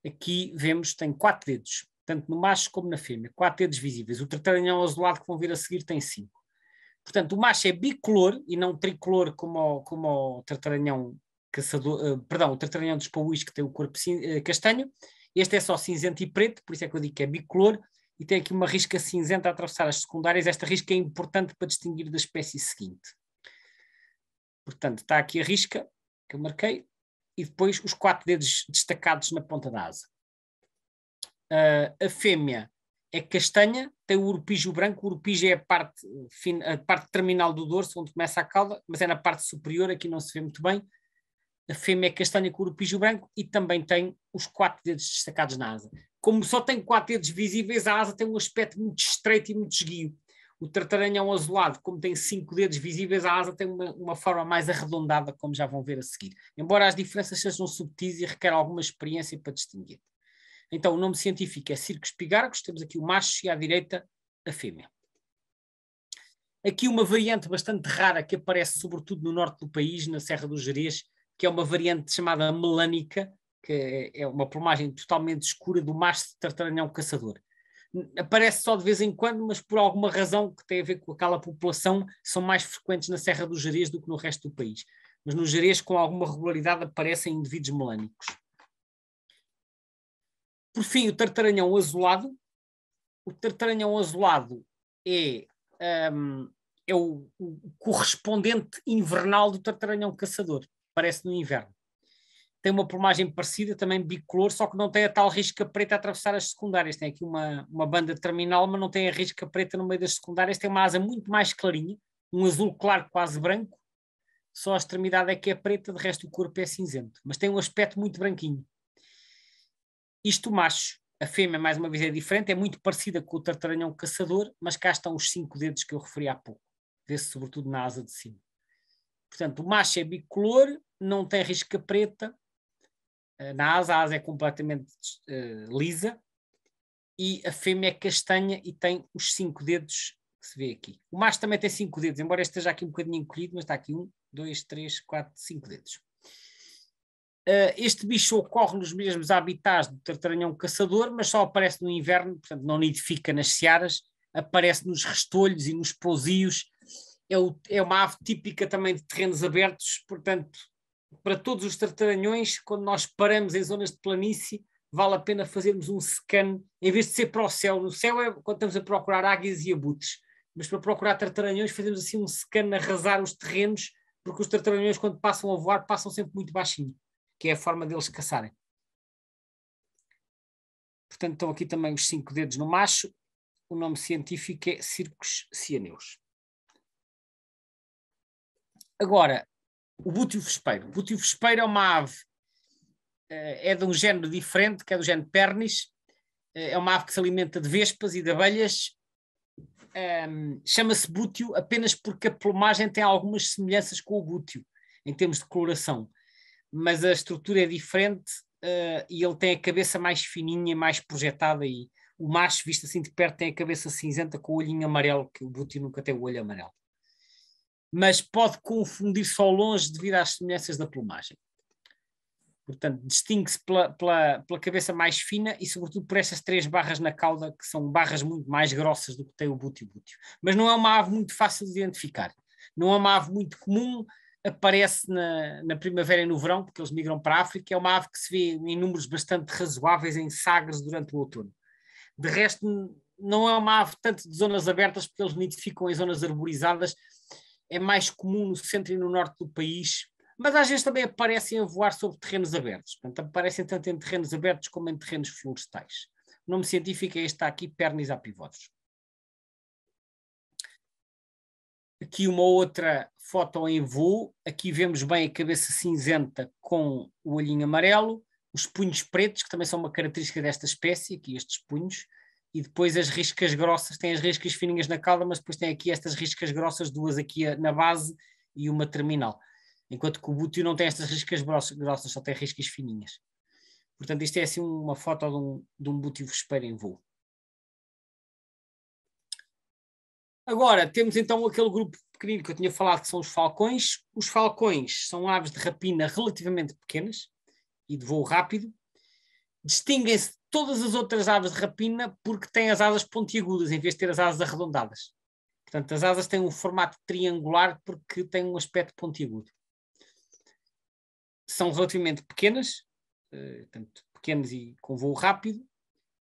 Aqui vemos tem quatro dedos, tanto no macho como na fêmea, quatro dedos visíveis. O tartaranhão azulado que vão vir a seguir tem cinco. Portanto, o macho é bicolor e não tricolor como o, como o tartaranhão caçador, uh, perdão, o tartaranhão dos pauís que tem o corpo uh, castanho. Este é só cinzento e preto, por isso é que eu digo que é bicolor e tem aqui uma risca cinzenta a atravessar as secundárias. Esta risca é importante para distinguir da espécie seguinte. Portanto, está aqui a risca que eu marquei e depois os quatro dedos destacados na ponta da asa. Uh, a fêmea é castanha, tem o urupijo branco, o urupijo é a parte, fin, a parte terminal do dorso, onde começa a cauda, mas é na parte superior, aqui não se vê muito bem. A fêmea é castanha com o urpijo branco e também tem os quatro dedos destacados na asa. Como só tem quatro dedos visíveis, a asa tem um aspecto muito estreito e muito esguio. O tartaranhão azulado, como tem cinco dedos visíveis, a asa tem uma, uma forma mais arredondada, como já vão ver a seguir. Embora as diferenças sejam subtis e requer alguma experiência para distinguir. Então, o nome científico é Circos pigargos, temos aqui o macho e à direita a fêmea. Aqui uma variante bastante rara que aparece sobretudo no norte do país, na Serra do Jerez, que é uma variante chamada melânica, que é uma plumagem totalmente escura do macho de tartaranhão caçador aparece só de vez em quando, mas por alguma razão que tem a ver com aquela população, são mais frequentes na Serra do Jerez do que no resto do país. Mas no Jerez, com alguma regularidade, aparecem indivíduos melânicos. Por fim, o tartaranhão azulado. O tartaranhão azulado é, um, é o, o correspondente invernal do tartaranhão caçador. Aparece no inverno tem uma plumagem parecida, também bicolor, só que não tem a tal risca preta a atravessar as secundárias. Tem aqui uma, uma banda terminal, mas não tem a risca preta no meio das secundárias. Tem uma asa muito mais clarinha, um azul claro, quase branco. Só a extremidade é que é preta, de resto o corpo é cinzento. Mas tem um aspecto muito branquinho. Isto macho. A fêmea, mais uma vez, é diferente. É muito parecida com o tartaranhão caçador, mas cá estão os cinco dedos que eu referi há pouco. Vê-se sobretudo na asa de cima. Portanto, o macho é bicolor, não tem risca preta, eh, na asa, a asa é completamente uh, lisa e a fêmea é castanha e tem os cinco dedos que se vê aqui. O macho também tem cinco dedos, embora esteja aqui um bocadinho encolhido, mas está aqui um, dois, três, quatro, cinco dedos. Uh, este bicho ocorre nos mesmos habitats do tartaranhão caçador, mas só aparece no inverno, portanto não nidifica nas searas, aparece nos restolhos e nos pousios. É, o, é uma ave típica também de terrenos abertos, portanto para todos os tartaranhões, quando nós paramos em zonas de planície, vale a pena fazermos um scan, em vez de ser para o céu. No céu é quando estamos a procurar águias e abutres, mas para procurar tartaranhões fazemos assim um scan, arrasar os terrenos, porque os tartaranhões quando passam a voar passam sempre muito baixinho, que é a forma deles caçarem. Portanto, estão aqui também os cinco dedos no macho. O nome científico é Circos cianeus. Agora, o bútio vespeiro. O bútio vespeiro é uma ave, eh, é de um género diferente, que é do género pernis, eh, é uma ave que se alimenta de vespas e de abelhas. Um, Chama-se bútio apenas porque a plumagem tem algumas semelhanças com o bútio, em termos de coloração, mas a estrutura é diferente uh, e ele tem a cabeça mais fininha, mais projetada. E o macho, visto assim de perto, tem a cabeça cinzenta com o olhinho amarelo, que o bútio nunca tem o olho amarelo mas pode confundir-se ao longe devido às semelhanças da plumagem. Portanto, distingue-se pela, pela, pela, cabeça mais fina e, sobretudo, por estas três barras na cauda, que são barras muito mais grossas do que tem o bútio Mas não é uma ave muito fácil de identificar. Não é uma ave muito comum, aparece na, na primavera e no verão, porque eles migram para a África. É uma ave que se vê em números bastante razoáveis em sagres durante o outono. De resto, não é uma ave tanto de zonas abertas, porque eles nidificam em zonas arborizadas é mais comum no centro e no norte do país, mas às vezes também aparecem a voar sobre terrenos abertos. Portanto, aparecem tanto em terrenos abertos como em terrenos florestais. O nome científico é este está aqui, Pernis apivodes. Aqui uma outra foto em voo. Aqui vemos bem a cabeça cinzenta com o olhinho amarelo, os punhos pretos, que também são uma característica desta espécie, aqui estes punhos, e depois as riscas grossas, tem as riscas fininhas na cauda, mas depois tem aqui estas riscas grossas, duas aqui eh, na base e uma terminal. Enquanto que o Butio não tem estas riscas grossas, só tem riscas fininhas. Portanto, isto é assim uma foto de um, de um vespeiro em voo. Agora, temos então aquele grupo pequenino que eu tinha falado, que são os falcões. Os falcões são aves de rapina relativamente pequenas e de voo rápido. Distinguem-se todas as outras aves de rapina porque têm as asas pontiagudas em vez de ter as asas arredondadas. Portanto, as asas têm um formato triangular porque têm um aspecto pontiagudo. São relativamente pequenas, eh, portanto, pequenas e com voo rápido.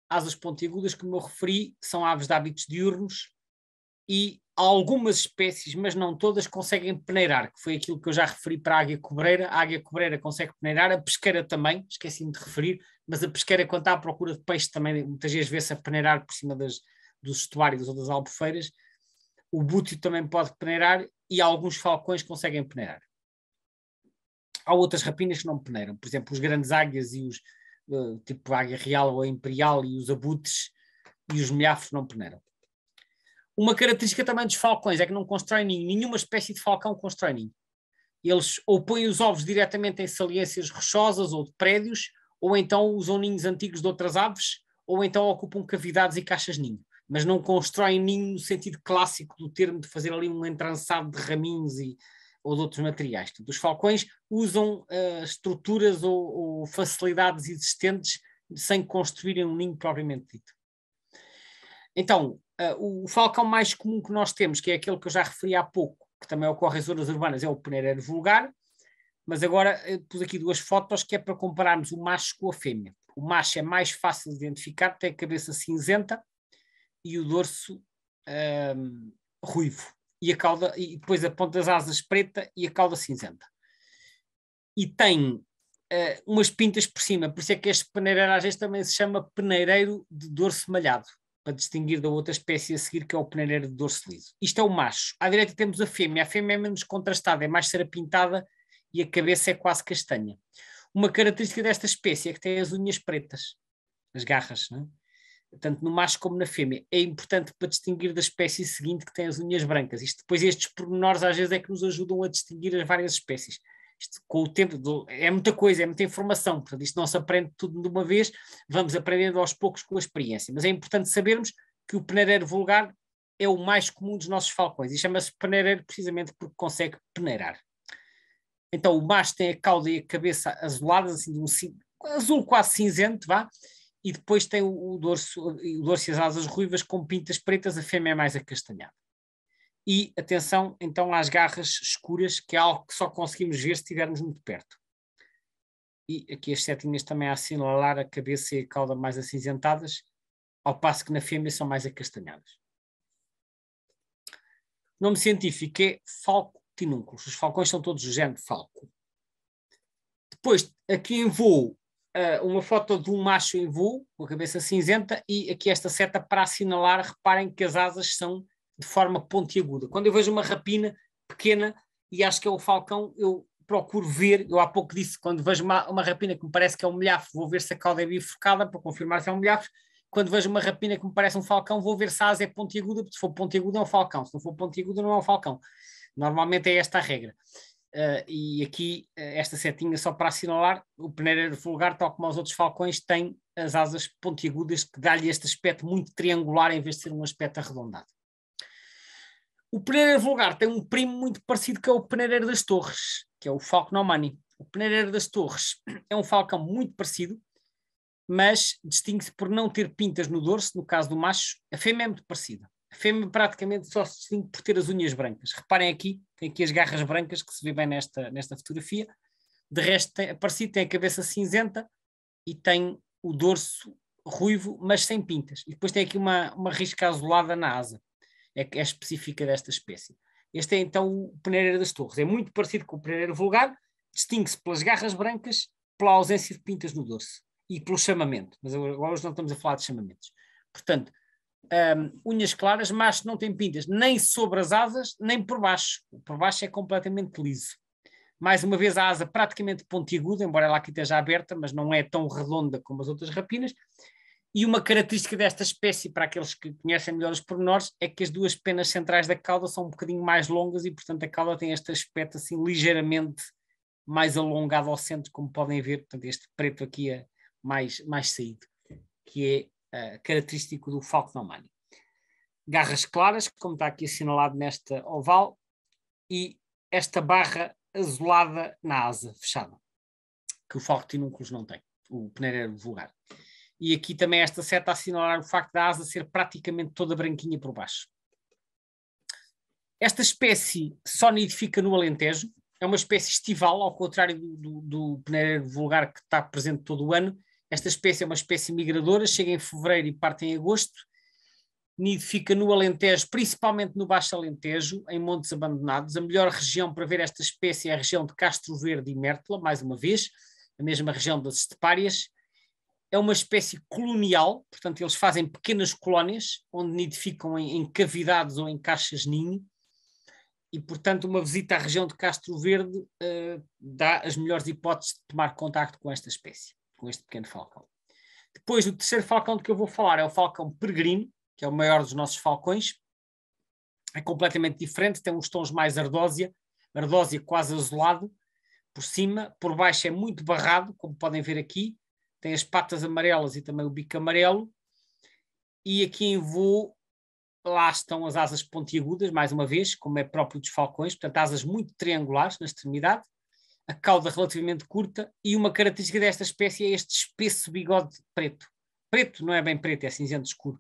Asas pontiagudas, como eu referi, são aves de hábitos diurnos e algumas espécies, mas não todas, conseguem peneirar, que foi aquilo que eu já referi para a águia cobreira. A águia cobreira consegue peneirar, a pesqueira também, esqueci-me de referir, mas a pesqueira, quando está à procura de peixe, também muitas vezes vê-se a peneirar por cima das, dos estuários ou das albufeiras. O bútio também pode peneirar e alguns falcões conseguem peneirar. Há outras rapinas que não peneiram, por exemplo, os grandes águias e os eh, tipo águia real ou imperial e os abutres e os milhafos não peneiram. Uma característica também dos falcões é que não constroem ninho, nenhuma espécie de falcão constrói ninho. Eles ou põem os ovos diretamente em saliências rochosas ou de prédios, ou então usam ninhos antigos de outras aves, ou então ocupam cavidades e caixas ninho, mas não constroem ninho no sentido clássico do termo de fazer ali um entrançado de raminhos e, ou de outros materiais. os falcões usam uh, estruturas ou, ou facilidades existentes sem construírem um ninho propriamente dito. Então, uh, o falcão mais comum que nós temos, que é aquele que eu já referi há pouco, que também ocorre em zonas urbanas, é o peneiro vulgar, mas agora eh, pus aqui duas fotos que é para compararmos o macho com a fêmea. O macho é mais fácil de identificar, tem a cabeça cinzenta e o dorso ruivo. E, a cauda, e depois a ponta das asas preta e a cauda cinzenta. E tem Uh, umas pintas por cima, por isso é que este peneireiro às vezes também se chama peneireiro de dorso malhado, para distinguir da outra espécie a seguir, que é o peneireiro de dorso liso. Isto é o macho. À direita temos a fêmea, a fêmea é menos contrastada, é mais serapintada e a cabeça é quase castanha. Uma característica desta espécie é que tem as unhas pretas, as garras, é? tanto no macho como na fêmea. É importante para distinguir da espécie seguinte que tem as unhas brancas. Isto, depois estes pormenores às vezes é que nos ajudam a distinguir as várias espécies. Isto, com o tempo, do, é muita coisa, é muita informação, portanto isto não se aprende tudo de uma vez, vamos aprendendo aos poucos com a experiência. Mas é importante sabermos que o peneireiro vulgar é o mais comum dos nossos falcões e chama-se peneireiro precisamente porque consegue peneirar. Então o macho tem a cauda e a cabeça azuladas, assim, de um azul quase cinzento, vá, e depois tem o, o dorso, o dorso e as asas ruivas com pintas pretas, a fêmea é mais acastanhada. E atenção então às garras escuras, que é algo que só conseguimos ver se estivermos muito perto. E aqui as setinhas também a assinalar a cabeça e a cauda mais acinzentadas, ao passo que na fêmea são mais acastanhadas. O nome científico é falco tinúnculos. Os falcões são todos do género de falco. Depois, aqui em voo, eh, uma foto de um macho em voo, com a cabeça cinzenta, e aqui esta seta para assinalar, reparem que as asas são de forma pontiaguda. Quando eu vejo uma rapina pequena, e acho que é o falcão, eu procuro ver, eu há pouco disse, quando vejo uma, uma rapina que me parece que é um milhafo, vou ver se a cauda é bifurcada, para confirmar se é um milhafo, quando vejo uma rapina que me parece um falcão, vou ver se a asa é pontiaguda, porque se for pontiaguda é um falcão, se não for pontiaguda não é um falcão. Normalmente é esta a regra. Uh, e aqui uh, esta setinha só para assinalar, o Peneira vulgar, tal como os outros falcões, tem as asas pontiagudas que dá-lhe este aspecto muito triangular em vez de ser um aspecto arredondado. O Peneira vulgar tem um primo muito parecido que é o Peneira das Torres, que é o Falconomani. O Peneira das Torres é um falcão muito parecido, mas distingue-se por não ter pintas no dorso, no caso do macho, a fêmea é muito parecida fêmea praticamente só se distingue por ter as unhas brancas. Reparem aqui, tem aqui as garras brancas que se vê bem nesta, nesta fotografia. De resto, tem, aparecido tem a cabeça cinzenta e tem o dorso ruivo, mas sem pintas. E depois tem aqui uma, uma risca azulada na asa. É, é específica desta espécie. Este é então o peneira das torres. É muito parecido com o peneira vulgar, distingue-se pelas garras brancas, pela ausência de pintas no dorso e pelo chamamento. Mas agora, agora não estamos a falar de chamamentos. Portanto, um, unhas claras, mas não tem pintas, nem sobre as asas, nem por baixo. Por baixo é completamente liso. Mais uma vez, a asa praticamente pontiaguda, embora ela aqui esteja aberta, mas não é tão redonda como as outras rapinas. E uma característica desta espécie, para aqueles que conhecem melhor os pormenores, é que as duas penas centrais da cauda são um bocadinho mais longas e, portanto, a cauda tem este aspecto assim ligeiramente mais alongado ao centro, como podem ver, portanto, este preto aqui é mais, mais saído, que é eh, característico do falco Mani. Garras claras, como está aqui assinalado nesta oval, e esta barra azulada na asa fechada, que o falco Falctinúnculos não tem, o Peneiro vulgar. E aqui também esta seta a assinalar o facto da asa ser praticamente toda branquinha por baixo. Esta espécie só nidifica no Alentejo, é uma espécie estival, ao contrário do, do, do vulgar que está presente todo o ano, esta espécie é uma espécie migradora, chega em fevereiro e parte em agosto. Nidifica no Alentejo, principalmente no Baixo Alentejo, em montes abandonados. A melhor região para ver esta espécie é a região de Castro Verde e Mértola, mais uma vez, a mesma região das estepárias. É uma espécie colonial, portanto, eles fazem pequenas colónias, onde nidificam em, em cavidades ou em caixas-ninho e, portanto, uma visita à região de Castro Verde uh, dá as melhores hipóteses de tomar contacto com esta espécie com este pequeno falcão. Depois, o terceiro falcão de que eu vou falar é o falcão peregrino, que é o maior dos nossos falcões. É completamente diferente, tem uns tons mais ardósia, ardósia quase azulado, por cima, por baixo é muito barrado, como podem ver aqui, tem as patas amarelas e também o bico amarelo. E aqui em voo, lá estão as asas pontiagudas, mais uma vez, como é próprio dos falcões, portanto, asas muito triangulares na extremidade a cauda relativamente curta e uma característica desta espécie é este espesso bigode preto. Preto não é bem preto, é cinzento escuro.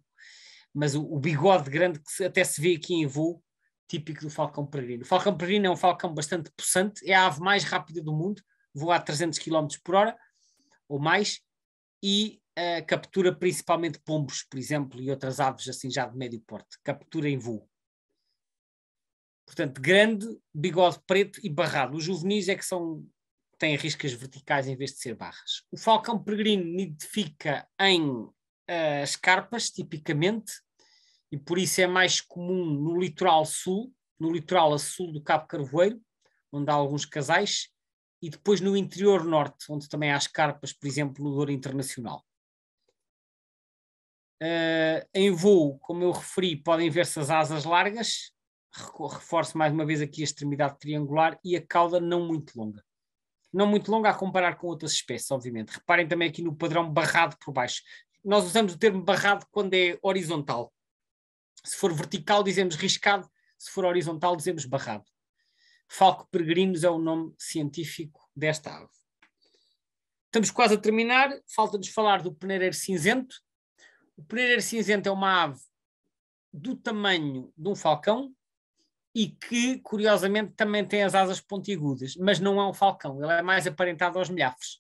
Mas o, o bigode grande que até se vê aqui em voo, típico do falcão peregrino. O falcão peregrino é um falcão bastante possante, é a ave mais rápida do mundo, voa a 300 km por hora ou mais, e uh, captura principalmente pombos, por exemplo, e outras aves assim já de médio porte. Captura em voo. Portanto, grande, bigode preto e barrado. Os juvenis é que são, têm riscas verticais em vez de ser barras. O falcão peregrino nidifica em uh, escarpas, tipicamente, e por isso é mais comum no litoral sul, no litoral a sul do Cabo Carvoeiro, onde há alguns casais, e depois no interior norte, onde também há escarpas, por exemplo, no Douro Internacional. Uh, em voo, como eu referi, podem ver-se as asas largas, reforço mais uma vez aqui a extremidade triangular e a cauda não muito longa. Não muito longa a comparar com outras espécies, obviamente. Reparem também aqui no padrão barrado por baixo. Nós usamos o termo barrado quando é horizontal. Se for vertical, dizemos riscado. Se for horizontal, dizemos barrado. Falco peregrinos é o nome científico desta ave. Estamos quase a terminar. Falta-nos falar do peneireiro cinzento. O peneireiro cinzento é uma ave do tamanho de um falcão, e que, curiosamente, também tem as asas pontiagudas, mas não é um falcão, ele é mais aparentado aos milhafres,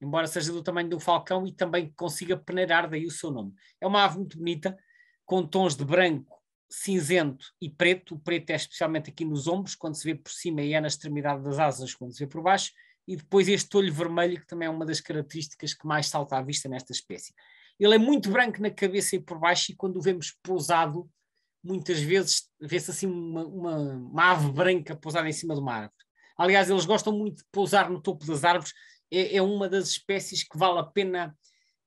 embora seja do tamanho de um falcão e também consiga peneirar daí o seu nome. É uma ave muito bonita, com tons de branco, cinzento e preto, o preto é especialmente aqui nos ombros, quando se vê por cima e é na extremidade das asas, quando se vê por baixo, e depois este olho vermelho, que também é uma das características que mais salta à vista nesta espécie. Ele é muito branco na cabeça e por baixo, e quando o vemos pousado, muitas vezes vê-se assim uma, uma, uma, ave branca pousada em cima de uma árvore. Aliás, eles gostam muito de pousar no topo das árvores, é, é uma das espécies que vale a pena.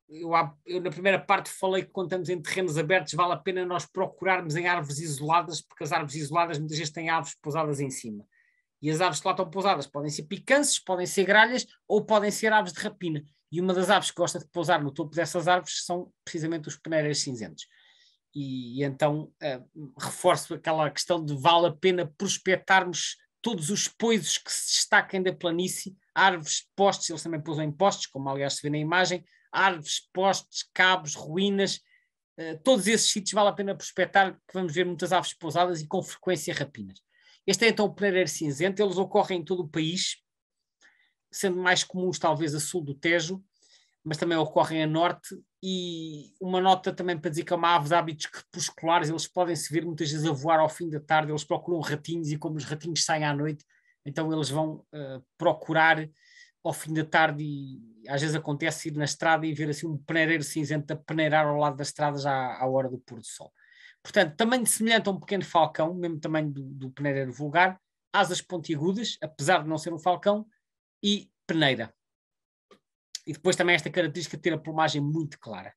Eu, eu, na primeira parte falei que quando estamos em terrenos abertos vale a pena nós procurarmos em árvores isoladas, porque as árvores isoladas muitas vezes têm aves pousadas em cima. E as aves que lá estão pousadas podem ser picanças, podem ser gralhas ou podem ser aves de rapina. E uma das aves que gosta de pousar no topo dessas árvores são precisamente os peneiras cinzentos e, então uh, reforço aquela questão de vale a pena prospectarmos todos os poisos que se destaquem da planície, árvores, postes, eles também pousam em postes, como aliás se vê na imagem, árvores, postes, cabos, ruínas, uh, todos esses sítios vale a pena prospectar, que vamos ver muitas aves pousadas e com frequência rapinas. Este é então o Pereira Cinzento, eles ocorrem em todo o país, sendo mais comuns talvez a sul do Tejo, mas também ocorrem a norte. E uma nota também para dizer que é uma ave de hábitos crepusculares, eles podem se ver muitas vezes a voar ao fim da tarde, eles procuram ratinhos e como os ratinhos saem à noite, então eles vão uh, procurar ao fim da tarde e às vezes acontece ir na estrada e ver assim um peneireiro cinzento a peneirar ao lado da estrada já à hora do pôr do sol. Portanto, tamanho semelhante a um pequeno falcão, mesmo tamanho do, do peneireiro vulgar, asas pontiagudas, apesar de não ser um falcão, e peneira. E depois também esta característica de ter a plumagem muito clara.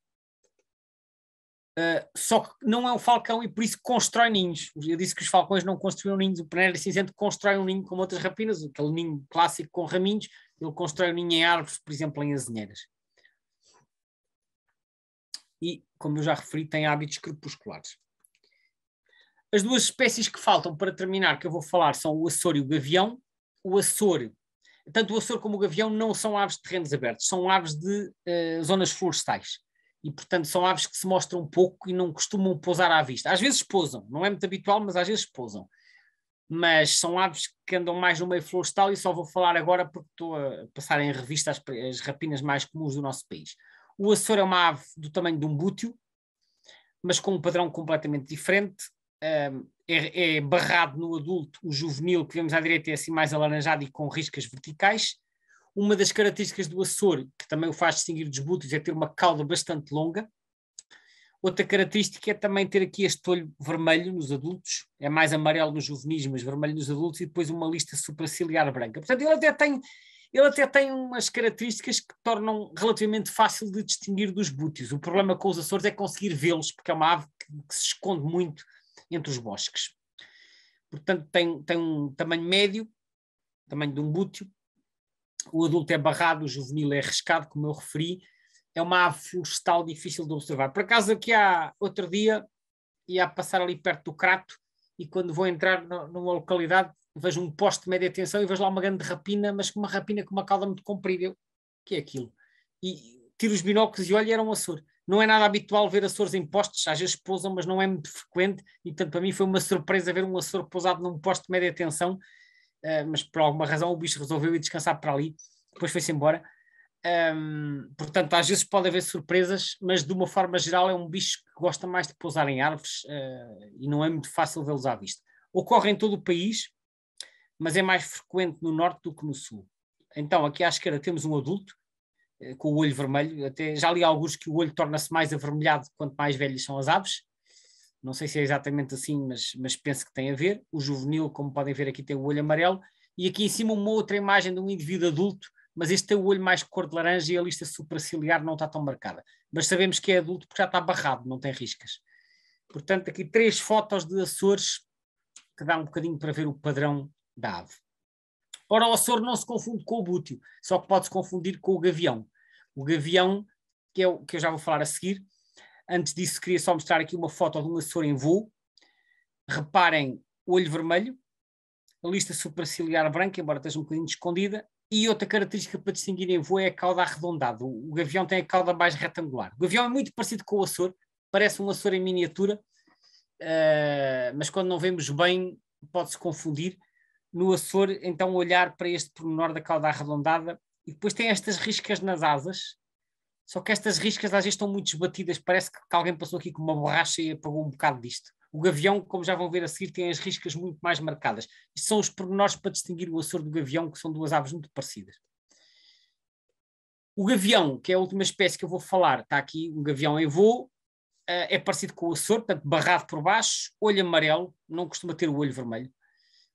Uh, só que não é um falcão e por isso constrói ninhos. Eu disse que os falcões não construíram ninhos, o Panera cinzento constrói um ninho como outras rapinas, aquele ninho clássico com raminhos, ele constrói um ninho em árvores, por exemplo, em azinheiras. E, como eu já referi, tem hábitos crepusculares. As duas espécies que faltam para terminar, que eu vou falar, são o Açor e o Gavião. O Açor tanto o Açor como o Gavião não são aves de terrenos abertos, são aves de uh, zonas florestais. E, portanto, são aves que se mostram pouco e não costumam pousar à vista. Às vezes pousam, não é muito habitual, mas às vezes pousam. Mas são aves que andam mais no meio florestal e só vou falar agora porque estou a passar em revista as, as rapinas mais comuns do nosso país. O Açor é uma ave do tamanho de um bútio, mas com um padrão completamente diferente, é, é, barrado no adulto, o juvenil que vemos à direita é assim mais alaranjado e com riscas verticais. Uma das características do Açor, que também o faz distinguir dos bútios, é ter uma cauda bastante longa. Outra característica é também ter aqui este olho vermelho nos adultos, é mais amarelo nos juvenis, mas vermelho nos adultos, e depois uma lista supraciliar branca. Portanto, ele até tem, ele até tem umas características que tornam relativamente fácil de distinguir dos bútios. O problema com os Açores é conseguir vê-los, porque é uma ave que, que se esconde muito entre os bosques. Portanto, tem, tem um tamanho médio, tamanho de um bútio. O adulto é barrado, o juvenil é arriscado, como eu referi. É uma ave florestal difícil de observar. Por acaso, aqui há outro dia, ia passar ali perto do Crato, e quando vou entrar no, numa localidade, vejo um poste de média tensão e vejo lá uma grande rapina, mas com uma rapina com uma cauda muito comprida. O que é aquilo? E tiro os binóculos e olho e era um açor. Não é nada habitual ver Açores em postes, às vezes pousam, mas não é muito frequente, e portanto para mim foi uma surpresa ver um Açor pousado num poste de média tensão, uh, mas por alguma razão o bicho resolveu ir descansar para ali, depois foi-se embora. Um, portanto, às vezes pode haver surpresas, mas de uma forma geral é um bicho que gosta mais de pousar em árvores uh, e não é muito fácil vê-los à vista. Ocorre em todo o país, mas é mais frequente no norte do que no sul. Então, aqui à esquerda temos um adulto, eh, com o olho vermelho. Até já li alguns que o olho torna-se mais avermelhado quanto mais velhas são as aves. Não sei se é exatamente assim, mas, mas penso que tem a ver. O juvenil, como podem ver aqui, tem o olho amarelo. E aqui em cima uma outra imagem de um indivíduo adulto, mas este tem o olho mais cor de laranja e a lista supraciliar não está tão marcada. Mas sabemos que é adulto porque já está barrado, não tem riscas. Portanto, aqui três fotos de Açores que dá um bocadinho para ver o padrão da ave. Ora, o Açor não se confunde com o Bútio, só que pode-se confundir com o Gavião. O Gavião, que, é o, que eu já vou falar a seguir. Antes disso, queria só mostrar aqui uma foto de um Açor em voo. Reparem, olho vermelho, a lista superciliar branca, embora esteja um bocadinho escondida, e outra característica para distinguir em voo é a cauda arredondada. O gavião tem a cauda mais retangular. O gavião é muito parecido com o Açor, parece um Açor em miniatura, uh, mas quando não vemos bem pode-se confundir no Açor então olhar para este pormenor da cauda arredondada e depois tem estas riscas nas asas, só que estas riscas às vezes estão muito esbatidas, parece que alguém passou aqui com uma borracha e apagou um bocado disto. O gavião, como já vão ver a seguir, tem as riscas muito mais marcadas. Isto são os pormenores para distinguir o Açor do gavião, que são duas aves muito parecidas. O gavião, que é a última espécie que eu vou falar, está aqui um gavião em voo, eh, é parecido com o Açor, portanto, barrado por baixo, olho amarelo, não costuma ter o olho vermelho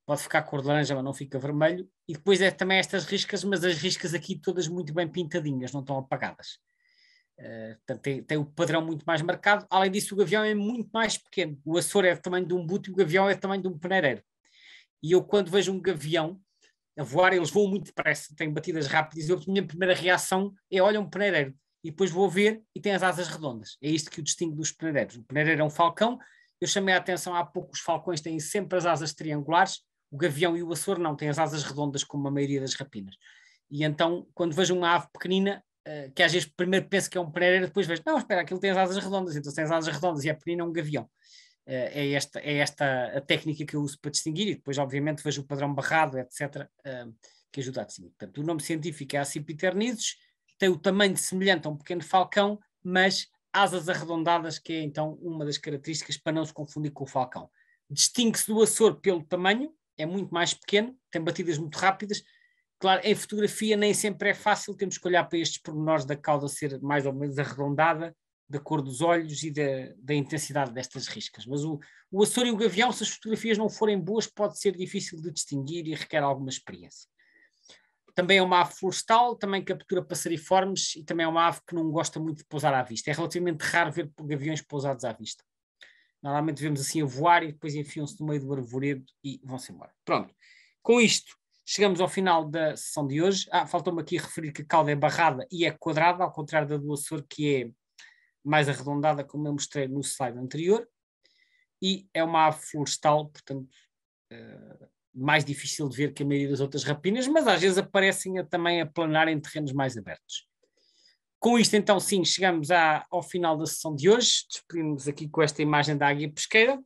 pode ficar cor de laranja, mas não fica vermelho. E depois é também estas riscas, mas as riscas aqui todas muito bem pintadinhas, não estão apagadas. Uh, portanto, tem, tem, o padrão muito mais marcado. Além disso, o gavião é muito mais pequeno. O Açor é do tamanho de um buto e o gavião é do tamanho de um peneireiro. E eu, quando vejo um gavião a voar, eles voam muito depressa, têm batidas rápidas. E a minha primeira reação é: olha, um peneireiro. E depois vou ver e tem as asas redondas. É isto que o distingue dos peneireiros. O peneireiro é um falcão. Eu chamei a atenção há pouco: os falcões têm sempre as asas triangulares o gavião e o açor não, têm as asas redondas como a maioria das rapinas. E então, quando vejo uma ave pequenina, eh, que às vezes primeiro penso que é um pereira, depois vejo, não, espera, aquilo tem as asas redondas, então tem as asas redondas e é pequenina, é um gavião. Eh, é, esta, é esta a técnica que eu uso para distinguir e depois, obviamente, vejo o padrão barrado, etc., eh, que ajuda a distinguir. Portanto, o nome científico é Acipiternizes, tem o tamanho semelhante a um pequeno falcão, mas asas arredondadas, que é então uma das características para não se confundir com o falcão. Distingue-se do Açor pelo tamanho, é muito mais pequeno, tem batidas muito rápidas. Claro, em fotografia nem sempre é fácil, temos que olhar para estes pormenores da cauda ser mais ou menos arredondada, da cor dos olhos e da, da intensidade destas riscas. Mas o, o Açor e o Gavião, se as fotografias não forem boas, pode ser difícil de distinguir e requer alguma experiência. Também é uma ave florestal, também captura passariformes e também é uma ave que não gosta muito de pousar à vista. É relativamente raro ver gaviões pousados à vista. Normalmente vemos assim a voar e depois enfiam-se no meio do arvoredo e vão-se embora. Pronto. Com isto, chegamos ao final da sessão de hoje. Ah, faltou-me aqui referir que a cauda é barrada e é quadrada, ao contrário da do Açor, que é mais arredondada, como eu mostrei no slide anterior. E é uma ave florestal, portanto, uh, mais difícil de ver que a maioria das outras rapinas, mas às vezes aparecem a, também a planar em terrenos mais abertos. Com isto, então, sim, chegamos à, ao final da sessão de hoje. Despedimos aqui com esta imagem da águia pesqueira.